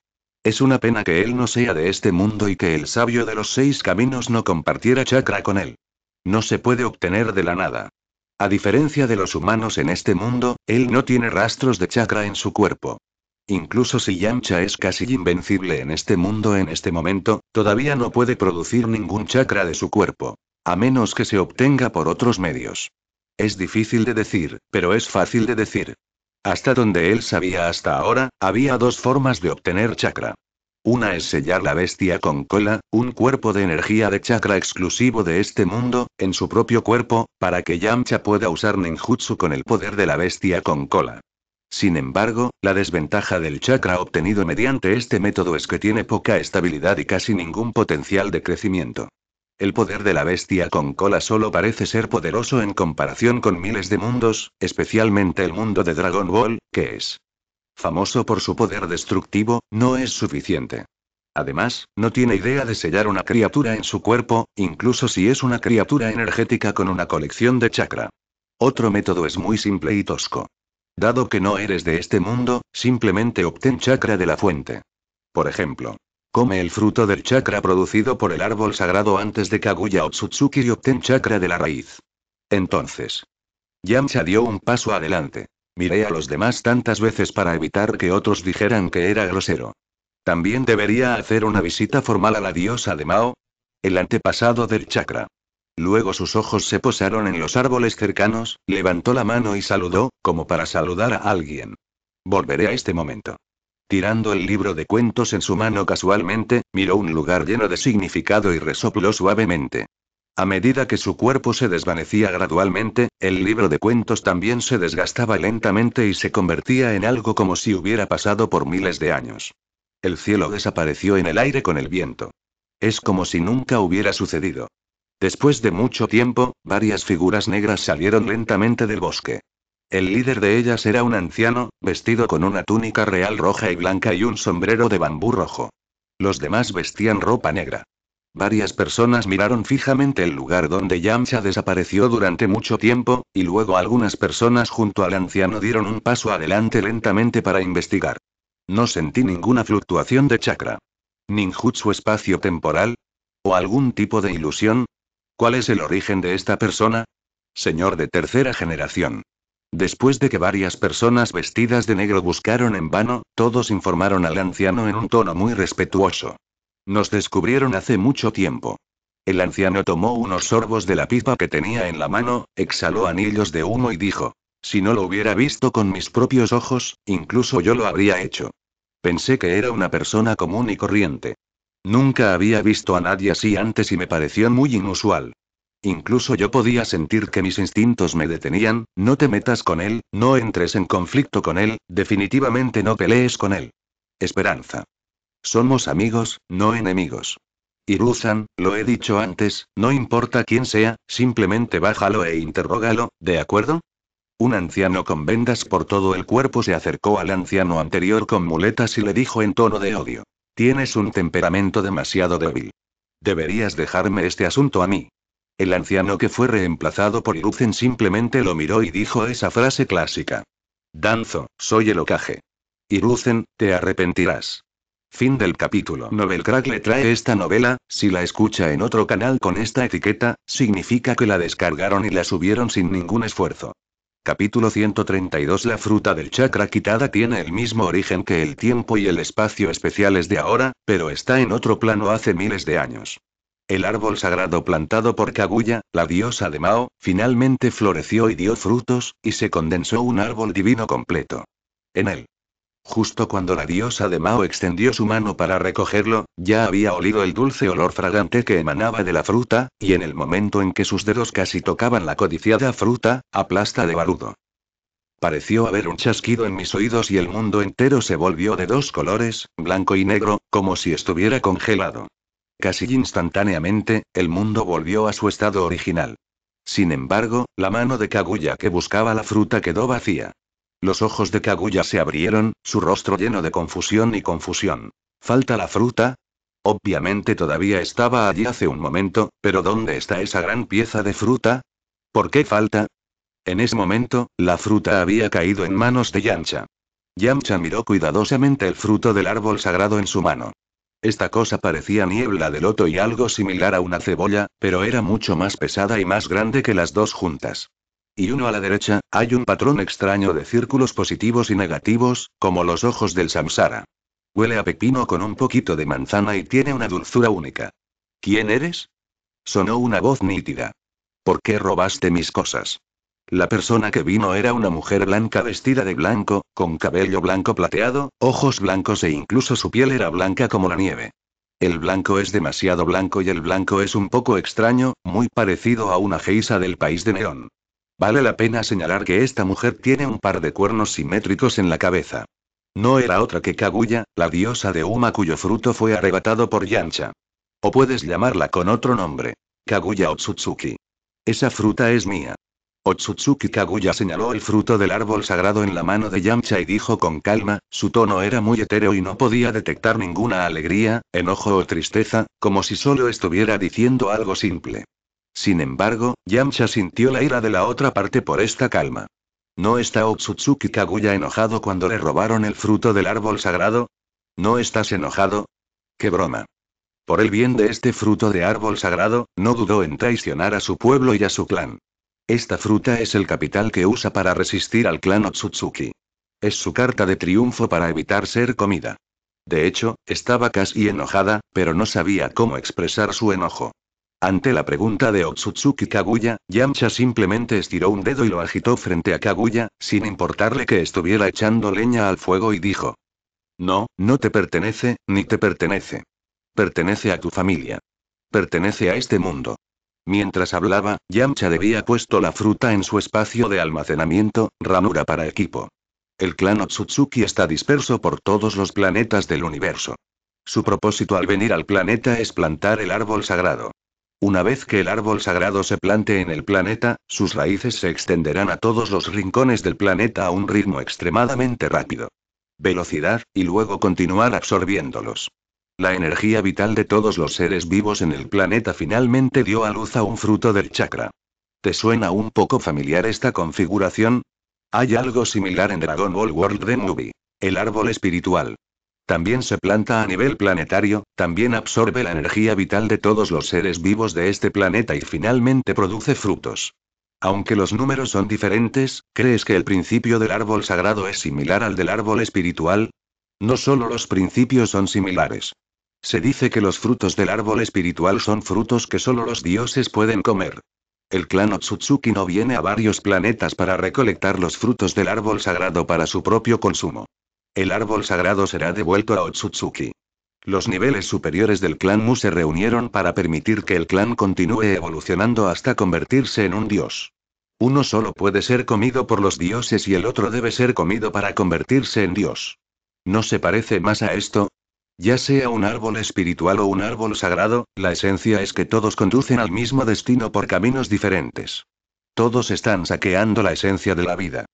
Es una pena que él no sea de este mundo y que el sabio de los seis caminos no compartiera chakra con él. No se puede obtener de la nada. A diferencia de los humanos en este mundo, él no tiene rastros de chakra en su cuerpo. Incluso si Yamcha es casi invencible en este mundo en este momento, todavía no puede producir ningún chakra de su cuerpo. A menos que se obtenga por otros medios. Es difícil de decir, pero es fácil de decir. Hasta donde él sabía hasta ahora, había dos formas de obtener chakra. Una es sellar la bestia con cola, un cuerpo de energía de chakra exclusivo de este mundo, en su propio cuerpo, para que Yamcha pueda usar ninjutsu con el poder de la bestia con cola. Sin embargo, la desventaja del chakra obtenido mediante este método es que tiene poca estabilidad y casi ningún potencial de crecimiento. El poder de la bestia con cola solo parece ser poderoso en comparación con miles de mundos, especialmente el mundo de Dragon Ball, que es famoso por su poder destructivo, no es suficiente. Además, no tiene idea de sellar una criatura en su cuerpo, incluso si es una criatura energética con una colección de chakra. Otro método es muy simple y tosco. Dado que no eres de este mundo, simplemente obtén chakra de la fuente. Por ejemplo, Come el fruto del chakra producido por el árbol sagrado antes de Kaguya Otsutsuki y obtén chakra de la raíz. Entonces. Yamcha dio un paso adelante. Miré a los demás tantas veces para evitar que otros dijeran que era grosero. También debería hacer una visita formal a la diosa de Mao, el antepasado del chakra. Luego sus ojos se posaron en los árboles cercanos, levantó la mano y saludó, como para saludar a alguien. Volveré a este momento. Tirando el libro de cuentos en su mano casualmente, miró un lugar lleno de significado y resopló suavemente. A medida que su cuerpo se desvanecía gradualmente, el libro de cuentos también se desgastaba lentamente y se convertía en algo como si hubiera pasado por miles de años. El cielo desapareció en el aire con el viento. Es como si nunca hubiera sucedido. Después de mucho tiempo, varias figuras negras salieron lentamente del bosque. El líder de ellas era un anciano, vestido con una túnica real roja y blanca y un sombrero de bambú rojo. Los demás vestían ropa negra. Varias personas miraron fijamente el lugar donde Yamcha desapareció durante mucho tiempo, y luego algunas personas junto al anciano dieron un paso adelante lentamente para investigar. No sentí ninguna fluctuación de chakra. Ninjutsu espacio-temporal. ¿O algún tipo de ilusión? ¿Cuál es el origen de esta persona? Señor de tercera generación. Después de que varias personas vestidas de negro buscaron en vano, todos informaron al anciano en un tono muy respetuoso. Nos descubrieron hace mucho tiempo. El anciano tomó unos sorbos de la pipa que tenía en la mano, exhaló anillos de humo y dijo, si no lo hubiera visto con mis propios ojos, incluso yo lo habría hecho. Pensé que era una persona común y corriente. Nunca había visto a nadie así antes y me pareció muy inusual. Incluso yo podía sentir que mis instintos me detenían, no te metas con él, no entres en conflicto con él, definitivamente no pelees con él. Esperanza. Somos amigos, no enemigos. Rusan, lo he dicho antes, no importa quién sea, simplemente bájalo e interrógalo, ¿de acuerdo? Un anciano con vendas por todo el cuerpo se acercó al anciano anterior con muletas y le dijo en tono de odio. Tienes un temperamento demasiado débil. Deberías dejarme este asunto a mí. El anciano que fue reemplazado por Iruzen simplemente lo miró y dijo esa frase clásica. Danzo, soy el ocaje. Irucen, te arrepentirás. Fin del capítulo. Novel le trae esta novela, si la escucha en otro canal con esta etiqueta, significa que la descargaron y la subieron sin ningún esfuerzo. Capítulo 132 La fruta del chakra quitada tiene el mismo origen que el tiempo y el espacio especiales de ahora, pero está en otro plano hace miles de años. El árbol sagrado plantado por Kaguya, la diosa de Mao, finalmente floreció y dio frutos, y se condensó un árbol divino completo. En él. Justo cuando la diosa de Mao extendió su mano para recogerlo, ya había olido el dulce olor fragante que emanaba de la fruta, y en el momento en que sus dedos casi tocaban la codiciada fruta, aplasta de barudo. Pareció haber un chasquido en mis oídos y el mundo entero se volvió de dos colores, blanco y negro, como si estuviera congelado. Casi instantáneamente, el mundo volvió a su estado original. Sin embargo, la mano de Kaguya que buscaba la fruta quedó vacía. Los ojos de Kaguya se abrieron, su rostro lleno de confusión y confusión. ¿Falta la fruta? Obviamente todavía estaba allí hace un momento, pero ¿dónde está esa gran pieza de fruta? ¿Por qué falta? En ese momento, la fruta había caído en manos de Yamcha. Yamcha miró cuidadosamente el fruto del árbol sagrado en su mano. Esta cosa parecía niebla de loto y algo similar a una cebolla, pero era mucho más pesada y más grande que las dos juntas. Y uno a la derecha, hay un patrón extraño de círculos positivos y negativos, como los ojos del samsara. Huele a pepino con un poquito de manzana y tiene una dulzura única. ¿Quién eres? Sonó una voz nítida. ¿Por qué robaste mis cosas? La persona que vino era una mujer blanca vestida de blanco, con cabello blanco plateado, ojos blancos e incluso su piel era blanca como la nieve. El blanco es demasiado blanco y el blanco es un poco extraño, muy parecido a una geisa del país de Neón. Vale la pena señalar que esta mujer tiene un par de cuernos simétricos en la cabeza. No era otra que Kaguya, la diosa de Uma cuyo fruto fue arrebatado por Yancha. O puedes llamarla con otro nombre. Kaguya Otsutsuki. Esa fruta es mía. Otsutsuki Kaguya señaló el fruto del árbol sagrado en la mano de Yamcha y dijo con calma, su tono era muy etéreo y no podía detectar ninguna alegría, enojo o tristeza, como si solo estuviera diciendo algo simple. Sin embargo, Yamcha sintió la ira de la otra parte por esta calma. ¿No está Otsutsuki Kaguya enojado cuando le robaron el fruto del árbol sagrado? ¿No estás enojado? ¡Qué broma! Por el bien de este fruto de árbol sagrado, no dudó en traicionar a su pueblo y a su clan. Esta fruta es el capital que usa para resistir al clan Otsutsuki. Es su carta de triunfo para evitar ser comida. De hecho, estaba casi enojada, pero no sabía cómo expresar su enojo. Ante la pregunta de Otsutsuki Kaguya, Yamcha simplemente estiró un dedo y lo agitó frente a Kaguya, sin importarle que estuviera echando leña al fuego y dijo. No, no te pertenece, ni te pertenece. Pertenece a tu familia. Pertenece a este mundo. Mientras hablaba, Yamcha debía puesto la fruta en su espacio de almacenamiento, ranura para equipo. El clan Otsutsuki está disperso por todos los planetas del universo. Su propósito al venir al planeta es plantar el árbol sagrado. Una vez que el árbol sagrado se plante en el planeta, sus raíces se extenderán a todos los rincones del planeta a un ritmo extremadamente rápido. Velocidad, y luego continuar absorbiéndolos. La energía vital de todos los seres vivos en el planeta finalmente dio a luz a un fruto del chakra. ¿Te suena un poco familiar esta configuración? Hay algo similar en Dragon Ball World The Movie. El árbol espiritual. También se planta a nivel planetario, también absorbe la energía vital de todos los seres vivos de este planeta y finalmente produce frutos. Aunque los números son diferentes, ¿crees que el principio del árbol sagrado es similar al del árbol espiritual? No solo los principios son similares, se dice que los frutos del árbol espiritual son frutos que solo los dioses pueden comer. El clan Otsutsuki no viene a varios planetas para recolectar los frutos del árbol sagrado para su propio consumo. El árbol sagrado será devuelto a Otsutsuki. Los niveles superiores del clan Mu se reunieron para permitir que el clan continúe evolucionando hasta convertirse en un dios. Uno solo puede ser comido por los dioses y el otro debe ser comido para convertirse en dios. ¿No se parece más a esto? Ya sea un árbol espiritual o un árbol sagrado, la esencia es que todos conducen al mismo destino por caminos diferentes. Todos están saqueando la esencia de la vida.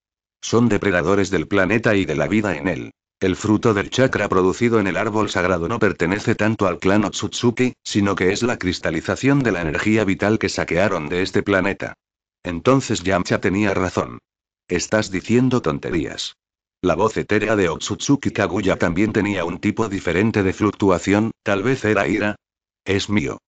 Son depredadores del planeta y de la vida en él. El fruto del chakra producido en el árbol sagrado no pertenece tanto al clan Otsutsuki, sino que es la cristalización de la energía vital que saquearon de este planeta. Entonces Yamcha tenía razón. Estás diciendo tonterías. La voz etérea de Otsutsuki Kaguya también tenía un tipo diferente de fluctuación, tal vez era ira. Es mío.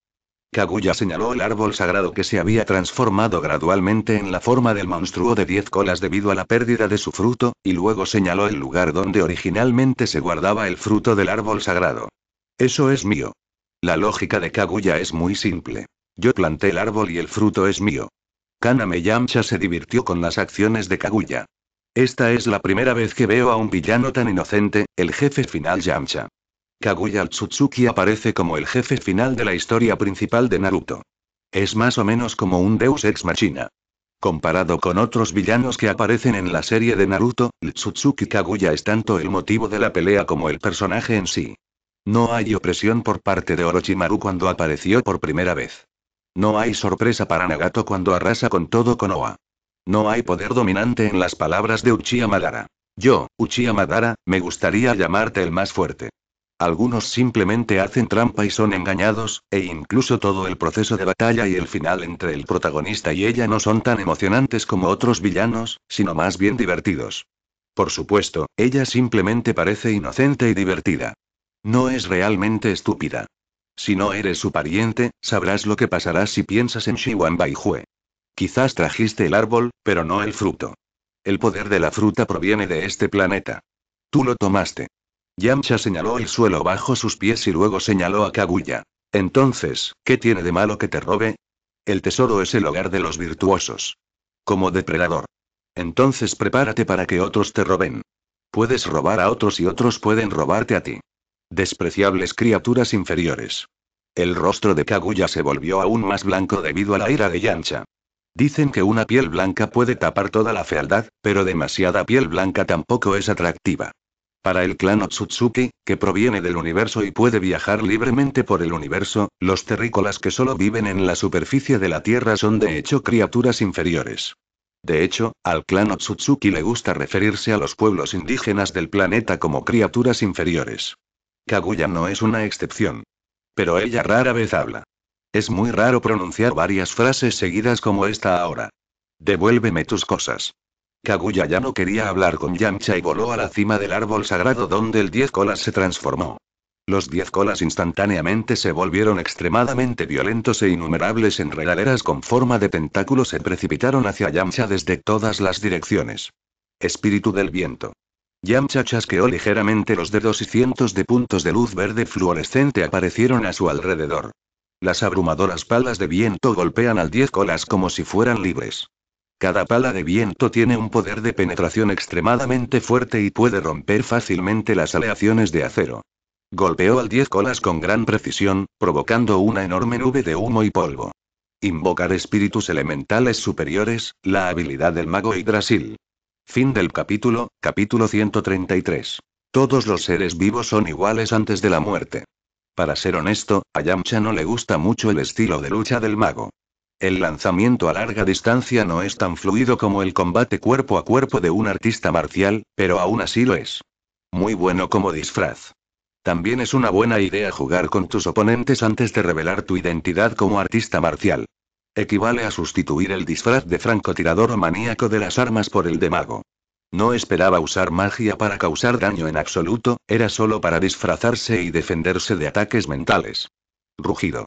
Kaguya señaló el árbol sagrado que se había transformado gradualmente en la forma del monstruo de diez colas debido a la pérdida de su fruto, y luego señaló el lugar donde originalmente se guardaba el fruto del árbol sagrado. Eso es mío. La lógica de Kaguya es muy simple. Yo planté el árbol y el fruto es mío. Kaname Yamcha se divirtió con las acciones de Kaguya. Esta es la primera vez que veo a un villano tan inocente, el jefe final Yamcha. Kaguya Tsutsuki aparece como el jefe final de la historia principal de Naruto. Es más o menos como un Deus Ex Machina. Comparado con otros villanos que aparecen en la serie de Naruto, Tsutsuki Kaguya es tanto el motivo de la pelea como el personaje en sí. No hay opresión por parte de Orochimaru cuando apareció por primera vez. No hay sorpresa para Nagato cuando arrasa con todo Konoha. No hay poder dominante en las palabras de Uchiha Madara. Yo, Uchiha Madara, me gustaría llamarte el más fuerte. Algunos simplemente hacen trampa y son engañados, e incluso todo el proceso de batalla y el final entre el protagonista y ella no son tan emocionantes como otros villanos, sino más bien divertidos. Por supuesto, ella simplemente parece inocente y divertida. No es realmente estúpida. Si no eres su pariente, sabrás lo que pasará si piensas en Shiwan Baijue. Quizás trajiste el árbol, pero no el fruto. El poder de la fruta proviene de este planeta. Tú lo tomaste. Yamcha señaló el suelo bajo sus pies y luego señaló a Kaguya. Entonces, ¿qué tiene de malo que te robe? El tesoro es el hogar de los virtuosos. Como depredador. Entonces prepárate para que otros te roben. Puedes robar a otros y otros pueden robarte a ti. Despreciables criaturas inferiores. El rostro de Kaguya se volvió aún más blanco debido a la ira de Yamcha. Dicen que una piel blanca puede tapar toda la fealdad, pero demasiada piel blanca tampoco es atractiva. Para el clan Otsutsuki, que proviene del universo y puede viajar libremente por el universo, los terrícolas que solo viven en la superficie de la Tierra son de hecho criaturas inferiores. De hecho, al clan Otsutsuki le gusta referirse a los pueblos indígenas del planeta como criaturas inferiores. Kaguya no es una excepción. Pero ella rara vez habla. Es muy raro pronunciar varias frases seguidas como esta ahora. Devuélveme tus cosas. Kaguya ya no quería hablar con Yamcha y voló a la cima del árbol sagrado donde el diez colas se transformó. Los diez colas instantáneamente se volvieron extremadamente violentos e innumerables enredaderas con forma de tentáculos se precipitaron hacia Yamcha desde todas las direcciones. Espíritu del viento. Yamcha chasqueó ligeramente los dedos y cientos de puntos de luz verde fluorescente aparecieron a su alrededor. Las abrumadoras palas de viento golpean al diez colas como si fueran libres. Cada pala de viento tiene un poder de penetración extremadamente fuerte y puede romper fácilmente las aleaciones de acero. Golpeó al diez colas con gran precisión, provocando una enorme nube de humo y polvo. Invocar espíritus elementales superiores, la habilidad del mago Yggdrasil. Fin del capítulo, capítulo 133. Todos los seres vivos son iguales antes de la muerte. Para ser honesto, a Yamcha no le gusta mucho el estilo de lucha del mago. El lanzamiento a larga distancia no es tan fluido como el combate cuerpo a cuerpo de un artista marcial, pero aún así lo es. Muy bueno como disfraz. También es una buena idea jugar con tus oponentes antes de revelar tu identidad como artista marcial. Equivale a sustituir el disfraz de francotirador o maníaco de las armas por el de mago. No esperaba usar magia para causar daño en absoluto, era solo para disfrazarse y defenderse de ataques mentales. Rugido.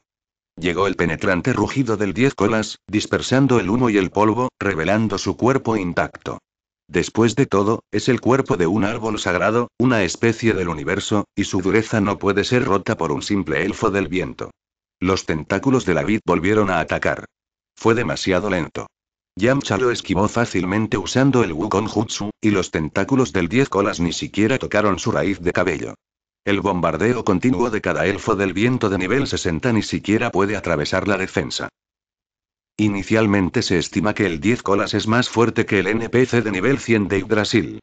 Llegó el penetrante rugido del diez colas, dispersando el humo y el polvo, revelando su cuerpo intacto. Después de todo, es el cuerpo de un árbol sagrado, una especie del universo, y su dureza no puede ser rota por un simple elfo del viento. Los tentáculos de la vid volvieron a atacar. Fue demasiado lento. Yamcha lo esquivó fácilmente usando el Wukong Jutsu, y los tentáculos del 10 Colas ni siquiera tocaron su raíz de cabello. El bombardeo continuo de cada elfo del viento de nivel 60 ni siquiera puede atravesar la defensa. Inicialmente se estima que el 10 Colas es más fuerte que el NPC de nivel 100 de Yggdrasil.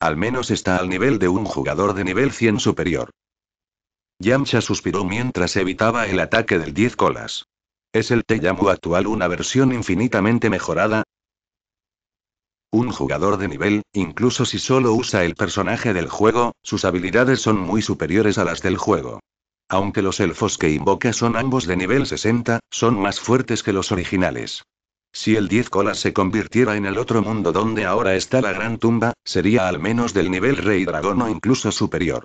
Al menos está al nivel de un jugador de nivel 100 superior. Yamcha suspiró mientras evitaba el ataque del 10 Colas. ¿Es el Teyamu actual una versión infinitamente mejorada? Un jugador de nivel, incluso si solo usa el personaje del juego, sus habilidades son muy superiores a las del juego. Aunque los elfos que invoca son ambos de nivel 60, son más fuertes que los originales. Si el 10 colas se convirtiera en el otro mundo donde ahora está la gran tumba, sería al menos del nivel rey dragón o incluso superior.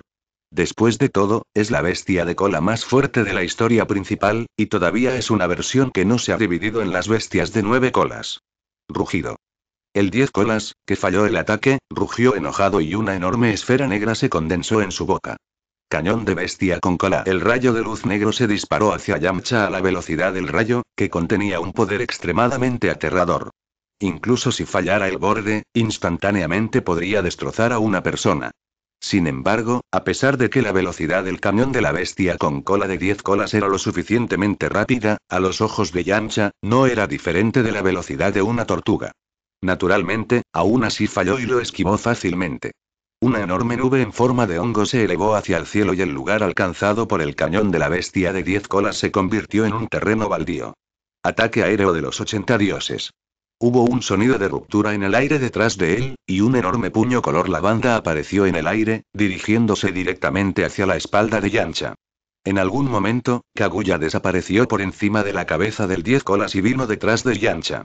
Después de todo, es la bestia de cola más fuerte de la historia principal, y todavía es una versión que no se ha dividido en las bestias de nueve colas. Rugido. El diez colas, que falló el ataque, rugió enojado y una enorme esfera negra se condensó en su boca. Cañón de bestia con cola. El rayo de luz negro se disparó hacia Yamcha a la velocidad del rayo, que contenía un poder extremadamente aterrador. Incluso si fallara el borde, instantáneamente podría destrozar a una persona. Sin embargo, a pesar de que la velocidad del cañón de la bestia con cola de 10 colas era lo suficientemente rápida, a los ojos de Yancha, no era diferente de la velocidad de una tortuga. Naturalmente, aún así falló y lo esquivó fácilmente. Una enorme nube en forma de hongo se elevó hacia el cielo y el lugar alcanzado por el cañón de la bestia de 10 colas se convirtió en un terreno baldío. Ataque aéreo de los 80 dioses. Hubo un sonido de ruptura en el aire detrás de él, y un enorme puño color lavanda apareció en el aire, dirigiéndose directamente hacia la espalda de Yancha. En algún momento, Kaguya desapareció por encima de la cabeza del diez colas y vino detrás de Yancha.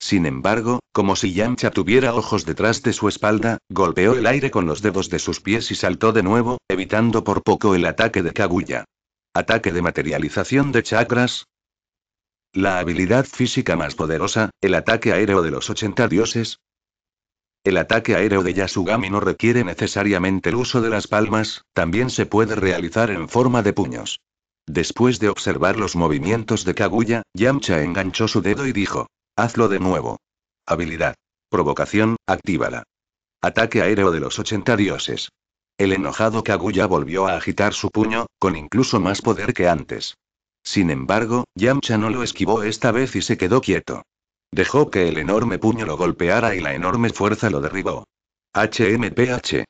Sin embargo, como si Yancha tuviera ojos detrás de su espalda, golpeó el aire con los dedos de sus pies y saltó de nuevo, evitando por poco el ataque de Kaguya. Ataque de materialización de chakras, la habilidad física más poderosa, el ataque aéreo de los 80 dioses. El ataque aéreo de Yasugami no requiere necesariamente el uso de las palmas, también se puede realizar en forma de puños. Después de observar los movimientos de Kaguya, Yamcha enganchó su dedo y dijo: Hazlo de nuevo. Habilidad. Provocación, actívala. Ataque aéreo de los 80 dioses. El enojado Kaguya volvió a agitar su puño, con incluso más poder que antes. Sin embargo, Yamcha no lo esquivó esta vez y se quedó quieto. Dejó que el enorme puño lo golpeara y la enorme fuerza lo derribó. HMPH.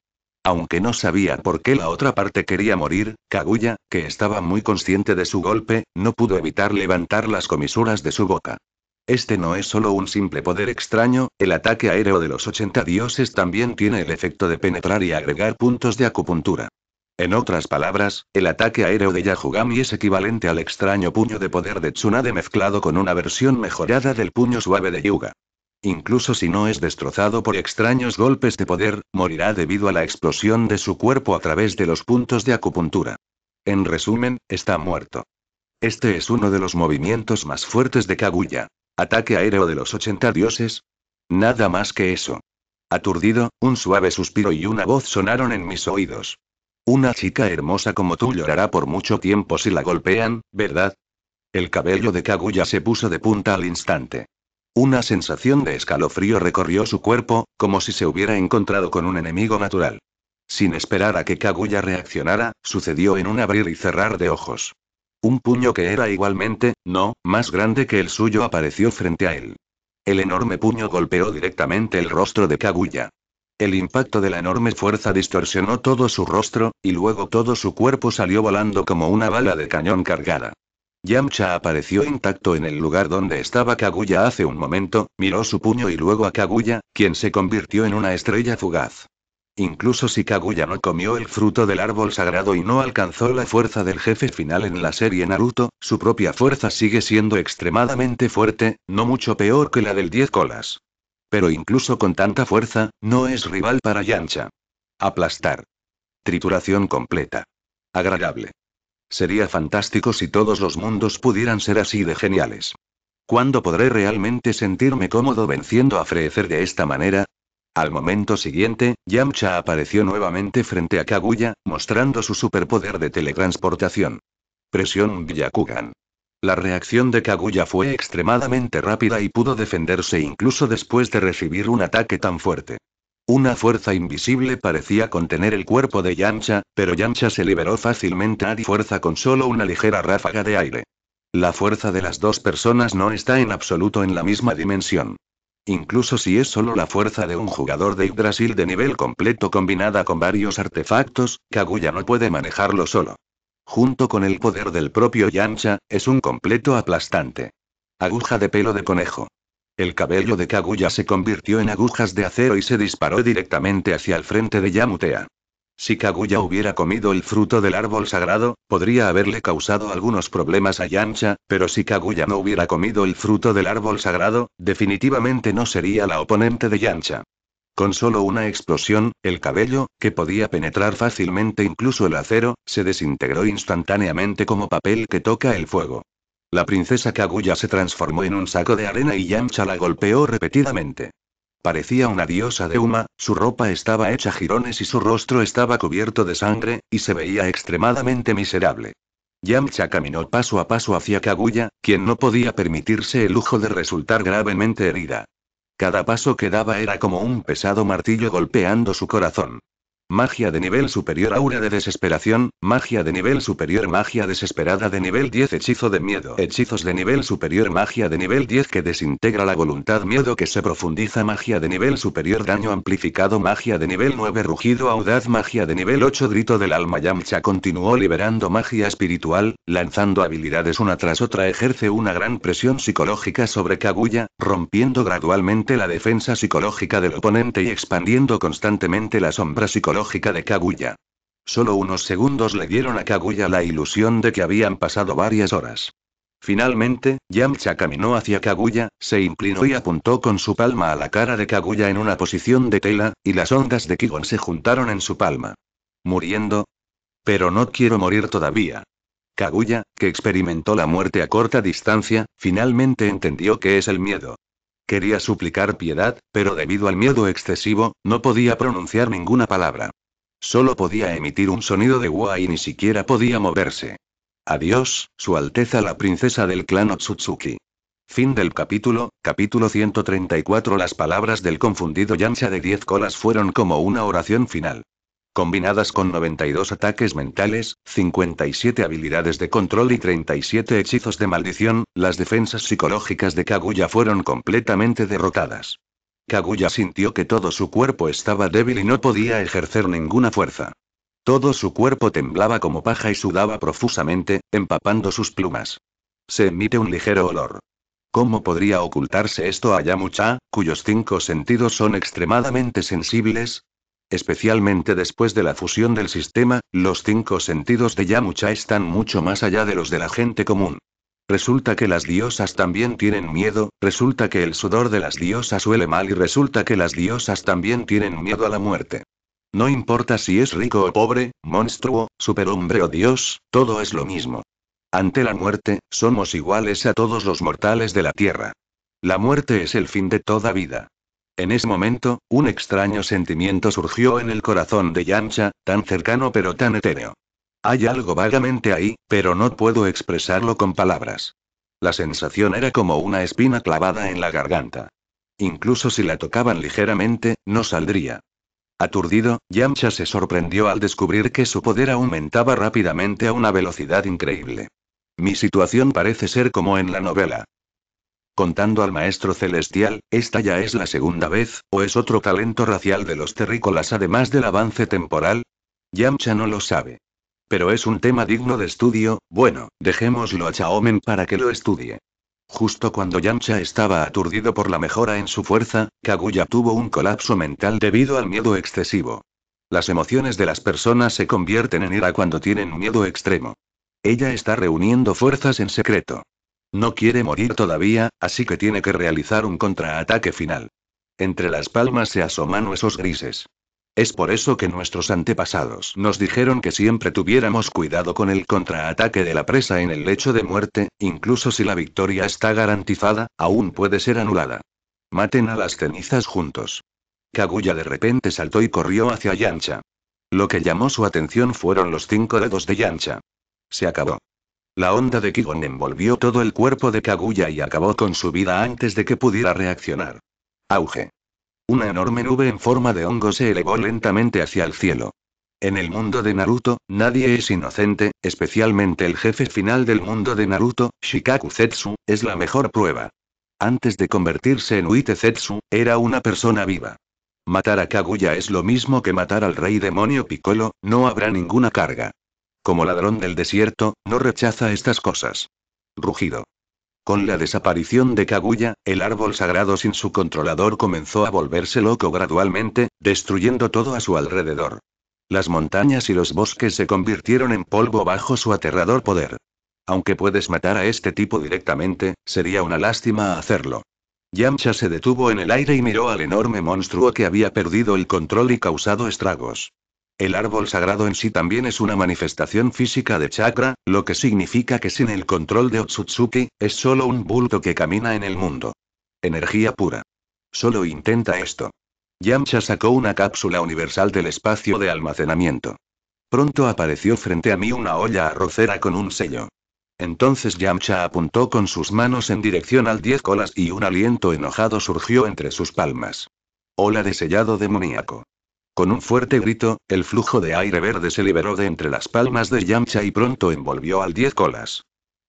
Aunque no sabía por qué la otra parte quería morir, Kaguya, que estaba muy consciente de su golpe, no pudo evitar levantar las comisuras de su boca. Este no es solo un simple poder extraño, el ataque aéreo de los 80 dioses también tiene el efecto de penetrar y agregar puntos de acupuntura. En otras palabras, el ataque aéreo de Yajugami es equivalente al extraño puño de poder de Tsunade mezclado con una versión mejorada del puño suave de Yuga. Incluso si no es destrozado por extraños golpes de poder, morirá debido a la explosión de su cuerpo a través de los puntos de acupuntura. En resumen, está muerto. Este es uno de los movimientos más fuertes de Kaguya. Ataque aéreo de los 80 dioses. Nada más que eso. Aturdido, un suave suspiro y una voz sonaron en mis oídos. Una chica hermosa como tú llorará por mucho tiempo si la golpean, ¿verdad? El cabello de Kaguya se puso de punta al instante. Una sensación de escalofrío recorrió su cuerpo, como si se hubiera encontrado con un enemigo natural. Sin esperar a que Kaguya reaccionara, sucedió en un abrir y cerrar de ojos. Un puño que era igualmente, no, más grande que el suyo apareció frente a él. El enorme puño golpeó directamente el rostro de Kaguya. El impacto de la enorme fuerza distorsionó todo su rostro, y luego todo su cuerpo salió volando como una bala de cañón cargada. Yamcha apareció intacto en el lugar donde estaba Kaguya hace un momento, miró su puño y luego a Kaguya, quien se convirtió en una estrella fugaz. Incluso si Kaguya no comió el fruto del árbol sagrado y no alcanzó la fuerza del jefe final en la serie Naruto, su propia fuerza sigue siendo extremadamente fuerte, no mucho peor que la del 10 colas. Pero incluso con tanta fuerza, no es rival para Yamcha. Aplastar. Trituración completa. Agradable. Sería fantástico si todos los mundos pudieran ser así de geniales. ¿Cuándo podré realmente sentirme cómodo venciendo a frecer de esta manera? Al momento siguiente, Yamcha apareció nuevamente frente a Kaguya, mostrando su superpoder de teletransportación. Presión Gyakugan. La reacción de Kaguya fue extremadamente rápida y pudo defenderse incluso después de recibir un ataque tan fuerte. Una fuerza invisible parecía contener el cuerpo de Yamcha, pero Yamcha se liberó fácilmente a la fuerza con solo una ligera ráfaga de aire. La fuerza de las dos personas no está en absoluto en la misma dimensión. Incluso si es solo la fuerza de un jugador de Yggdrasil de nivel completo combinada con varios artefactos, Kaguya no puede manejarlo solo junto con el poder del propio Yancha, es un completo aplastante. Aguja de pelo de conejo. El cabello de Kaguya se convirtió en agujas de acero y se disparó directamente hacia el frente de Yamutea. Si Kaguya hubiera comido el fruto del árbol sagrado, podría haberle causado algunos problemas a Yancha, pero si Kaguya no hubiera comido el fruto del árbol sagrado, definitivamente no sería la oponente de Yancha. Con solo una explosión, el cabello, que podía penetrar fácilmente incluso el acero, se desintegró instantáneamente como papel que toca el fuego. La princesa Kaguya se transformó en un saco de arena y Yamcha la golpeó repetidamente. Parecía una diosa de Uma, su ropa estaba hecha jirones y su rostro estaba cubierto de sangre, y se veía extremadamente miserable. Yamcha caminó paso a paso hacia Kaguya, quien no podía permitirse el lujo de resultar gravemente herida. Cada paso que daba era como un pesado martillo golpeando su corazón. Magia de nivel superior aura de desesperación, magia de nivel superior magia desesperada de nivel 10 hechizo de miedo, hechizos de nivel superior magia de nivel 10 que desintegra la voluntad miedo que se profundiza magia de nivel superior daño amplificado magia de nivel 9 rugido audaz magia de nivel 8 grito del alma Yamcha continuó liberando magia espiritual, lanzando habilidades una tras otra ejerce una gran presión psicológica sobre Kaguya, rompiendo gradualmente la defensa psicológica del oponente y expandiendo constantemente la sombra psicológica lógica de Kaguya. Solo unos segundos le dieron a Kaguya la ilusión de que habían pasado varias horas. Finalmente, Yamcha caminó hacia Kaguya, se inclinó y apuntó con su palma a la cara de Kaguya en una posición de tela, y las ondas de Kigon se juntaron en su palma. ¿Muriendo? Pero no quiero morir todavía. Kaguya, que experimentó la muerte a corta distancia, finalmente entendió que es el miedo. Quería suplicar piedad, pero debido al miedo excesivo, no podía pronunciar ninguna palabra. Solo podía emitir un sonido de gua y ni siquiera podía moverse. Adiós, Su Alteza la Princesa del Clan Otsutsuki. Fin del capítulo, capítulo 134 Las palabras del confundido Yamcha de diez colas fueron como una oración final combinadas con 92 ataques mentales, 57 habilidades de control y 37 hechizos de maldición, las defensas psicológicas de Kaguya fueron completamente derrotadas. Kaguya sintió que todo su cuerpo estaba débil y no podía ejercer ninguna fuerza. Todo su cuerpo temblaba como paja y sudaba profusamente, empapando sus plumas. Se emite un ligero olor. ¿Cómo podría ocultarse esto a Yamucha, cuyos cinco sentidos son extremadamente sensibles? Especialmente después de la fusión del sistema, los cinco sentidos de Yamucha están mucho más allá de los de la gente común. Resulta que las diosas también tienen miedo, resulta que el sudor de las diosas huele mal y resulta que las diosas también tienen miedo a la muerte. No importa si es rico o pobre, monstruo, superhombre o dios, todo es lo mismo. Ante la muerte, somos iguales a todos los mortales de la tierra. La muerte es el fin de toda vida. En ese momento, un extraño sentimiento surgió en el corazón de Yancha, tan cercano pero tan etéreo. Hay algo vagamente ahí, pero no puedo expresarlo con palabras. La sensación era como una espina clavada en la garganta. Incluso si la tocaban ligeramente, no saldría. Aturdido, Yamcha se sorprendió al descubrir que su poder aumentaba rápidamente a una velocidad increíble. Mi situación parece ser como en la novela. Contando al maestro celestial, esta ya es la segunda vez, o es otro talento racial de los terrícolas además del avance temporal. Yamcha no lo sabe. Pero es un tema digno de estudio, bueno, dejémoslo a Chaomen para que lo estudie. Justo cuando Yamcha estaba aturdido por la mejora en su fuerza, Kaguya tuvo un colapso mental debido al miedo excesivo. Las emociones de las personas se convierten en ira cuando tienen miedo extremo. Ella está reuniendo fuerzas en secreto. No quiere morir todavía, así que tiene que realizar un contraataque final. Entre las palmas se asoman esos grises. Es por eso que nuestros antepasados nos dijeron que siempre tuviéramos cuidado con el contraataque de la presa en el lecho de muerte, incluso si la victoria está garantizada, aún puede ser anulada. Maten a las cenizas juntos. Kaguya de repente saltó y corrió hacia Yancha. Lo que llamó su atención fueron los cinco dedos de Yancha. Se acabó. La onda de Kigon envolvió todo el cuerpo de Kaguya y acabó con su vida antes de que pudiera reaccionar. Auge. Una enorme nube en forma de hongo se elevó lentamente hacia el cielo. En el mundo de Naruto, nadie es inocente, especialmente el jefe final del mundo de Naruto, Shikaku Zetsu, es la mejor prueba. Antes de convertirse en Uite Zetsu, era una persona viva. Matar a Kaguya es lo mismo que matar al rey demonio Piccolo, no habrá ninguna carga como ladrón del desierto, no rechaza estas cosas. Rugido. Con la desaparición de Kaguya, el árbol sagrado sin su controlador comenzó a volverse loco gradualmente, destruyendo todo a su alrededor. Las montañas y los bosques se convirtieron en polvo bajo su aterrador poder. Aunque puedes matar a este tipo directamente, sería una lástima hacerlo. Yamcha se detuvo en el aire y miró al enorme monstruo que había perdido el control y causado estragos. El árbol sagrado en sí también es una manifestación física de chakra, lo que significa que sin el control de Otsutsuki, es solo un bulto que camina en el mundo. Energía pura. Solo intenta esto. Yamcha sacó una cápsula universal del espacio de almacenamiento. Pronto apareció frente a mí una olla arrocera con un sello. Entonces Yamcha apuntó con sus manos en dirección al diez colas y un aliento enojado surgió entre sus palmas. Ola de sellado demoníaco. Con un fuerte grito, el flujo de aire verde se liberó de entre las palmas de Yamcha y pronto envolvió al diez colas.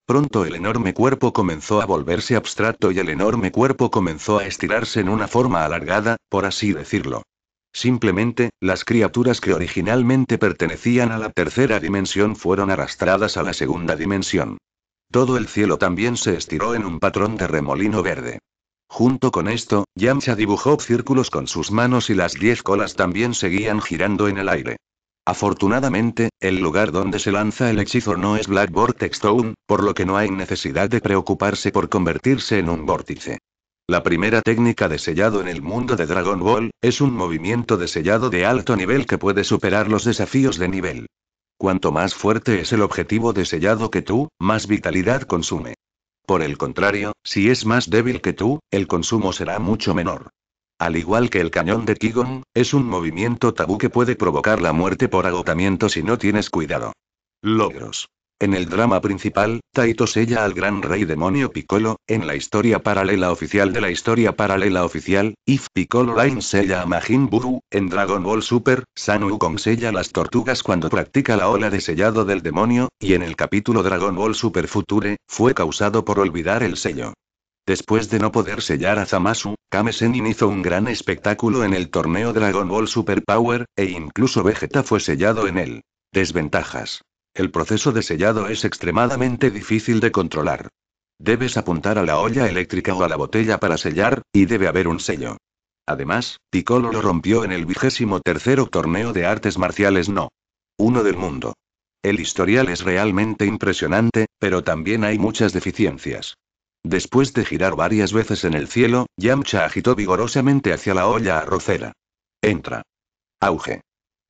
Pronto el enorme cuerpo comenzó a volverse abstracto y el enorme cuerpo comenzó a estirarse en una forma alargada, por así decirlo. Simplemente, las criaturas que originalmente pertenecían a la tercera dimensión fueron arrastradas a la segunda dimensión. Todo el cielo también se estiró en un patrón de remolino verde. Junto con esto, Yamcha dibujó círculos con sus manos y las 10 colas también seguían girando en el aire. Afortunadamente, el lugar donde se lanza el hechizo no es Black Vortex Town, por lo que no hay necesidad de preocuparse por convertirse en un vórtice. La primera técnica de sellado en el mundo de Dragon Ball, es un movimiento de sellado de alto nivel que puede superar los desafíos de nivel. Cuanto más fuerte es el objetivo de sellado que tú, más vitalidad consume. Por el contrario, si es más débil que tú, el consumo será mucho menor. Al igual que el cañón de Qigong, es un movimiento tabú que puede provocar la muerte por agotamiento si no tienes cuidado. Logros. En el drama principal, Taito sella al gran rey demonio Piccolo, en la historia paralela oficial de la historia paralela oficial, If Piccolo Line sella a Majin Buu, en Dragon Ball Super, Sanu consella sella las tortugas cuando practica la ola de sellado del demonio, y en el capítulo Dragon Ball Super Future, fue causado por olvidar el sello. Después de no poder sellar a Zamasu, Kame hizo un gran espectáculo en el torneo Dragon Ball Super Power, e incluso Vegeta fue sellado en él. Desventajas. El proceso de sellado es extremadamente difícil de controlar. Debes apuntar a la olla eléctrica o a la botella para sellar, y debe haber un sello. Además, Piccolo lo rompió en el vigésimo tercero torneo de artes marciales no. Uno del mundo. El historial es realmente impresionante, pero también hay muchas deficiencias. Después de girar varias veces en el cielo, Yamcha agitó vigorosamente hacia la olla arrocera. Entra. Auge.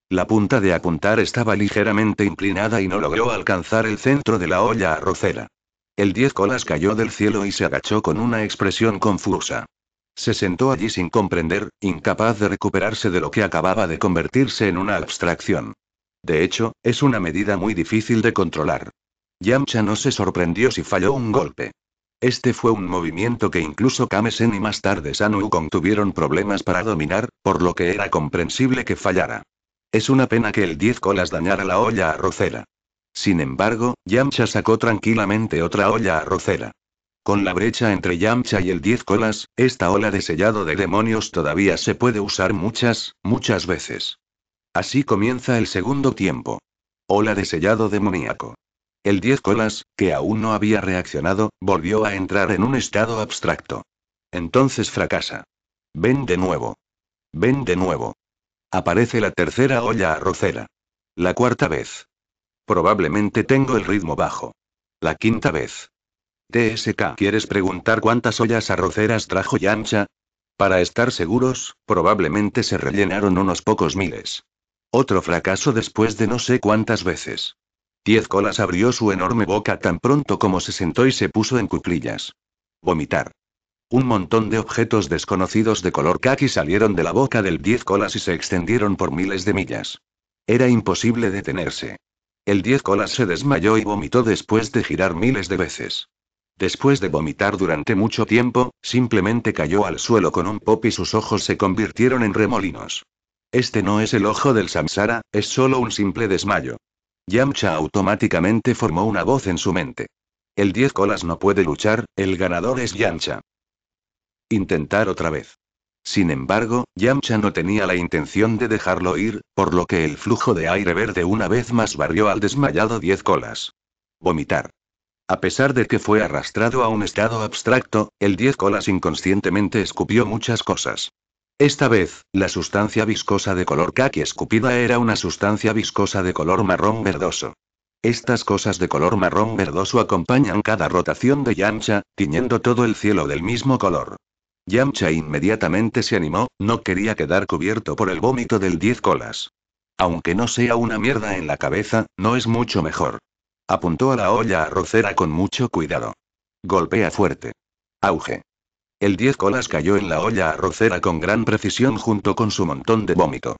La punta de apuntar estaba ligeramente inclinada y no logró alcanzar el centro de la olla arrocera. El diez colas cayó del cielo y se agachó con una expresión confusa. Se sentó allí sin comprender, incapaz de recuperarse de lo que acababa de convertirse en una abstracción. De hecho, es una medida muy difícil de controlar. Yamcha no se sorprendió si falló un golpe. Este fue un movimiento que incluso Kamesen y más tarde Sanu Wukong tuvieron problemas para dominar, por lo que era comprensible que fallara. Es una pena que el 10 colas dañara la olla arrocera. Sin embargo, Yamcha sacó tranquilamente otra olla arrocera. Con la brecha entre Yamcha y el 10 colas, esta ola de sellado de demonios todavía se puede usar muchas, muchas veces. Así comienza el segundo tiempo. Ola de sellado demoníaco. El 10 colas, que aún no había reaccionado, volvió a entrar en un estado abstracto. Entonces fracasa. Ven de nuevo. Ven de nuevo. Aparece la tercera olla arrocera. La cuarta vez. Probablemente tengo el ritmo bajo. La quinta vez. TSK, ¿quieres preguntar cuántas ollas arroceras trajo Yancha? Para estar seguros, probablemente se rellenaron unos pocos miles. Otro fracaso después de no sé cuántas veces. Diez colas abrió su enorme boca tan pronto como se sentó y se puso en cuclillas. Vomitar. Un montón de objetos desconocidos de color kaki salieron de la boca del 10 colas y se extendieron por miles de millas. Era imposible detenerse. El 10 colas se desmayó y vomitó después de girar miles de veces. Después de vomitar durante mucho tiempo, simplemente cayó al suelo con un pop y sus ojos se convirtieron en remolinos. Este no es el ojo del samsara, es solo un simple desmayo. Yamcha automáticamente formó una voz en su mente. El 10 colas no puede luchar, el ganador es Yamcha. Intentar otra vez. Sin embargo, Yamcha no tenía la intención de dejarlo ir, por lo que el flujo de aire verde una vez más barrió al desmayado diez colas. Vomitar. A pesar de que fue arrastrado a un estado abstracto, el diez colas inconscientemente escupió muchas cosas. Esta vez, la sustancia viscosa de color kaki escupida era una sustancia viscosa de color marrón verdoso. Estas cosas de color marrón verdoso acompañan cada rotación de Yamcha, tiñendo todo el cielo del mismo color. Yamcha inmediatamente se animó, no quería quedar cubierto por el vómito del 10 colas. Aunque no sea una mierda en la cabeza, no es mucho mejor. Apuntó a la olla arrocera con mucho cuidado. Golpea fuerte. Auge. El 10 colas cayó en la olla arrocera con gran precisión junto con su montón de vómito.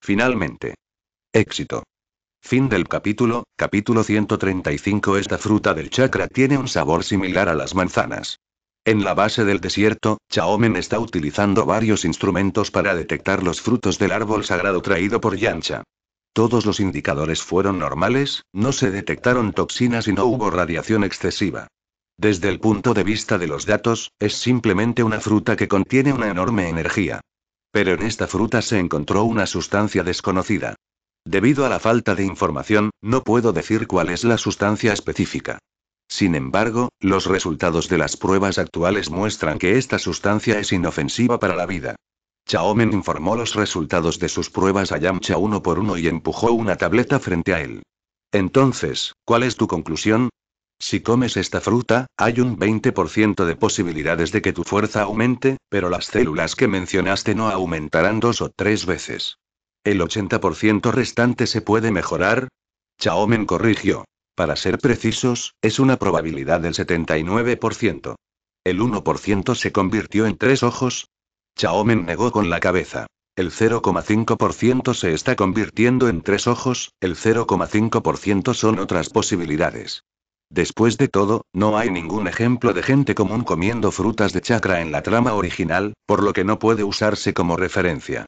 Finalmente. Éxito. Fin del capítulo, capítulo 135 Esta fruta del chakra tiene un sabor similar a las manzanas. En la base del desierto, Chaomen está utilizando varios instrumentos para detectar los frutos del árbol sagrado traído por Yancha. Todos los indicadores fueron normales, no se detectaron toxinas y no hubo radiación excesiva. Desde el punto de vista de los datos, es simplemente una fruta que contiene una enorme energía. Pero en esta fruta se encontró una sustancia desconocida. Debido a la falta de información, no puedo decir cuál es la sustancia específica. Sin embargo, los resultados de las pruebas actuales muestran que esta sustancia es inofensiva para la vida. Chaomen informó los resultados de sus pruebas a Yamcha uno por uno y empujó una tableta frente a él. Entonces, ¿cuál es tu conclusión? Si comes esta fruta, hay un 20% de posibilidades de que tu fuerza aumente, pero las células que mencionaste no aumentarán dos o tres veces. El 80% restante se puede mejorar. Chaomen corrigió. Para ser precisos, es una probabilidad del 79%. El 1% se convirtió en tres ojos. Chaomen negó con la cabeza. El 0,5% se está convirtiendo en tres ojos, el 0,5% son otras posibilidades. Después de todo, no hay ningún ejemplo de gente común comiendo frutas de chakra en la trama original, por lo que no puede usarse como referencia.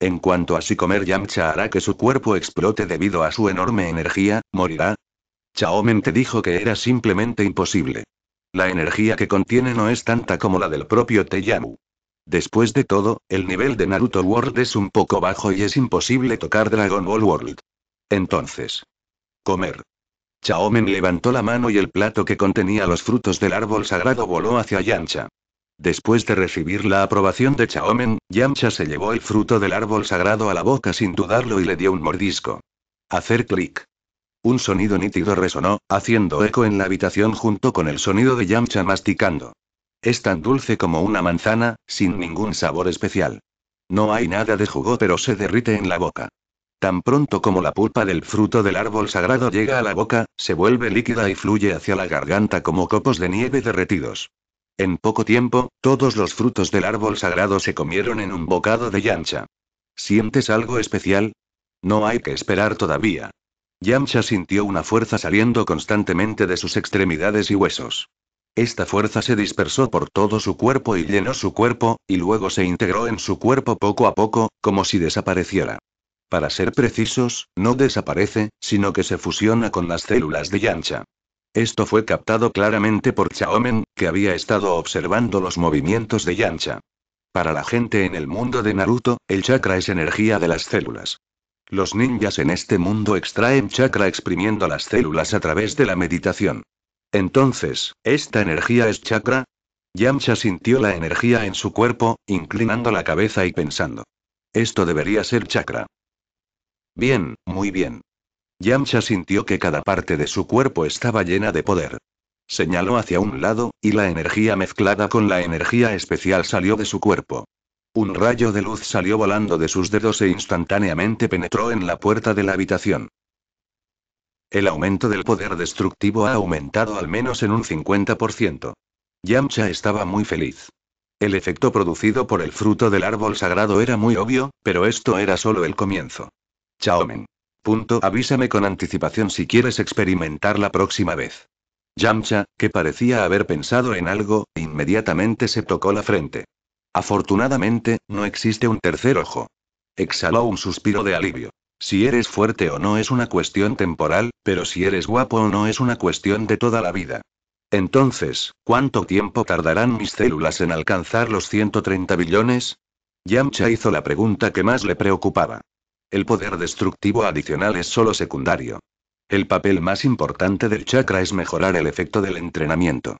En cuanto a si comer yamcha hará que su cuerpo explote debido a su enorme energía, morirá, Chaomen te dijo que era simplemente imposible. La energía que contiene no es tanta como la del propio Teyamu. Después de todo, el nivel de Naruto World es un poco bajo y es imposible tocar Dragon Ball World. Entonces. Comer. Chaomen levantó la mano y el plato que contenía los frutos del árbol sagrado voló hacia Yamcha. Después de recibir la aprobación de Chaomen, Yamcha se llevó el fruto del árbol sagrado a la boca sin dudarlo y le dio un mordisco. Hacer clic. Un sonido nítido resonó, haciendo eco en la habitación junto con el sonido de Yamcha masticando. Es tan dulce como una manzana, sin ningún sabor especial. No hay nada de jugo pero se derrite en la boca. Tan pronto como la pulpa del fruto del árbol sagrado llega a la boca, se vuelve líquida y fluye hacia la garganta como copos de nieve derretidos. En poco tiempo, todos los frutos del árbol sagrado se comieron en un bocado de Yamcha. ¿Sientes algo especial? No hay que esperar todavía. Yamcha sintió una fuerza saliendo constantemente de sus extremidades y huesos. Esta fuerza se dispersó por todo su cuerpo y llenó su cuerpo, y luego se integró en su cuerpo poco a poco, como si desapareciera. Para ser precisos, no desaparece, sino que se fusiona con las células de Yamcha. Esto fue captado claramente por Chaomen, que había estado observando los movimientos de Yancha. Para la gente en el mundo de Naruto, el chakra es energía de las células. Los ninjas en este mundo extraen chakra exprimiendo las células a través de la meditación. Entonces, ¿esta energía es chakra? Yamcha sintió la energía en su cuerpo, inclinando la cabeza y pensando. Esto debería ser chakra. Bien, muy bien. Yamcha sintió que cada parte de su cuerpo estaba llena de poder. Señaló hacia un lado, y la energía mezclada con la energía especial salió de su cuerpo. Un rayo de luz salió volando de sus dedos e instantáneamente penetró en la puerta de la habitación. El aumento del poder destructivo ha aumentado al menos en un 50%. Yamcha estaba muy feliz. El efecto producido por el fruto del árbol sagrado era muy obvio, pero esto era solo el comienzo. Chaomen. Punto. Avísame con anticipación si quieres experimentar la próxima vez. Yamcha, que parecía haber pensado en algo, inmediatamente se tocó la frente. Afortunadamente, no existe un tercer ojo. Exhaló un suspiro de alivio. Si eres fuerte o no es una cuestión temporal, pero si eres guapo o no es una cuestión de toda la vida. Entonces, ¿cuánto tiempo tardarán mis células en alcanzar los 130 billones? Yamcha hizo la pregunta que más le preocupaba. El poder destructivo adicional es solo secundario. El papel más importante del chakra es mejorar el efecto del entrenamiento.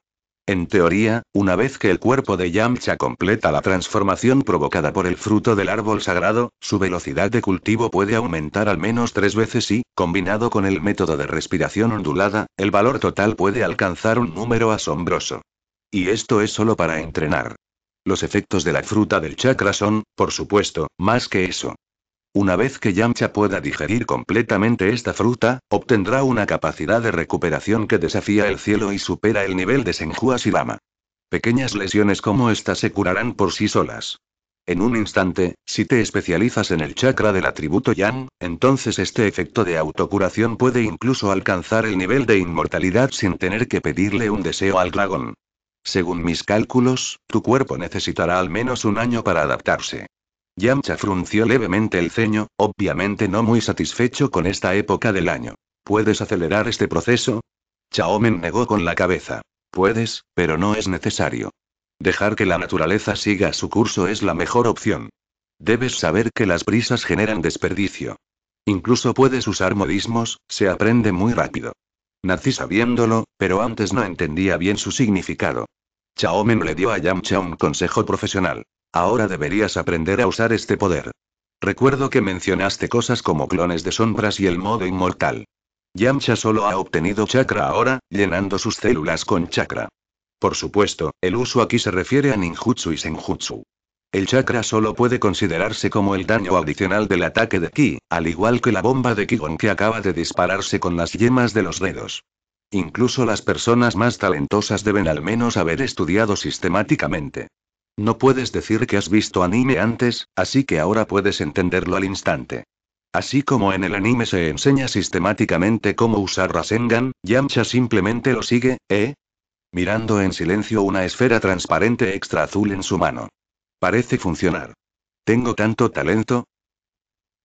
En teoría, una vez que el cuerpo de Yamcha completa la transformación provocada por el fruto del árbol sagrado, su velocidad de cultivo puede aumentar al menos tres veces y, combinado con el método de respiración ondulada, el valor total puede alcanzar un número asombroso. Y esto es solo para entrenar. Los efectos de la fruta del chakra son, por supuesto, más que eso. Una vez que Yamcha pueda digerir completamente esta fruta, obtendrá una capacidad de recuperación que desafía el cielo y supera el nivel de Senju lama Pequeñas lesiones como esta se curarán por sí solas. En un instante, si te especializas en el chakra del atributo Yang, entonces este efecto de autocuración puede incluso alcanzar el nivel de inmortalidad sin tener que pedirle un deseo al dragón. Según mis cálculos, tu cuerpo necesitará al menos un año para adaptarse. Yamcha frunció levemente el ceño, obviamente no muy satisfecho con esta época del año. ¿Puedes acelerar este proceso? Chaomen negó con la cabeza. Puedes, pero no es necesario. Dejar que la naturaleza siga su curso es la mejor opción. Debes saber que las prisas generan desperdicio. Incluso puedes usar modismos, se aprende muy rápido. Nací sabiéndolo, pero antes no entendía bien su significado. Chaomen le dio a Yamcha un consejo profesional. Ahora deberías aprender a usar este poder. Recuerdo que mencionaste cosas como clones de sombras y el modo inmortal. Yamcha solo ha obtenido chakra ahora, llenando sus células con chakra. Por supuesto, el uso aquí se refiere a ninjutsu y senjutsu. El chakra solo puede considerarse como el daño adicional del ataque de ki, al igual que la bomba de Kigon que acaba de dispararse con las yemas de los dedos. Incluso las personas más talentosas deben al menos haber estudiado sistemáticamente no puedes decir que has visto anime antes, así que ahora puedes entenderlo al instante. Así como en el anime se enseña sistemáticamente cómo usar Rasengan, Yamcha simplemente lo sigue, ¿eh? Mirando en silencio una esfera transparente extra azul en su mano. Parece funcionar. ¿Tengo tanto talento?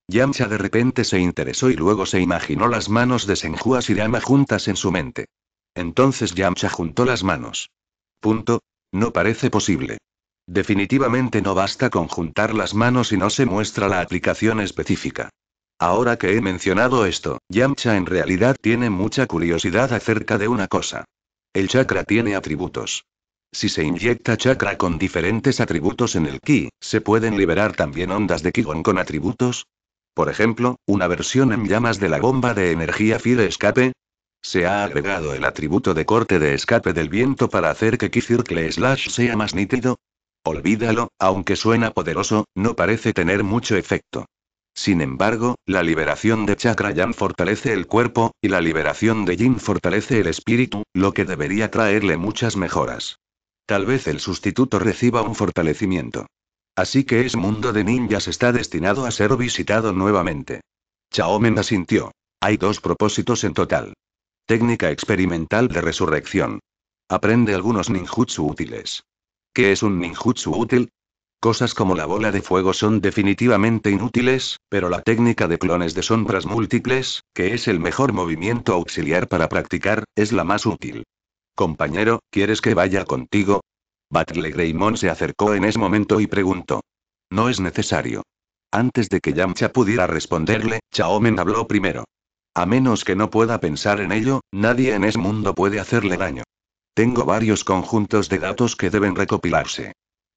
Yamcha de repente se interesó y luego se imaginó las manos de Senju Asirama juntas en su mente. Entonces Yamcha juntó las manos. Punto. No parece posible. Definitivamente no basta con juntar las manos y no se muestra la aplicación específica. Ahora que he mencionado esto, Yamcha en realidad tiene mucha curiosidad acerca de una cosa. El chakra tiene atributos. Si se inyecta chakra con diferentes atributos en el ki, se pueden liberar también ondas de ki con atributos. Por ejemplo, una versión en llamas de la bomba de energía Fire Escape. Se ha agregado el atributo de corte de escape del viento para hacer que Ki Circle Slash sea más nítido. Olvídalo, aunque suena poderoso, no parece tener mucho efecto. Sin embargo, la liberación de Chakra fortalece el cuerpo, y la liberación de Jin fortalece el espíritu, lo que debería traerle muchas mejoras. Tal vez el sustituto reciba un fortalecimiento. Así que ese mundo de ninjas está destinado a ser visitado nuevamente. Chaomen asintió. Hay dos propósitos en total. Técnica experimental de resurrección. Aprende algunos ninjutsu útiles. ¿Qué es un ninjutsu útil? Cosas como la bola de fuego son definitivamente inútiles, pero la técnica de clones de sombras múltiples, que es el mejor movimiento auxiliar para practicar, es la más útil. Compañero, ¿quieres que vaya contigo? Battle Greymon se acercó en ese momento y preguntó. No es necesario. Antes de que Yamcha pudiera responderle, Chaomen habló primero. A menos que no pueda pensar en ello, nadie en ese mundo puede hacerle daño. Tengo varios conjuntos de datos que deben recopilarse.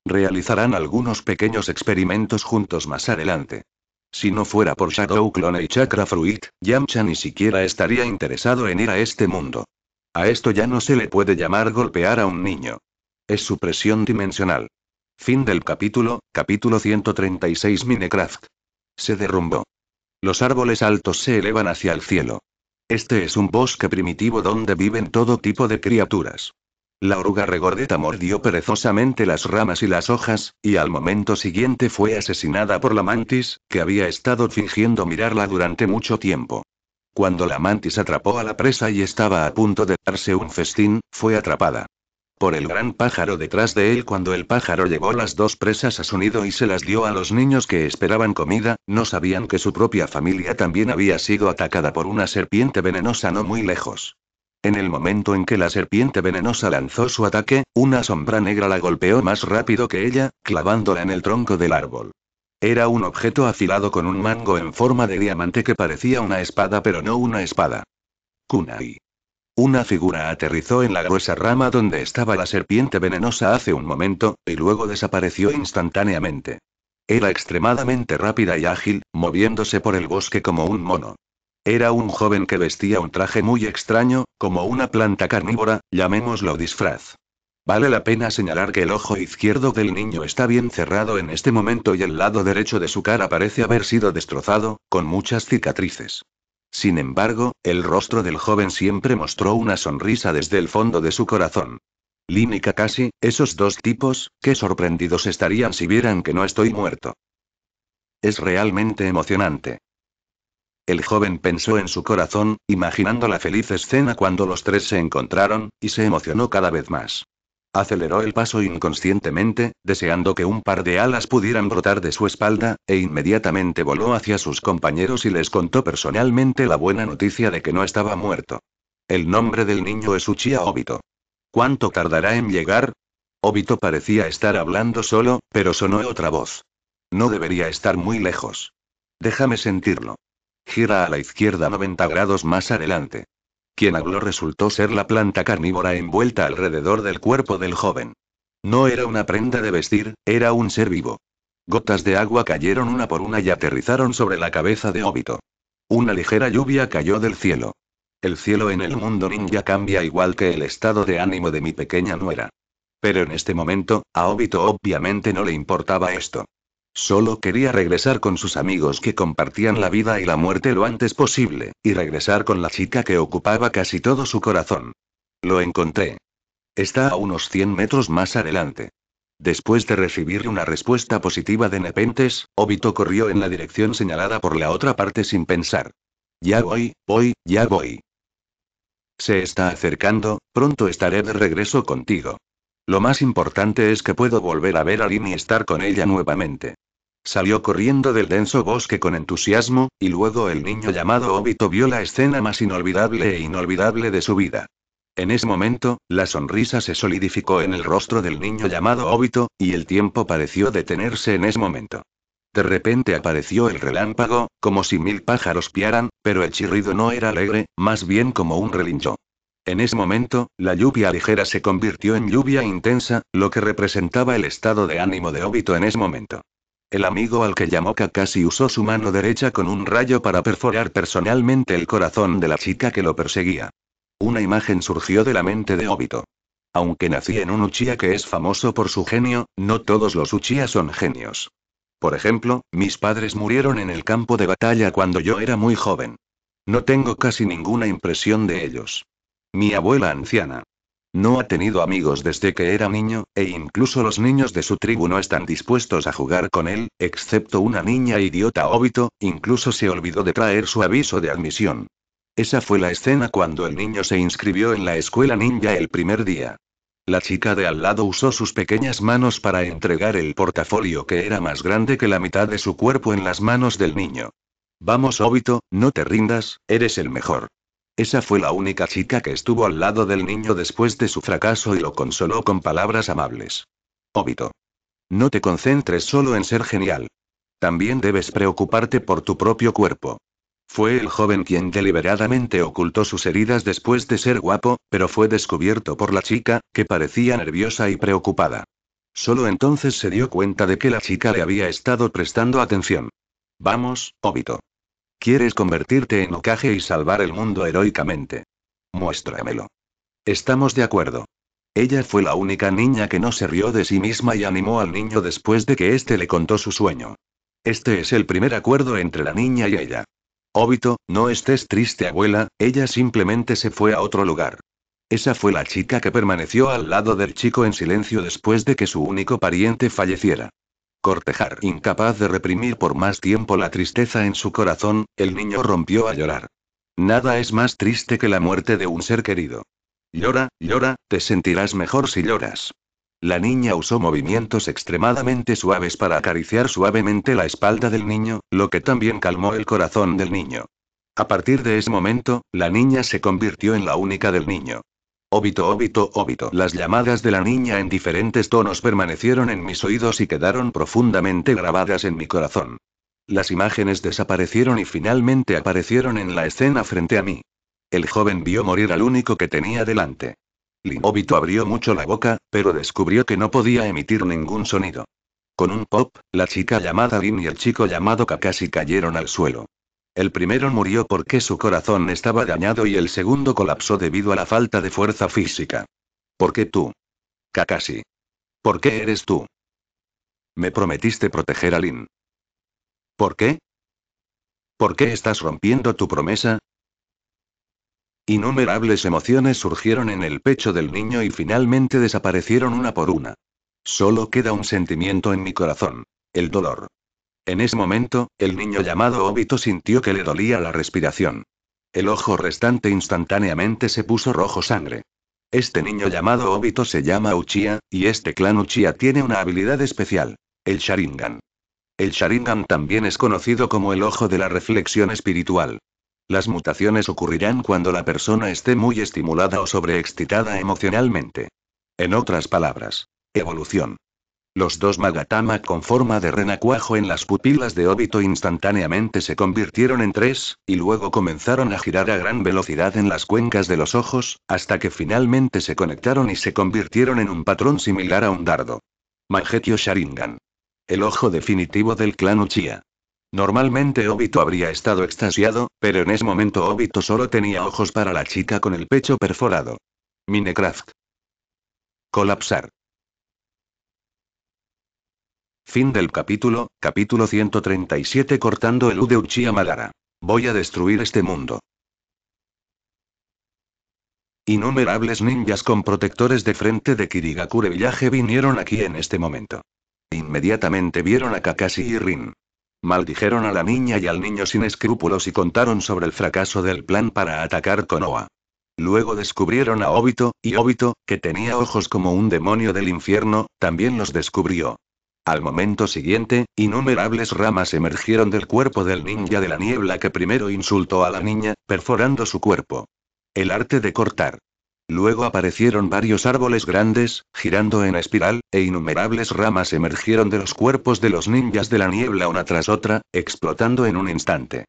Realizarán algunos pequeños experimentos juntos más adelante. Si no fuera por Shadow Clone y Chakra Fruit, Yamcha ni siquiera estaría interesado en ir a este mundo. A esto ya no se le puede llamar golpear a un niño. Es su presión dimensional. Fin del capítulo, capítulo 136 Minecraft. Se derrumbó. Los árboles altos se elevan hacia el cielo. Este es un bosque primitivo donde viven todo tipo de criaturas. La oruga regordeta mordió perezosamente las ramas y las hojas, y al momento siguiente fue asesinada por la mantis, que había estado fingiendo mirarla durante mucho tiempo. Cuando la mantis atrapó a la presa y estaba a punto de darse un festín, fue atrapada por el gran pájaro detrás de él cuando el pájaro llevó las dos presas a su nido y se las dio a los niños que esperaban comida, no sabían que su propia familia también había sido atacada por una serpiente venenosa no muy lejos. En el momento en que la serpiente venenosa lanzó su ataque, una sombra negra la golpeó más rápido que ella, clavándola en el tronco del árbol. Era un objeto afilado con un mango en forma de diamante que parecía una espada pero no una espada. Kunai. Una figura aterrizó en la gruesa rama donde estaba la serpiente venenosa hace un momento, y luego desapareció instantáneamente. Era extremadamente rápida y ágil, moviéndose por el bosque como un mono. Era un joven que vestía un traje muy extraño, como una planta carnívora, llamémoslo disfraz. Vale la pena señalar que el ojo izquierdo del niño está bien cerrado en este momento y el lado derecho de su cara parece haber sido destrozado, con muchas cicatrices. Sin embargo, el rostro del joven siempre mostró una sonrisa desde el fondo de su corazón. Límica casi, esos dos tipos, qué sorprendidos estarían si vieran que no estoy muerto. Es realmente emocionante. El joven pensó en su corazón, imaginando la feliz escena cuando los tres se encontraron, y se emocionó cada vez más. Aceleró el paso inconscientemente, deseando que un par de alas pudieran brotar de su espalda, e inmediatamente voló hacia sus compañeros y les contó personalmente la buena noticia de que no estaba muerto. El nombre del niño es Uchiha Obito. ¿Cuánto tardará en llegar? Obito parecía estar hablando solo, pero sonó otra voz. No debería estar muy lejos. Déjame sentirlo. Gira a la izquierda 90 grados más adelante. Quien habló resultó ser la planta carnívora envuelta alrededor del cuerpo del joven. No era una prenda de vestir, era un ser vivo. Gotas de agua cayeron una por una y aterrizaron sobre la cabeza de Obito. Una ligera lluvia cayó del cielo. El cielo en el mundo ninja cambia igual que el estado de ánimo de mi pequeña nuera. Pero en este momento, a Obito obviamente no le importaba esto. Solo quería regresar con sus amigos que compartían la vida y la muerte lo antes posible, y regresar con la chica que ocupaba casi todo su corazón. Lo encontré. Está a unos 100 metros más adelante. Después de recibir una respuesta positiva de Nepentes, Obito corrió en la dirección señalada por la otra parte sin pensar. Ya voy, voy, ya voy. Se está acercando, pronto estaré de regreso contigo. Lo más importante es que puedo volver a ver a Lin y estar con ella nuevamente. Salió corriendo del denso bosque con entusiasmo, y luego el niño llamado Obito vio la escena más inolvidable e inolvidable de su vida. En ese momento, la sonrisa se solidificó en el rostro del niño llamado Obito, y el tiempo pareció detenerse en ese momento. De repente apareció el relámpago, como si mil pájaros piaran, pero el chirrido no era alegre, más bien como un relincho. En ese momento, la lluvia ligera se convirtió en lluvia intensa, lo que representaba el estado de ánimo de Obito en ese momento. El amigo al que llamó Kakashi usó su mano derecha con un rayo para perforar personalmente el corazón de la chica que lo perseguía. Una imagen surgió de la mente de Obito. Aunque nací en un Uchiha que es famoso por su genio, no todos los Uchiha son genios. Por ejemplo, mis padres murieron en el campo de batalla cuando yo era muy joven. No tengo casi ninguna impresión de ellos. Mi abuela anciana, no ha tenido amigos desde que era niño, e incluso los niños de su tribu no están dispuestos a jugar con él, excepto una niña idiota óbito, incluso se olvidó de traer su aviso de admisión. Esa fue la escena cuando el niño se inscribió en la escuela ninja el primer día. La chica de al lado usó sus pequeñas manos para entregar el portafolio que era más grande que la mitad de su cuerpo en las manos del niño. Vamos, óbito, no te rindas, eres el mejor. Esa fue la única chica que estuvo al lado del niño después de su fracaso y lo consoló con palabras amables. Obito. No te concentres solo en ser genial. También debes preocuparte por tu propio cuerpo. Fue el joven quien deliberadamente ocultó sus heridas después de ser guapo, pero fue descubierto por la chica, que parecía nerviosa y preocupada. Solo entonces se dio cuenta de que la chica le había estado prestando atención. Vamos, Obito. Quieres convertirte en ocaje y salvar el mundo heroicamente. Muéstramelo. Estamos de acuerdo. Ella fue la única niña que no se rió de sí misma y animó al niño después de que éste le contó su sueño. Este es el primer acuerdo entre la niña y ella. Obito, no estés triste abuela, ella simplemente se fue a otro lugar. Esa fue la chica que permaneció al lado del chico en silencio después de que su único pariente falleciera cortejar. Incapaz de reprimir por más tiempo la tristeza en su corazón, el niño rompió a llorar. Nada es más triste que la muerte de un ser querido. Llora, llora, te sentirás mejor si lloras. La niña usó movimientos extremadamente suaves para acariciar suavemente la espalda del niño, lo que también calmó el corazón del niño. A partir de ese momento, la niña se convirtió en la única del niño. Óbito, óbito, óbito. Las llamadas de la niña en diferentes tonos permanecieron en mis oídos y quedaron profundamente grabadas en mi corazón. Las imágenes desaparecieron y finalmente aparecieron en la escena frente a mí. El joven vio morir al único que tenía delante. Lin Obito abrió mucho la boca, pero descubrió que no podía emitir ningún sonido. Con un pop, la chica llamada Lin y el chico llamado Kakashi cayeron al suelo. El primero murió porque su corazón estaba dañado y el segundo colapsó debido a la falta de fuerza física. ¿Por qué tú? Kakashi. ¿Por qué eres tú? Me prometiste proteger a Lin. ¿Por qué? ¿Por qué estás rompiendo tu promesa? Innumerables emociones surgieron en el pecho del niño y finalmente desaparecieron una por una. Solo queda un sentimiento en mi corazón. El dolor. En ese momento, el niño llamado Obito sintió que le dolía la respiración. El ojo restante instantáneamente se puso rojo sangre. Este niño llamado Obito se llama Uchiha, y este clan Uchiha tiene una habilidad especial. El Sharingan. El Sharingan también es conocido como el ojo de la reflexión espiritual. Las mutaciones ocurrirán cuando la persona esté muy estimulada o sobreexcitada emocionalmente. En otras palabras, evolución. Los dos Magatama con forma de renacuajo en las pupilas de Obito instantáneamente se convirtieron en tres, y luego comenzaron a girar a gran velocidad en las cuencas de los ojos, hasta que finalmente se conectaron y se convirtieron en un patrón similar a un dardo. Mangetio Sharingan. El ojo definitivo del clan Uchiha. Normalmente Obito habría estado extasiado, pero en ese momento Obito solo tenía ojos para la chica con el pecho perforado. Minecraft. Colapsar. Fin del capítulo, capítulo 137 Cortando el U de Uchiha Voy a destruir este mundo. Innumerables ninjas con protectores de frente de Kirigakure Village vinieron aquí en este momento. Inmediatamente vieron a Kakashi y Rin. Maldijeron a la niña y al niño sin escrúpulos y contaron sobre el fracaso del plan para atacar Konoha. Luego descubrieron a Obito, y Obito, que tenía ojos como un demonio del infierno, también los descubrió. Al momento siguiente, innumerables ramas emergieron del cuerpo del ninja de la niebla que primero insultó a la niña, perforando su cuerpo. El arte de cortar. Luego aparecieron varios árboles grandes, girando en espiral, e innumerables ramas emergieron de los cuerpos de los ninjas de la niebla una tras otra, explotando en un instante.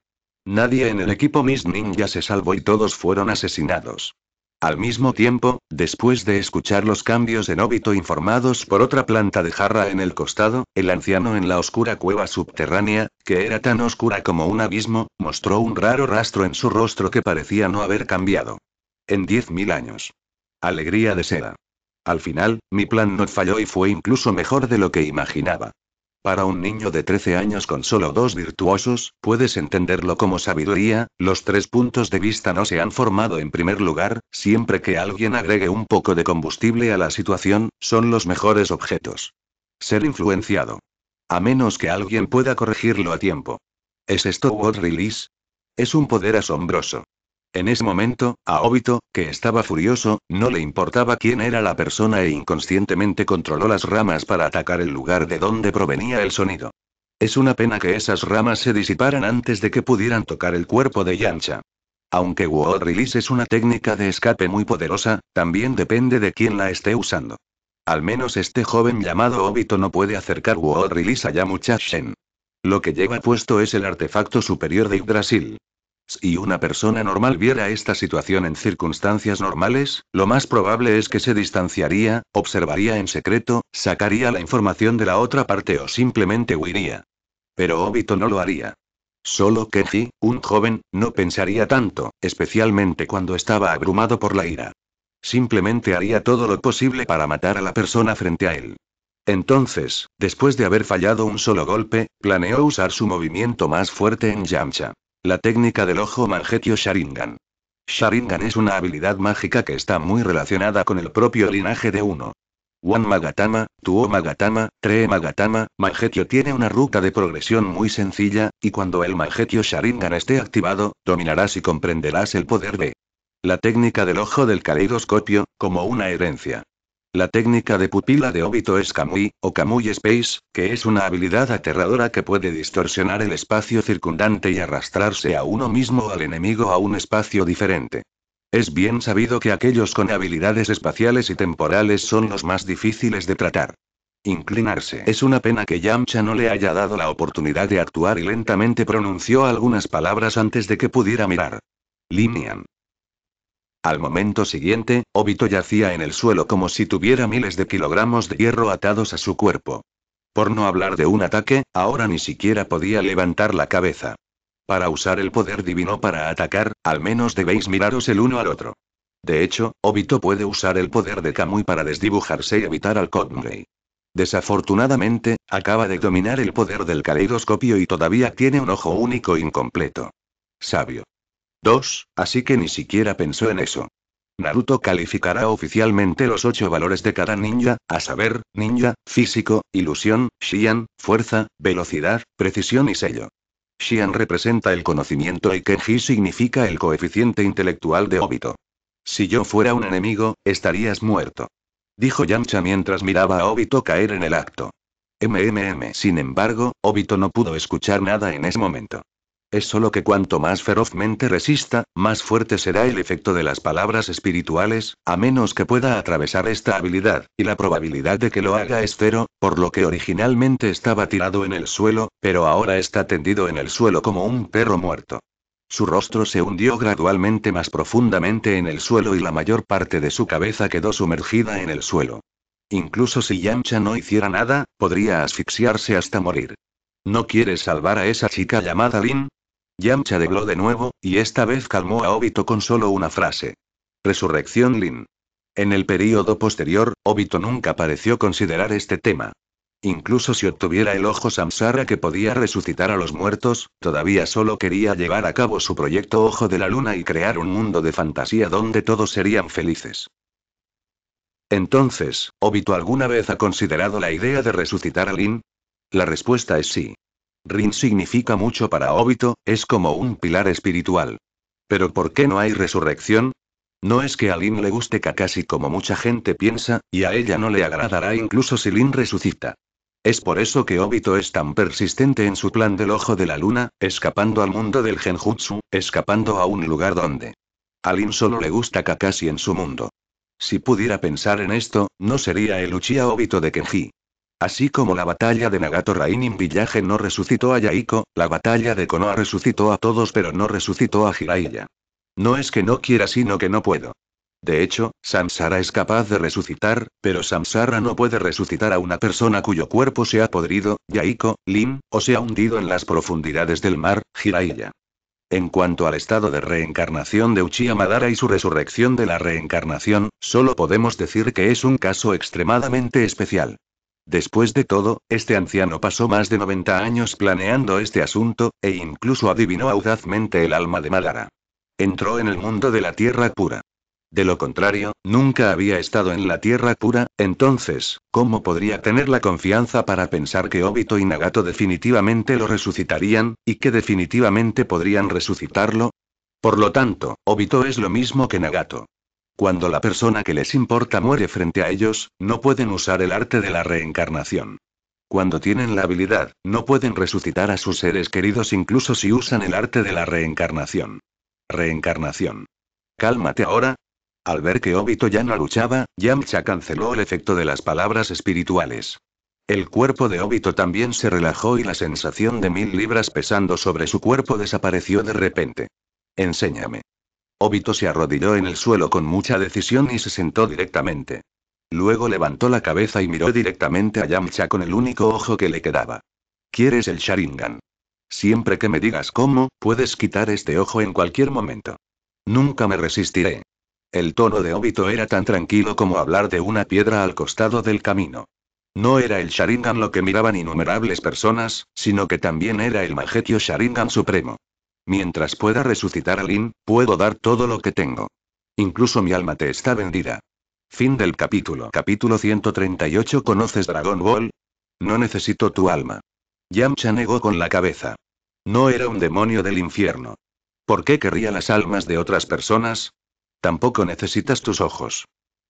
Nadie en el equipo Miss Ninja se salvó y todos fueron asesinados. Al mismo tiempo, después de escuchar los cambios en óbito informados por otra planta de jarra en el costado, el anciano en la oscura cueva subterránea, que era tan oscura como un abismo, mostró un raro rastro en su rostro que parecía no haber cambiado. En diez mil años. Alegría de seda. Al final, mi plan no falló y fue incluso mejor de lo que imaginaba. Para un niño de 13 años con solo dos virtuosos, puedes entenderlo como sabiduría, los tres puntos de vista no se han formado en primer lugar, siempre que alguien agregue un poco de combustible a la situación, son los mejores objetos. Ser influenciado. A menos que alguien pueda corregirlo a tiempo. ¿Es esto what release? Es un poder asombroso. En ese momento, a Obito, que estaba furioso, no le importaba quién era la persona e inconscientemente controló las ramas para atacar el lugar de donde provenía el sonido. Es una pena que esas ramas se disiparan antes de que pudieran tocar el cuerpo de Yancha. Aunque World Release es una técnica de escape muy poderosa, también depende de quién la esté usando. Al menos este joven llamado Obito no puede acercar World Release a Yamucha Shen. Lo que lleva puesto es el artefacto superior de Yggdrasil. Si una persona normal viera esta situación en circunstancias normales, lo más probable es que se distanciaría, observaría en secreto, sacaría la información de la otra parte o simplemente huiría. Pero Obito no lo haría. Solo Kenji, un joven, no pensaría tanto, especialmente cuando estaba abrumado por la ira. Simplemente haría todo lo posible para matar a la persona frente a él. Entonces, después de haber fallado un solo golpe, planeó usar su movimiento más fuerte en Yamcha. La técnica del ojo Mangetio Sharingan. Sharingan es una habilidad mágica que está muy relacionada con el propio linaje de uno. Wan Magatama, Tuo Magatama, Tre Magatama, Mangetio tiene una ruta de progresión muy sencilla, y cuando el Mangetio Sharingan esté activado, dominarás y comprenderás el poder de la técnica del ojo del caleidoscopio, como una herencia. La técnica de pupila de óbito es Kamui, o Kamui Space, que es una habilidad aterradora que puede distorsionar el espacio circundante y arrastrarse a uno mismo o al enemigo a un espacio diferente. Es bien sabido que aquellos con habilidades espaciales y temporales son los más difíciles de tratar. Inclinarse. Es una pena que Yamcha no le haya dado la oportunidad de actuar y lentamente pronunció algunas palabras antes de que pudiera mirar. Linian. Al momento siguiente, Obito yacía en el suelo como si tuviera miles de kilogramos de hierro atados a su cuerpo. Por no hablar de un ataque, ahora ni siquiera podía levantar la cabeza. Para usar el poder divino para atacar, al menos debéis miraros el uno al otro. De hecho, Obito puede usar el poder de Kamui para desdibujarse y evitar al Kotmei. Desafortunadamente, acaba de dominar el poder del caleidoscopio y todavía tiene un ojo único incompleto. Sabio. 2. así que ni siquiera pensó en eso. Naruto calificará oficialmente los ocho valores de cada ninja, a saber, ninja, físico, ilusión, Shian, fuerza, velocidad, precisión y sello. Shian representa el conocimiento y Kenji significa el coeficiente intelectual de Obito. Si yo fuera un enemigo, estarías muerto. Dijo Yamcha mientras miraba a Obito caer en el acto. MMM. Sin embargo, Obito no pudo escuchar nada en ese momento. Es solo que cuanto más ferozmente resista, más fuerte será el efecto de las palabras espirituales, a menos que pueda atravesar esta habilidad, y la probabilidad de que lo haga es cero, por lo que originalmente estaba tirado en el suelo, pero ahora está tendido en el suelo como un perro muerto. Su rostro se hundió gradualmente más profundamente en el suelo y la mayor parte de su cabeza quedó sumergida en el suelo. Incluso si Yamcha no hiciera nada, podría asfixiarse hasta morir. ¿No quieres salvar a esa chica llamada Lin? Yamcha debló de nuevo, y esta vez calmó a Obito con solo una frase. Resurrección Lin. En el período posterior, Obito nunca pareció considerar este tema. Incluso si obtuviera el ojo Samsara que podía resucitar a los muertos, todavía solo quería llevar a cabo su proyecto Ojo de la Luna y crear un mundo de fantasía donde todos serían felices. Entonces, ¿Obito alguna vez ha considerado la idea de resucitar a Lin? La respuesta es sí. Rin significa mucho para Obito, es como un pilar espiritual. Pero ¿por qué no hay resurrección? No es que a Lin le guste Kakashi como mucha gente piensa, y a ella no le agradará incluso si Lin resucita. Es por eso que Obito es tan persistente en su plan del ojo de la luna, escapando al mundo del genjutsu, escapando a un lugar donde. A Lin solo le gusta Kakashi en su mundo. Si pudiera pensar en esto, no sería el Uchiha Obito de Kenji. Así como la batalla de Nagato Rainin Villaje no resucitó a Yaiko, la batalla de Konoha resucitó a todos pero no resucitó a Jiraiya. No es que no quiera sino que no puedo. De hecho, Samsara es capaz de resucitar, pero Samsara no puede resucitar a una persona cuyo cuerpo se ha podrido, Yaiko, Lim, o se ha hundido en las profundidades del mar, Jiraiya. En cuanto al estado de reencarnación de Uchiha Madara y su resurrección de la reencarnación, solo podemos decir que es un caso extremadamente especial. Después de todo, este anciano pasó más de 90 años planeando este asunto, e incluso adivinó audazmente el alma de Madara. Entró en el mundo de la Tierra Pura. De lo contrario, nunca había estado en la Tierra Pura, entonces, ¿cómo podría tener la confianza para pensar que Obito y Nagato definitivamente lo resucitarían, y que definitivamente podrían resucitarlo? Por lo tanto, Obito es lo mismo que Nagato. Cuando la persona que les importa muere frente a ellos, no pueden usar el arte de la reencarnación. Cuando tienen la habilidad, no pueden resucitar a sus seres queridos incluso si usan el arte de la reencarnación. Reencarnación. Cálmate ahora. Al ver que Obito ya no luchaba, Yamcha canceló el efecto de las palabras espirituales. El cuerpo de Obito también se relajó y la sensación de mil libras pesando sobre su cuerpo desapareció de repente. Enséñame. Obito se arrodilló en el suelo con mucha decisión y se sentó directamente. Luego levantó la cabeza y miró directamente a Yamcha con el único ojo que le quedaba. ¿Quieres el Sharingan? Siempre que me digas cómo, puedes quitar este ojo en cualquier momento. Nunca me resistiré. El tono de Obito era tan tranquilo como hablar de una piedra al costado del camino. No era el Sharingan lo que miraban innumerables personas, sino que también era el magetio Sharingan Supremo. Mientras pueda resucitar a Lin, puedo dar todo lo que tengo. Incluso mi alma te está vendida. Fin del capítulo. Capítulo 138 ¿Conoces Dragon Ball? No necesito tu alma. Yamcha negó con la cabeza. No era un demonio del infierno. ¿Por qué querría las almas de otras personas? Tampoco necesitas tus ojos.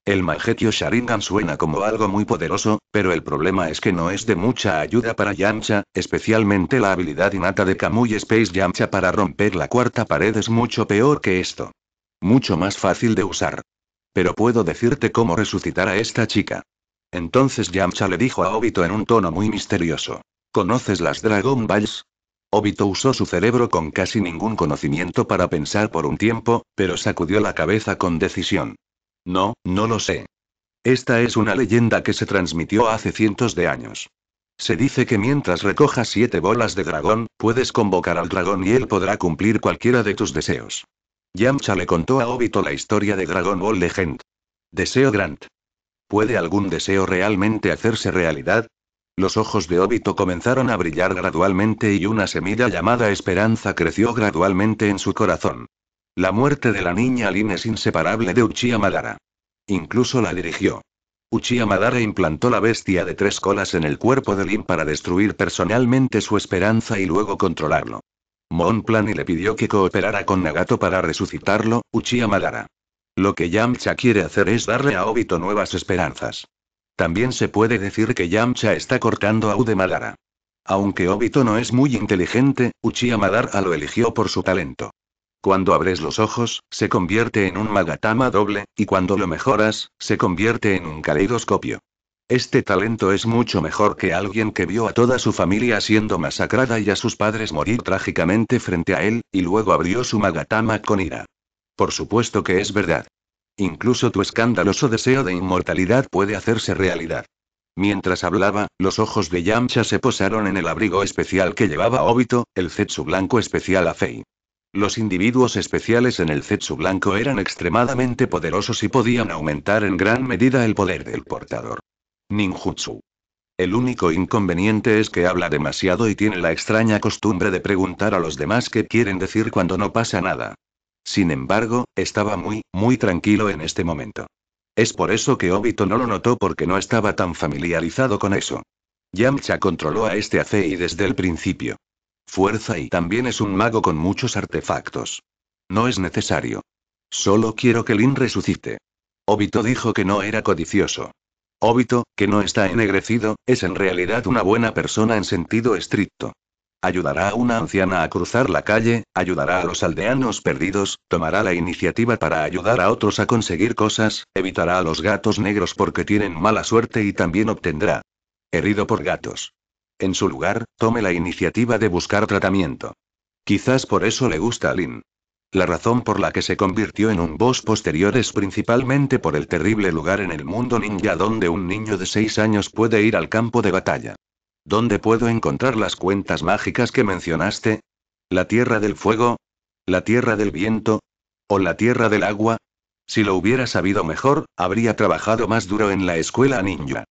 El Magetio Sharingan suena como algo muy poderoso, pero el problema es que no es de mucha ayuda para Yamcha, especialmente la habilidad innata de Kamui Space Yamcha para romper la cuarta pared es mucho peor que esto. Mucho más fácil de usar. Pero puedo decirte cómo resucitar a esta chica. Entonces Yamcha le dijo a Obito en un tono muy misterioso. ¿Conoces las Dragon Balls? Obito usó su cerebro con casi ningún conocimiento para pensar por un tiempo, pero sacudió la cabeza con decisión. No, no lo sé. Esta es una leyenda que se transmitió hace cientos de años. Se dice que mientras recojas siete bolas de dragón, puedes convocar al dragón y él podrá cumplir cualquiera de tus deseos. Yamcha le contó a Obito la historia de Dragon Ball Legend. Deseo Grant. ¿Puede algún deseo realmente hacerse realidad? Los ojos de Obito comenzaron a brillar gradualmente y una semilla llamada esperanza creció gradualmente en su corazón. La muerte de la niña Lin es inseparable de Uchiha Madara. Incluso la dirigió. Uchiha Madara implantó la bestia de tres colas en el cuerpo de Lin para destruir personalmente su esperanza y luego controlarlo. Monplan le pidió que cooperara con Nagato para resucitarlo, Uchiha Madara. Lo que Yamcha quiere hacer es darle a Obito nuevas esperanzas. También se puede decir que Yamcha está cortando a Ude Madara. Aunque Obito no es muy inteligente, Uchiha Madara lo eligió por su talento. Cuando abres los ojos, se convierte en un magatama doble, y cuando lo mejoras, se convierte en un caleidoscopio. Este talento es mucho mejor que alguien que vio a toda su familia siendo masacrada y a sus padres morir trágicamente frente a él, y luego abrió su magatama con ira. Por supuesto que es verdad. Incluso tu escandaloso deseo de inmortalidad puede hacerse realidad. Mientras hablaba, los ojos de Yamcha se posaron en el abrigo especial que llevaba Obito, el zetsu blanco especial a Fei. Los individuos especiales en el Zetsu blanco eran extremadamente poderosos y podían aumentar en gran medida el poder del portador. Ninjutsu. El único inconveniente es que habla demasiado y tiene la extraña costumbre de preguntar a los demás qué quieren decir cuando no pasa nada. Sin embargo, estaba muy, muy tranquilo en este momento. Es por eso que Obito no lo notó porque no estaba tan familiarizado con eso. Yamcha controló a este Afei desde el principio fuerza y también es un mago con muchos artefactos. No es necesario. Solo quiero que Lin resucite. Obito dijo que no era codicioso. Obito, que no está ennegrecido, es en realidad una buena persona en sentido estricto. Ayudará a una anciana a cruzar la calle, ayudará a los aldeanos perdidos, tomará la iniciativa para ayudar a otros a conseguir cosas, evitará a los gatos negros porque tienen mala suerte y también obtendrá. Herido por gatos. En su lugar, tome la iniciativa de buscar tratamiento. Quizás por eso le gusta a Lin. La razón por la que se convirtió en un boss posterior es principalmente por el terrible lugar en el mundo ninja donde un niño de 6 años puede ir al campo de batalla. ¿Dónde puedo encontrar las cuentas mágicas que mencionaste? ¿La tierra del fuego? ¿La tierra del viento? ¿O la tierra del agua? Si lo hubiera sabido mejor, habría trabajado más duro en la escuela ninja.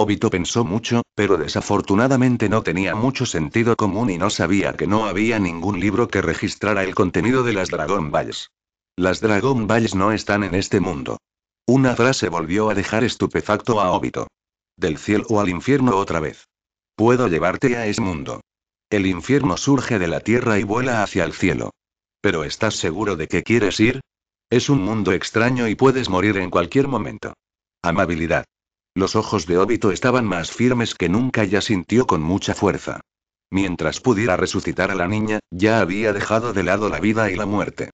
Obito pensó mucho, pero desafortunadamente no tenía mucho sentido común y no sabía que no había ningún libro que registrara el contenido de las Dragon Balls. Las Dragon Balls no están en este mundo. Una frase volvió a dejar estupefacto a Obito. Del cielo o al infierno otra vez. Puedo llevarte a ese mundo. El infierno surge de la tierra y vuela hacia el cielo. Pero ¿estás seguro de que quieres ir? Es un mundo extraño y puedes morir en cualquier momento. Amabilidad. Los ojos de Obito estaban más firmes que nunca y sintió con mucha fuerza. Mientras pudiera resucitar a la niña, ya había dejado de lado la vida y la muerte.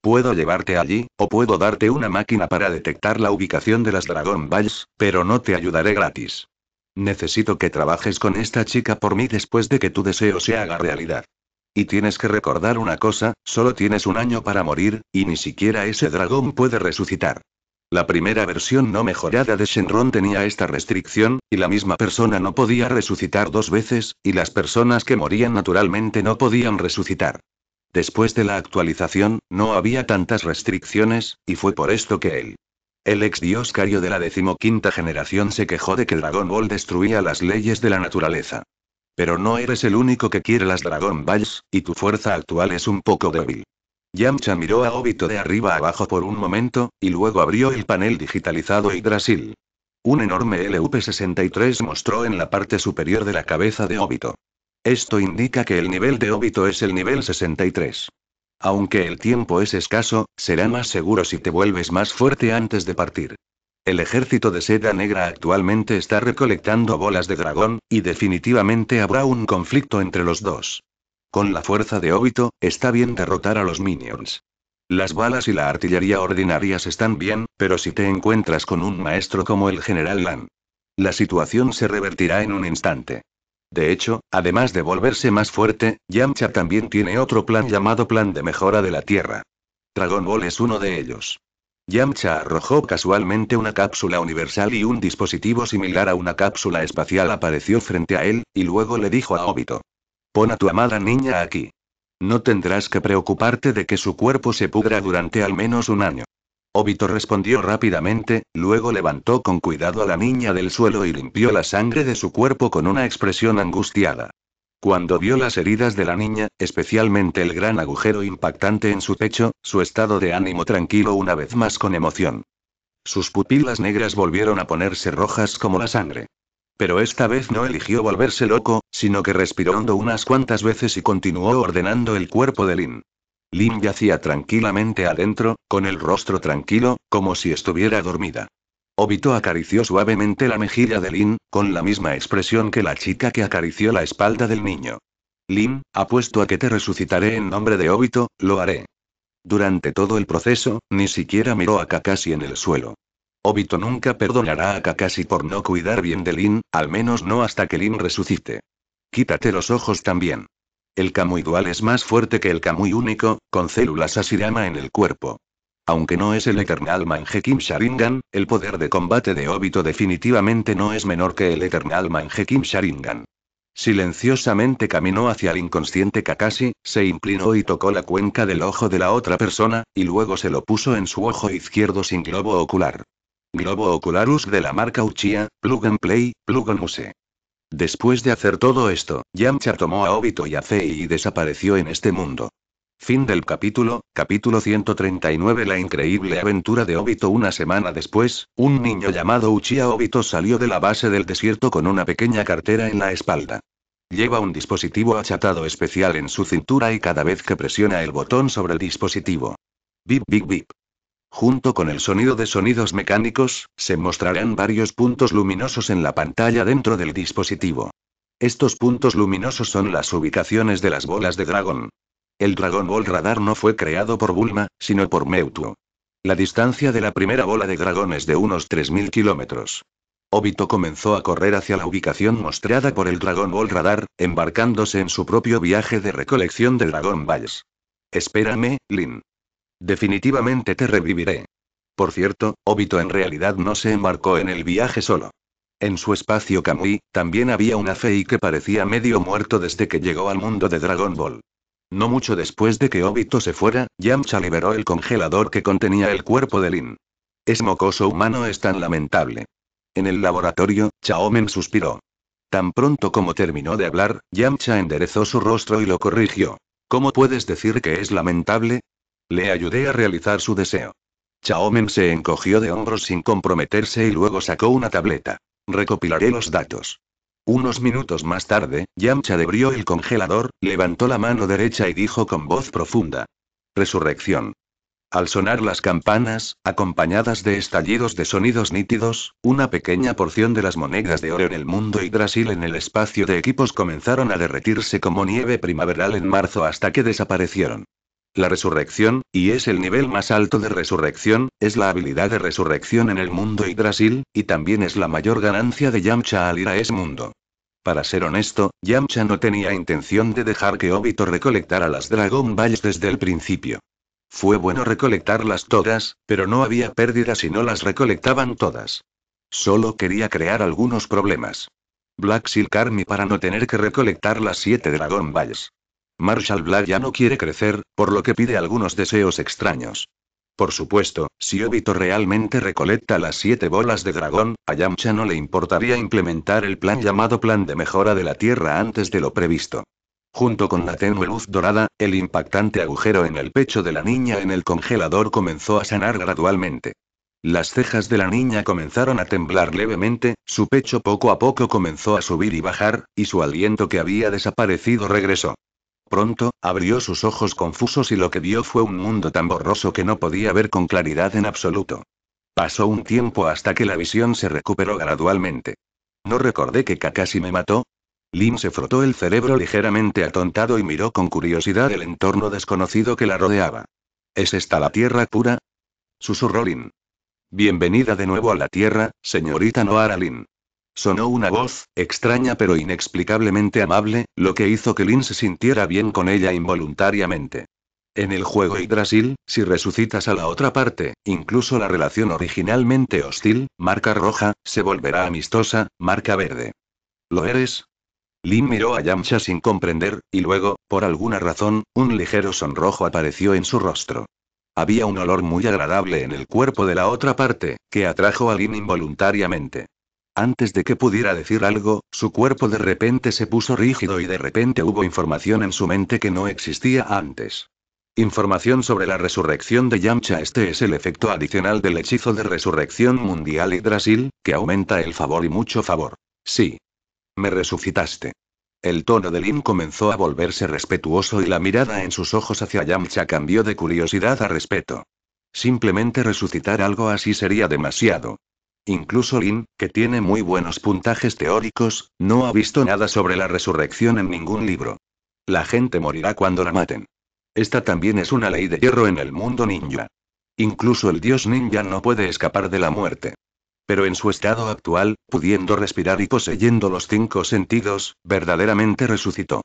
Puedo llevarte allí, o puedo darte una máquina para detectar la ubicación de las Dragon Balls, pero no te ayudaré gratis. Necesito que trabajes con esta chica por mí después de que tu deseo se haga realidad. Y tienes que recordar una cosa, solo tienes un año para morir, y ni siquiera ese dragón puede resucitar. La primera versión no mejorada de Shenron tenía esta restricción, y la misma persona no podía resucitar dos veces, y las personas que morían naturalmente no podían resucitar. Después de la actualización, no había tantas restricciones, y fue por esto que él, el ex dios Cario de la decimoquinta generación se quejó de que Dragon Ball destruía las leyes de la naturaleza. Pero no eres el único que quiere las Dragon Balls, y tu fuerza actual es un poco débil. Yamcha miró a Obito de arriba abajo por un momento, y luego abrió el panel digitalizado y Un enorme lv 63 mostró en la parte superior de la cabeza de Obito. Esto indica que el nivel de Obito es el nivel 63. Aunque el tiempo es escaso, será más seguro si te vuelves más fuerte antes de partir. El ejército de seda negra actualmente está recolectando bolas de dragón, y definitivamente habrá un conflicto entre los dos. Con la fuerza de Obito, está bien derrotar a los minions. Las balas y la artillería ordinarias están bien, pero si te encuentras con un maestro como el general Lan, la situación se revertirá en un instante. De hecho, además de volverse más fuerte, Yamcha también tiene otro plan llamado Plan de Mejora de la Tierra. Dragon Ball es uno de ellos. Yamcha arrojó casualmente una cápsula universal y un dispositivo similar a una cápsula espacial apareció frente a él, y luego le dijo a Obito. Pon a tu amada niña aquí. No tendrás que preocuparte de que su cuerpo se pudra durante al menos un año. Obito respondió rápidamente, luego levantó con cuidado a la niña del suelo y limpió la sangre de su cuerpo con una expresión angustiada. Cuando vio las heridas de la niña, especialmente el gran agujero impactante en su pecho, su estado de ánimo tranquilo una vez más con emoción. Sus pupilas negras volvieron a ponerse rojas como la sangre. Pero esta vez no eligió volverse loco, sino que respiró hondo unas cuantas veces y continuó ordenando el cuerpo de Lin. Lin yacía tranquilamente adentro, con el rostro tranquilo, como si estuviera dormida. Obito acarició suavemente la mejilla de Lin, con la misma expresión que la chica que acarició la espalda del niño. Lin, apuesto a que te resucitaré en nombre de Obito, lo haré. Durante todo el proceso, ni siquiera miró a Kakashi en el suelo. Obito nunca perdonará a Kakashi por no cuidar bien de Lin, al menos no hasta que Lin resucite. Quítate los ojos también. El Kamui dual es más fuerte que el Kamui único, con células Asirama en el cuerpo. Aunque no es el Eternal manjekim Sharingan, el poder de combate de Obito definitivamente no es menor que el Eternal manjekim Sharingan. Silenciosamente caminó hacia el inconsciente Kakashi, se inclinó y tocó la cuenca del ojo de la otra persona, y luego se lo puso en su ojo izquierdo sin globo ocular. Globo Ocularus de la marca Uchiha, Plug and Play, Plug and Use. Después de hacer todo esto, Yamcha tomó a Obito y a Fei y desapareció en este mundo. Fin del capítulo, capítulo 139 La increíble aventura de Obito Una semana después, un niño llamado Uchiha Obito salió de la base del desierto con una pequeña cartera en la espalda. Lleva un dispositivo achatado especial en su cintura y cada vez que presiona el botón sobre el dispositivo. Bip bip bip. Junto con el sonido de sonidos mecánicos, se mostrarán varios puntos luminosos en la pantalla dentro del dispositivo. Estos puntos luminosos son las ubicaciones de las bolas de dragón. El Dragon Ball Radar no fue creado por Bulma, sino por Mewtwo. La distancia de la primera bola de dragón es de unos 3.000 kilómetros. Obito comenzó a correr hacia la ubicación mostrada por el Dragon Ball Radar, embarcándose en su propio viaje de recolección de Dragon Balls. Espérame, Lin. Definitivamente te reviviré. Por cierto, Obito en realidad no se embarcó en el viaje solo. En su espacio Kamui, también había una Fei que parecía medio muerto desde que llegó al mundo de Dragon Ball. No mucho después de que Obito se fuera, Yamcha liberó el congelador que contenía el cuerpo de Lin. «Es mocoso humano es tan lamentable. En el laboratorio, Chaomen suspiró. Tan pronto como terminó de hablar, Yamcha enderezó su rostro y lo corrigió. ¿Cómo puedes decir que es lamentable? Le ayudé a realizar su deseo. Chaomen se encogió de hombros sin comprometerse y luego sacó una tableta. Recopilaré los datos. Unos minutos más tarde, Yamcha debrió el congelador, levantó la mano derecha y dijo con voz profunda. Resurrección. Al sonar las campanas, acompañadas de estallidos de sonidos nítidos, una pequeña porción de las monedas de oro en el mundo y Brasil en el espacio de equipos comenzaron a derretirse como nieve primaveral en marzo hasta que desaparecieron. La resurrección, y es el nivel más alto de resurrección, es la habilidad de resurrección en el mundo y Brasil, y también es la mayor ganancia de Yamcha al ir a ese mundo. Para ser honesto, Yamcha no tenía intención de dejar que Obito recolectara las Dragon Balls desde el principio. Fue bueno recolectarlas todas, pero no había pérdida si no las recolectaban todas. Solo quería crear algunos problemas. Black Silk Army para no tener que recolectar las siete Dragon Balls. Marshall Black ya no quiere crecer, por lo que pide algunos deseos extraños. Por supuesto, si Obito realmente recolecta las siete bolas de dragón, a Yamcha no le importaría implementar el plan llamado Plan de Mejora de la Tierra antes de lo previsto. Junto con la tenue luz dorada, el impactante agujero en el pecho de la niña en el congelador comenzó a sanar gradualmente. Las cejas de la niña comenzaron a temblar levemente, su pecho poco a poco comenzó a subir y bajar, y su aliento que había desaparecido regresó. Pronto, abrió sus ojos confusos y lo que vio fue un mundo tan borroso que no podía ver con claridad en absoluto. Pasó un tiempo hasta que la visión se recuperó gradualmente. ¿No recordé que Kakashi me mató? Lin se frotó el cerebro ligeramente atontado y miró con curiosidad el entorno desconocido que la rodeaba. ¿Es esta la tierra pura? Susurró Lin. Bienvenida de nuevo a la tierra, señorita Noara Lin. Sonó una voz, extraña pero inexplicablemente amable, lo que hizo que Lin se sintiera bien con ella involuntariamente. En el juego Yggdrasil, si resucitas a la otra parte, incluso la relación originalmente hostil, marca roja, se volverá amistosa, marca verde. ¿Lo eres? Lin miró a Yamcha sin comprender, y luego, por alguna razón, un ligero sonrojo apareció en su rostro. Había un olor muy agradable en el cuerpo de la otra parte, que atrajo a Lin involuntariamente. Antes de que pudiera decir algo, su cuerpo de repente se puso rígido y de repente hubo información en su mente que no existía antes. Información sobre la resurrección de Yamcha. Este es el efecto adicional del hechizo de resurrección mundial y Brasil, que aumenta el favor y mucho favor. Sí. Me resucitaste. El tono de Lin comenzó a volverse respetuoso y la mirada en sus ojos hacia Yamcha cambió de curiosidad a respeto. Simplemente resucitar algo así sería demasiado. Incluso Lin, que tiene muy buenos puntajes teóricos, no ha visto nada sobre la resurrección en ningún libro. La gente morirá cuando la maten. Esta también es una ley de hierro en el mundo ninja. Incluso el dios ninja no puede escapar de la muerte. Pero en su estado actual, pudiendo respirar y poseyendo los cinco sentidos, verdaderamente resucitó.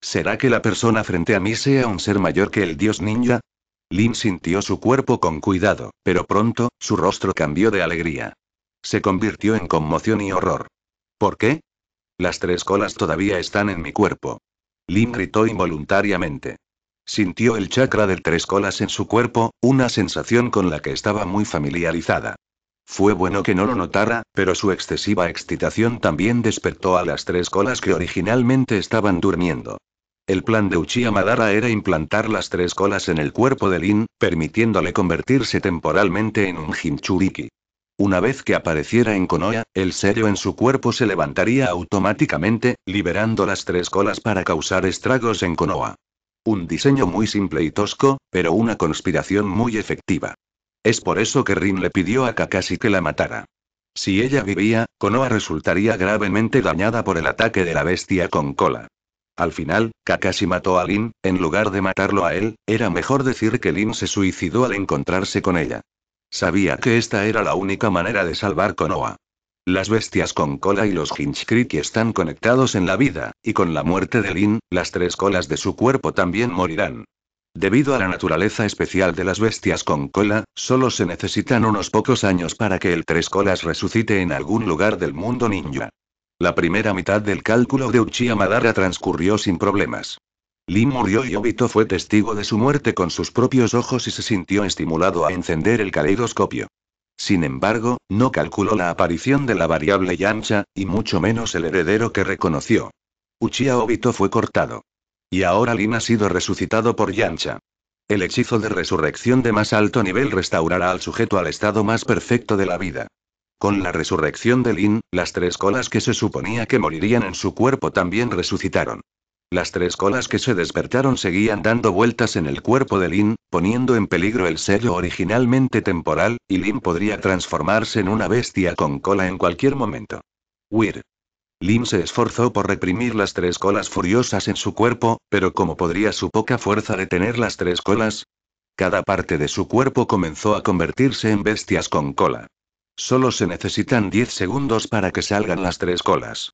¿Será que la persona frente a mí sea un ser mayor que el dios ninja? Lin sintió su cuerpo con cuidado, pero pronto, su rostro cambió de alegría. Se convirtió en conmoción y horror. ¿Por qué? Las tres colas todavía están en mi cuerpo. Lin gritó involuntariamente. Sintió el chakra de tres colas en su cuerpo, una sensación con la que estaba muy familiarizada. Fue bueno que no lo notara, pero su excesiva excitación también despertó a las tres colas que originalmente estaban durmiendo. El plan de Uchiha Madara era implantar las tres colas en el cuerpo de Lin, permitiéndole convertirse temporalmente en un Jinchuriki. Una vez que apareciera en Konoha, el sello en su cuerpo se levantaría automáticamente, liberando las tres colas para causar estragos en Konoha. Un diseño muy simple y tosco, pero una conspiración muy efectiva. Es por eso que Rin le pidió a Kakashi que la matara. Si ella vivía, Konoha resultaría gravemente dañada por el ataque de la bestia con cola. Al final, Kakashi mató a Lin, en lugar de matarlo a él, era mejor decir que Lin se suicidó al encontrarse con ella. Sabía que esta era la única manera de salvar Konoha. Las bestias con cola y los Hinchkriki están conectados en la vida, y con la muerte de Lin, las tres colas de su cuerpo también morirán. Debido a la naturaleza especial de las bestias con cola, solo se necesitan unos pocos años para que el tres colas resucite en algún lugar del mundo ninja. La primera mitad del cálculo de Uchiha Madara transcurrió sin problemas. Lin murió y Obito fue testigo de su muerte con sus propios ojos y se sintió estimulado a encender el caleidoscopio. Sin embargo, no calculó la aparición de la variable Yancha, y mucho menos el heredero que reconoció. Uchiha Obito fue cortado. Y ahora Lin ha sido resucitado por Yancha. El hechizo de resurrección de más alto nivel restaurará al sujeto al estado más perfecto de la vida. Con la resurrección de Lin, las tres colas que se suponía que morirían en su cuerpo también resucitaron. Las tres colas que se despertaron seguían dando vueltas en el cuerpo de Lin, poniendo en peligro el sello originalmente temporal, y Lin podría transformarse en una bestia con cola en cualquier momento. Weir. Lin se esforzó por reprimir las tres colas furiosas en su cuerpo, pero ¿cómo podría su poca fuerza detener las tres colas? Cada parte de su cuerpo comenzó a convertirse en bestias con cola. Solo se necesitan 10 segundos para que salgan las tres colas.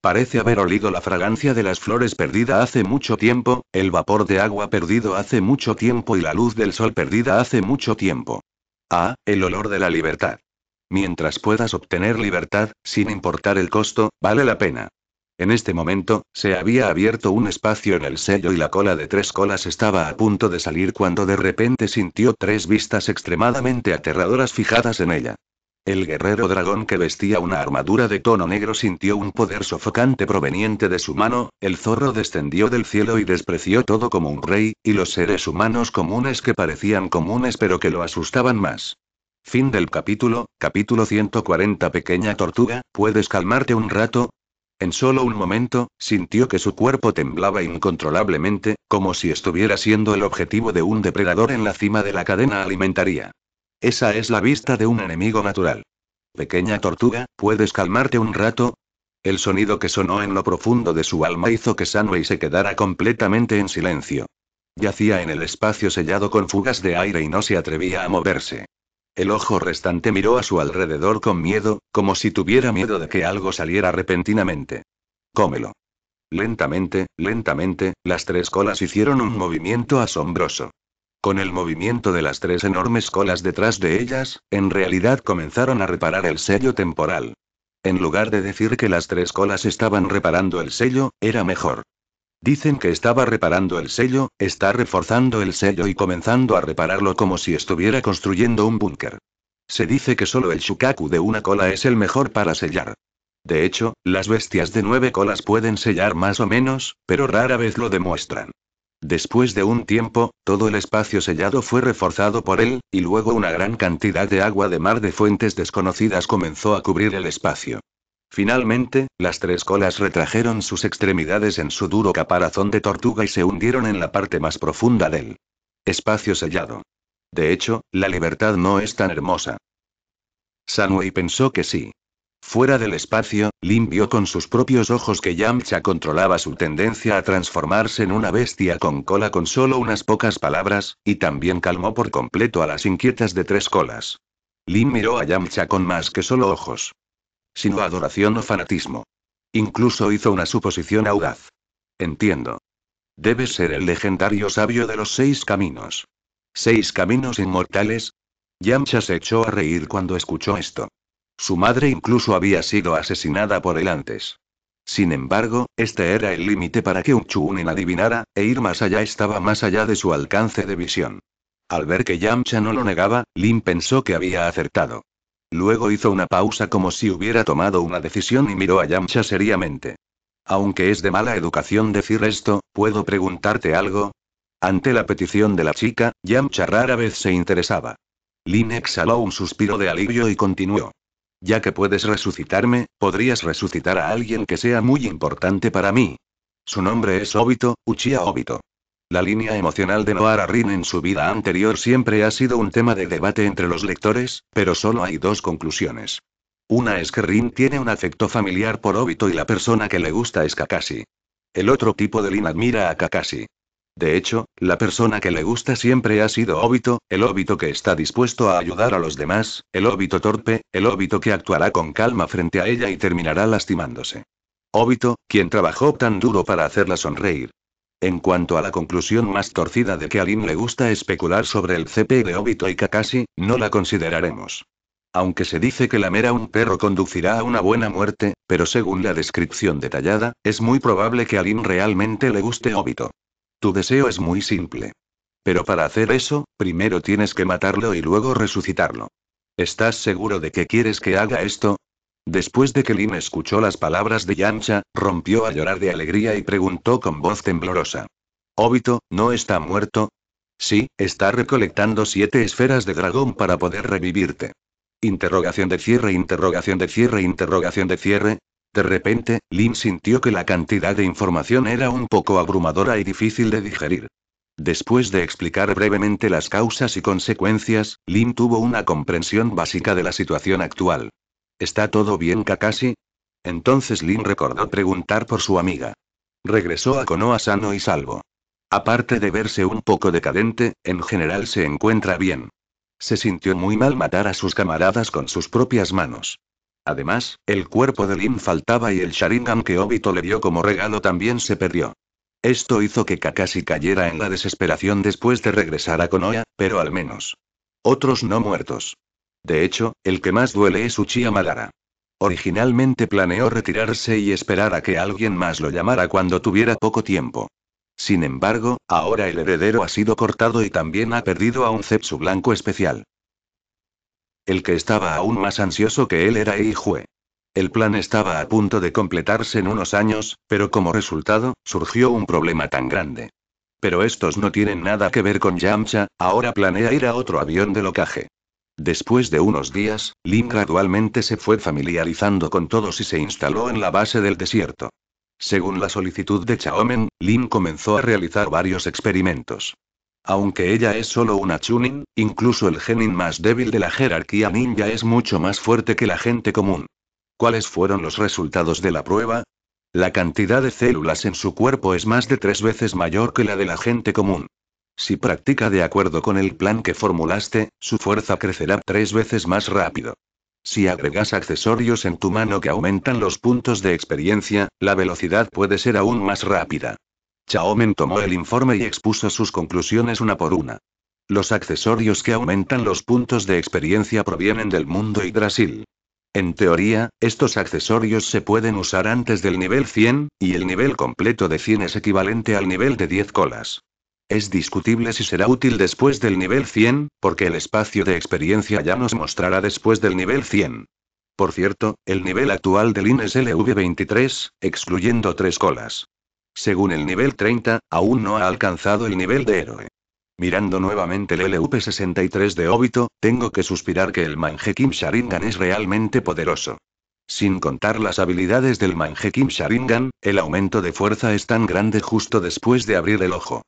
Parece haber olido la fragancia de las flores perdida hace mucho tiempo, el vapor de agua perdido hace mucho tiempo y la luz del sol perdida hace mucho tiempo. Ah, el olor de la libertad. Mientras puedas obtener libertad, sin importar el costo, vale la pena. En este momento, se había abierto un espacio en el sello y la cola de tres colas estaba a punto de salir cuando de repente sintió tres vistas extremadamente aterradoras fijadas en ella. El guerrero dragón que vestía una armadura de tono negro sintió un poder sofocante proveniente de su mano, el zorro descendió del cielo y despreció todo como un rey, y los seres humanos comunes que parecían comunes pero que lo asustaban más. Fin del capítulo, capítulo 140 Pequeña tortuga, ¿puedes calmarte un rato? En solo un momento, sintió que su cuerpo temblaba incontrolablemente, como si estuviera siendo el objetivo de un depredador en la cima de la cadena alimentaria. Esa es la vista de un enemigo natural. Pequeña tortuga, ¿puedes calmarte un rato? El sonido que sonó en lo profundo de su alma hizo que Sanway se quedara completamente en silencio. Yacía en el espacio sellado con fugas de aire y no se atrevía a moverse. El ojo restante miró a su alrededor con miedo, como si tuviera miedo de que algo saliera repentinamente. Cómelo. Lentamente, lentamente, las tres colas hicieron un movimiento asombroso. Con el movimiento de las tres enormes colas detrás de ellas, en realidad comenzaron a reparar el sello temporal. En lugar de decir que las tres colas estaban reparando el sello, era mejor. Dicen que estaba reparando el sello, está reforzando el sello y comenzando a repararlo como si estuviera construyendo un búnker. Se dice que solo el shukaku de una cola es el mejor para sellar. De hecho, las bestias de nueve colas pueden sellar más o menos, pero rara vez lo demuestran. Después de un tiempo, todo el espacio sellado fue reforzado por él, y luego una gran cantidad de agua de mar de fuentes desconocidas comenzó a cubrir el espacio. Finalmente, las tres colas retrajeron sus extremidades en su duro caparazón de tortuga y se hundieron en la parte más profunda del espacio sellado. De hecho, la libertad no es tan hermosa. Sanway pensó que sí. Fuera del espacio, Lin vio con sus propios ojos que Yamcha controlaba su tendencia a transformarse en una bestia con cola con solo unas pocas palabras, y también calmó por completo a las inquietas de tres colas. Lin miró a Yamcha con más que solo ojos. Sino adoración o fanatismo. Incluso hizo una suposición audaz. Entiendo. Debes ser el legendario sabio de los seis caminos. ¿Seis caminos inmortales? Yamcha se echó a reír cuando escuchó esto. Su madre incluso había sido asesinada por él antes. Sin embargo, este era el límite para que Chunin adivinara, e ir más allá estaba más allá de su alcance de visión. Al ver que Yamcha no lo negaba, Lin pensó que había acertado. Luego hizo una pausa como si hubiera tomado una decisión y miró a Yamcha seriamente. Aunque es de mala educación decir esto, ¿puedo preguntarte algo? Ante la petición de la chica, Yamcha rara vez se interesaba. Lin exhaló un suspiro de alivio y continuó. Ya que puedes resucitarme, podrías resucitar a alguien que sea muy importante para mí. Su nombre es Obito, Uchiha Obito. La línea emocional de Noara Rin en su vida anterior siempre ha sido un tema de debate entre los lectores, pero solo hay dos conclusiones. Una es que Rin tiene un afecto familiar por Obito y la persona que le gusta es Kakashi. El otro tipo de Lin admira a Kakashi. De hecho, la persona que le gusta siempre ha sido óbito, el óbito que está dispuesto a ayudar a los demás, el óbito torpe, el óbito que actuará con calma frente a ella y terminará lastimándose. Óbito, quien trabajó tan duro para hacerla sonreír. En cuanto a la conclusión más torcida de que a le gusta especular sobre el CP de Obito y Kakashi, no la consideraremos. Aunque se dice que la mera un perro conducirá a una buena muerte, pero según la descripción detallada, es muy probable que a realmente le guste Obito. Tu deseo es muy simple. Pero para hacer eso, primero tienes que matarlo y luego resucitarlo. ¿Estás seguro de que quieres que haga esto? Después de que Lin escuchó las palabras de Yancha, rompió a llorar de alegría y preguntó con voz temblorosa. Obito, ¿no está muerto? Sí, está recolectando siete esferas de dragón para poder revivirte. Interrogación de cierre, interrogación de cierre, interrogación de cierre. De repente, Lin sintió que la cantidad de información era un poco abrumadora y difícil de digerir. Después de explicar brevemente las causas y consecuencias, Lin tuvo una comprensión básica de la situación actual. ¿Está todo bien, Kakashi? Entonces Lin recordó preguntar por su amiga. Regresó a Konoha sano y salvo. Aparte de verse un poco decadente, en general se encuentra bien. Se sintió muy mal matar a sus camaradas con sus propias manos. Además, el cuerpo de Lin faltaba y el Sharingan que Obito le dio como regalo también se perdió. Esto hizo que Kakashi cayera en la desesperación después de regresar a Konoha, pero al menos. Otros no muertos. De hecho, el que más duele es Uchiha Madara. Originalmente planeó retirarse y esperar a que alguien más lo llamara cuando tuviera poco tiempo. Sin embargo, ahora el heredero ha sido cortado y también ha perdido a un Zetsu blanco especial. El que estaba aún más ansioso que él era Eijue. El plan estaba a punto de completarse en unos años, pero como resultado, surgió un problema tan grande. Pero estos no tienen nada que ver con Yamcha, ahora planea ir a otro avión de locaje. Después de unos días, Lin gradualmente se fue familiarizando con todos y se instaló en la base del desierto. Según la solicitud de Chaomen, Lin comenzó a realizar varios experimentos. Aunque ella es solo una Chunin, incluso el genin más débil de la jerarquía ninja es mucho más fuerte que la gente común. ¿Cuáles fueron los resultados de la prueba? La cantidad de células en su cuerpo es más de tres veces mayor que la de la gente común. Si practica de acuerdo con el plan que formulaste, su fuerza crecerá tres veces más rápido. Si agregas accesorios en tu mano que aumentan los puntos de experiencia, la velocidad puede ser aún más rápida. Chaomen tomó el informe y expuso sus conclusiones una por una. Los accesorios que aumentan los puntos de experiencia provienen del mundo y Brasil. En teoría, estos accesorios se pueden usar antes del nivel 100, y el nivel completo de 100 es equivalente al nivel de 10 colas. Es discutible si será útil después del nivel 100, porque el espacio de experiencia ya nos mostrará después del nivel 100. Por cierto, el nivel actual del IN es LV23, e excluyendo 3 colas. Según el nivel 30, aún no ha alcanzado el nivel de héroe. Mirando nuevamente el LUP-63 de Obito, tengo que suspirar que el Manjekim Sharingan es realmente poderoso. Sin contar las habilidades del Manjekim Sharingan, el aumento de fuerza es tan grande justo después de abrir el ojo.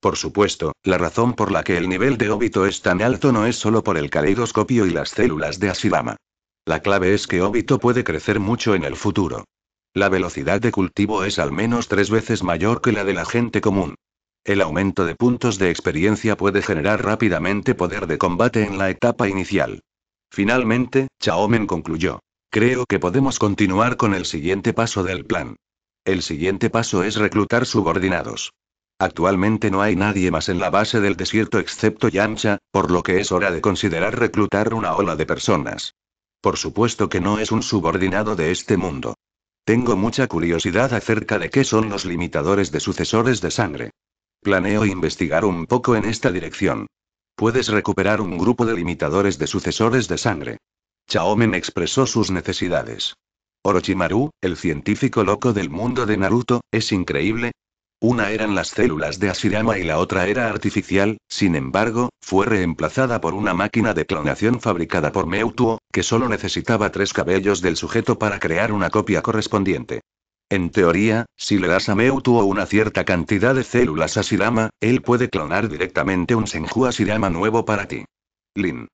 Por supuesto, la razón por la que el nivel de óbito es tan alto no es solo por el caleidoscopio y las células de Asilama. La clave es que Obito puede crecer mucho en el futuro. La velocidad de cultivo es al menos tres veces mayor que la de la gente común. El aumento de puntos de experiencia puede generar rápidamente poder de combate en la etapa inicial. Finalmente, Chaomen concluyó. Creo que podemos continuar con el siguiente paso del plan. El siguiente paso es reclutar subordinados. Actualmente no hay nadie más en la base del desierto excepto Yancha, por lo que es hora de considerar reclutar una ola de personas. Por supuesto que no es un subordinado de este mundo. Tengo mucha curiosidad acerca de qué son los limitadores de sucesores de sangre. Planeo investigar un poco en esta dirección. Puedes recuperar un grupo de limitadores de sucesores de sangre. Chaomen expresó sus necesidades. Orochimaru, el científico loco del mundo de Naruto, es increíble, una eran las células de Asirama y la otra era artificial, sin embargo, fue reemplazada por una máquina de clonación fabricada por Meutuo, que solo necesitaba tres cabellos del sujeto para crear una copia correspondiente. En teoría, si le das a Meutuo una cierta cantidad de células Asirama, él puede clonar directamente un Senju Asirama nuevo para ti. Lin.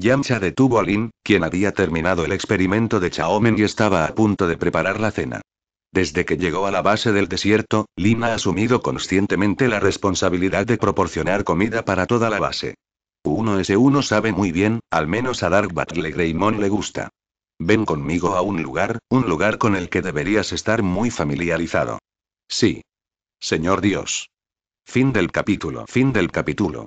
Yamcha detuvo a Lin, quien había terminado el experimento de Chaomen y estaba a punto de preparar la cena. Desde que llegó a la base del desierto, Lima ha asumido conscientemente la responsabilidad de proporcionar comida para toda la base. 1S1 sabe muy bien, al menos a Dark Battle Greymon le gusta. Ven conmigo a un lugar, un lugar con el que deberías estar muy familiarizado. Sí. Señor Dios. Fin del capítulo. Fin del capítulo.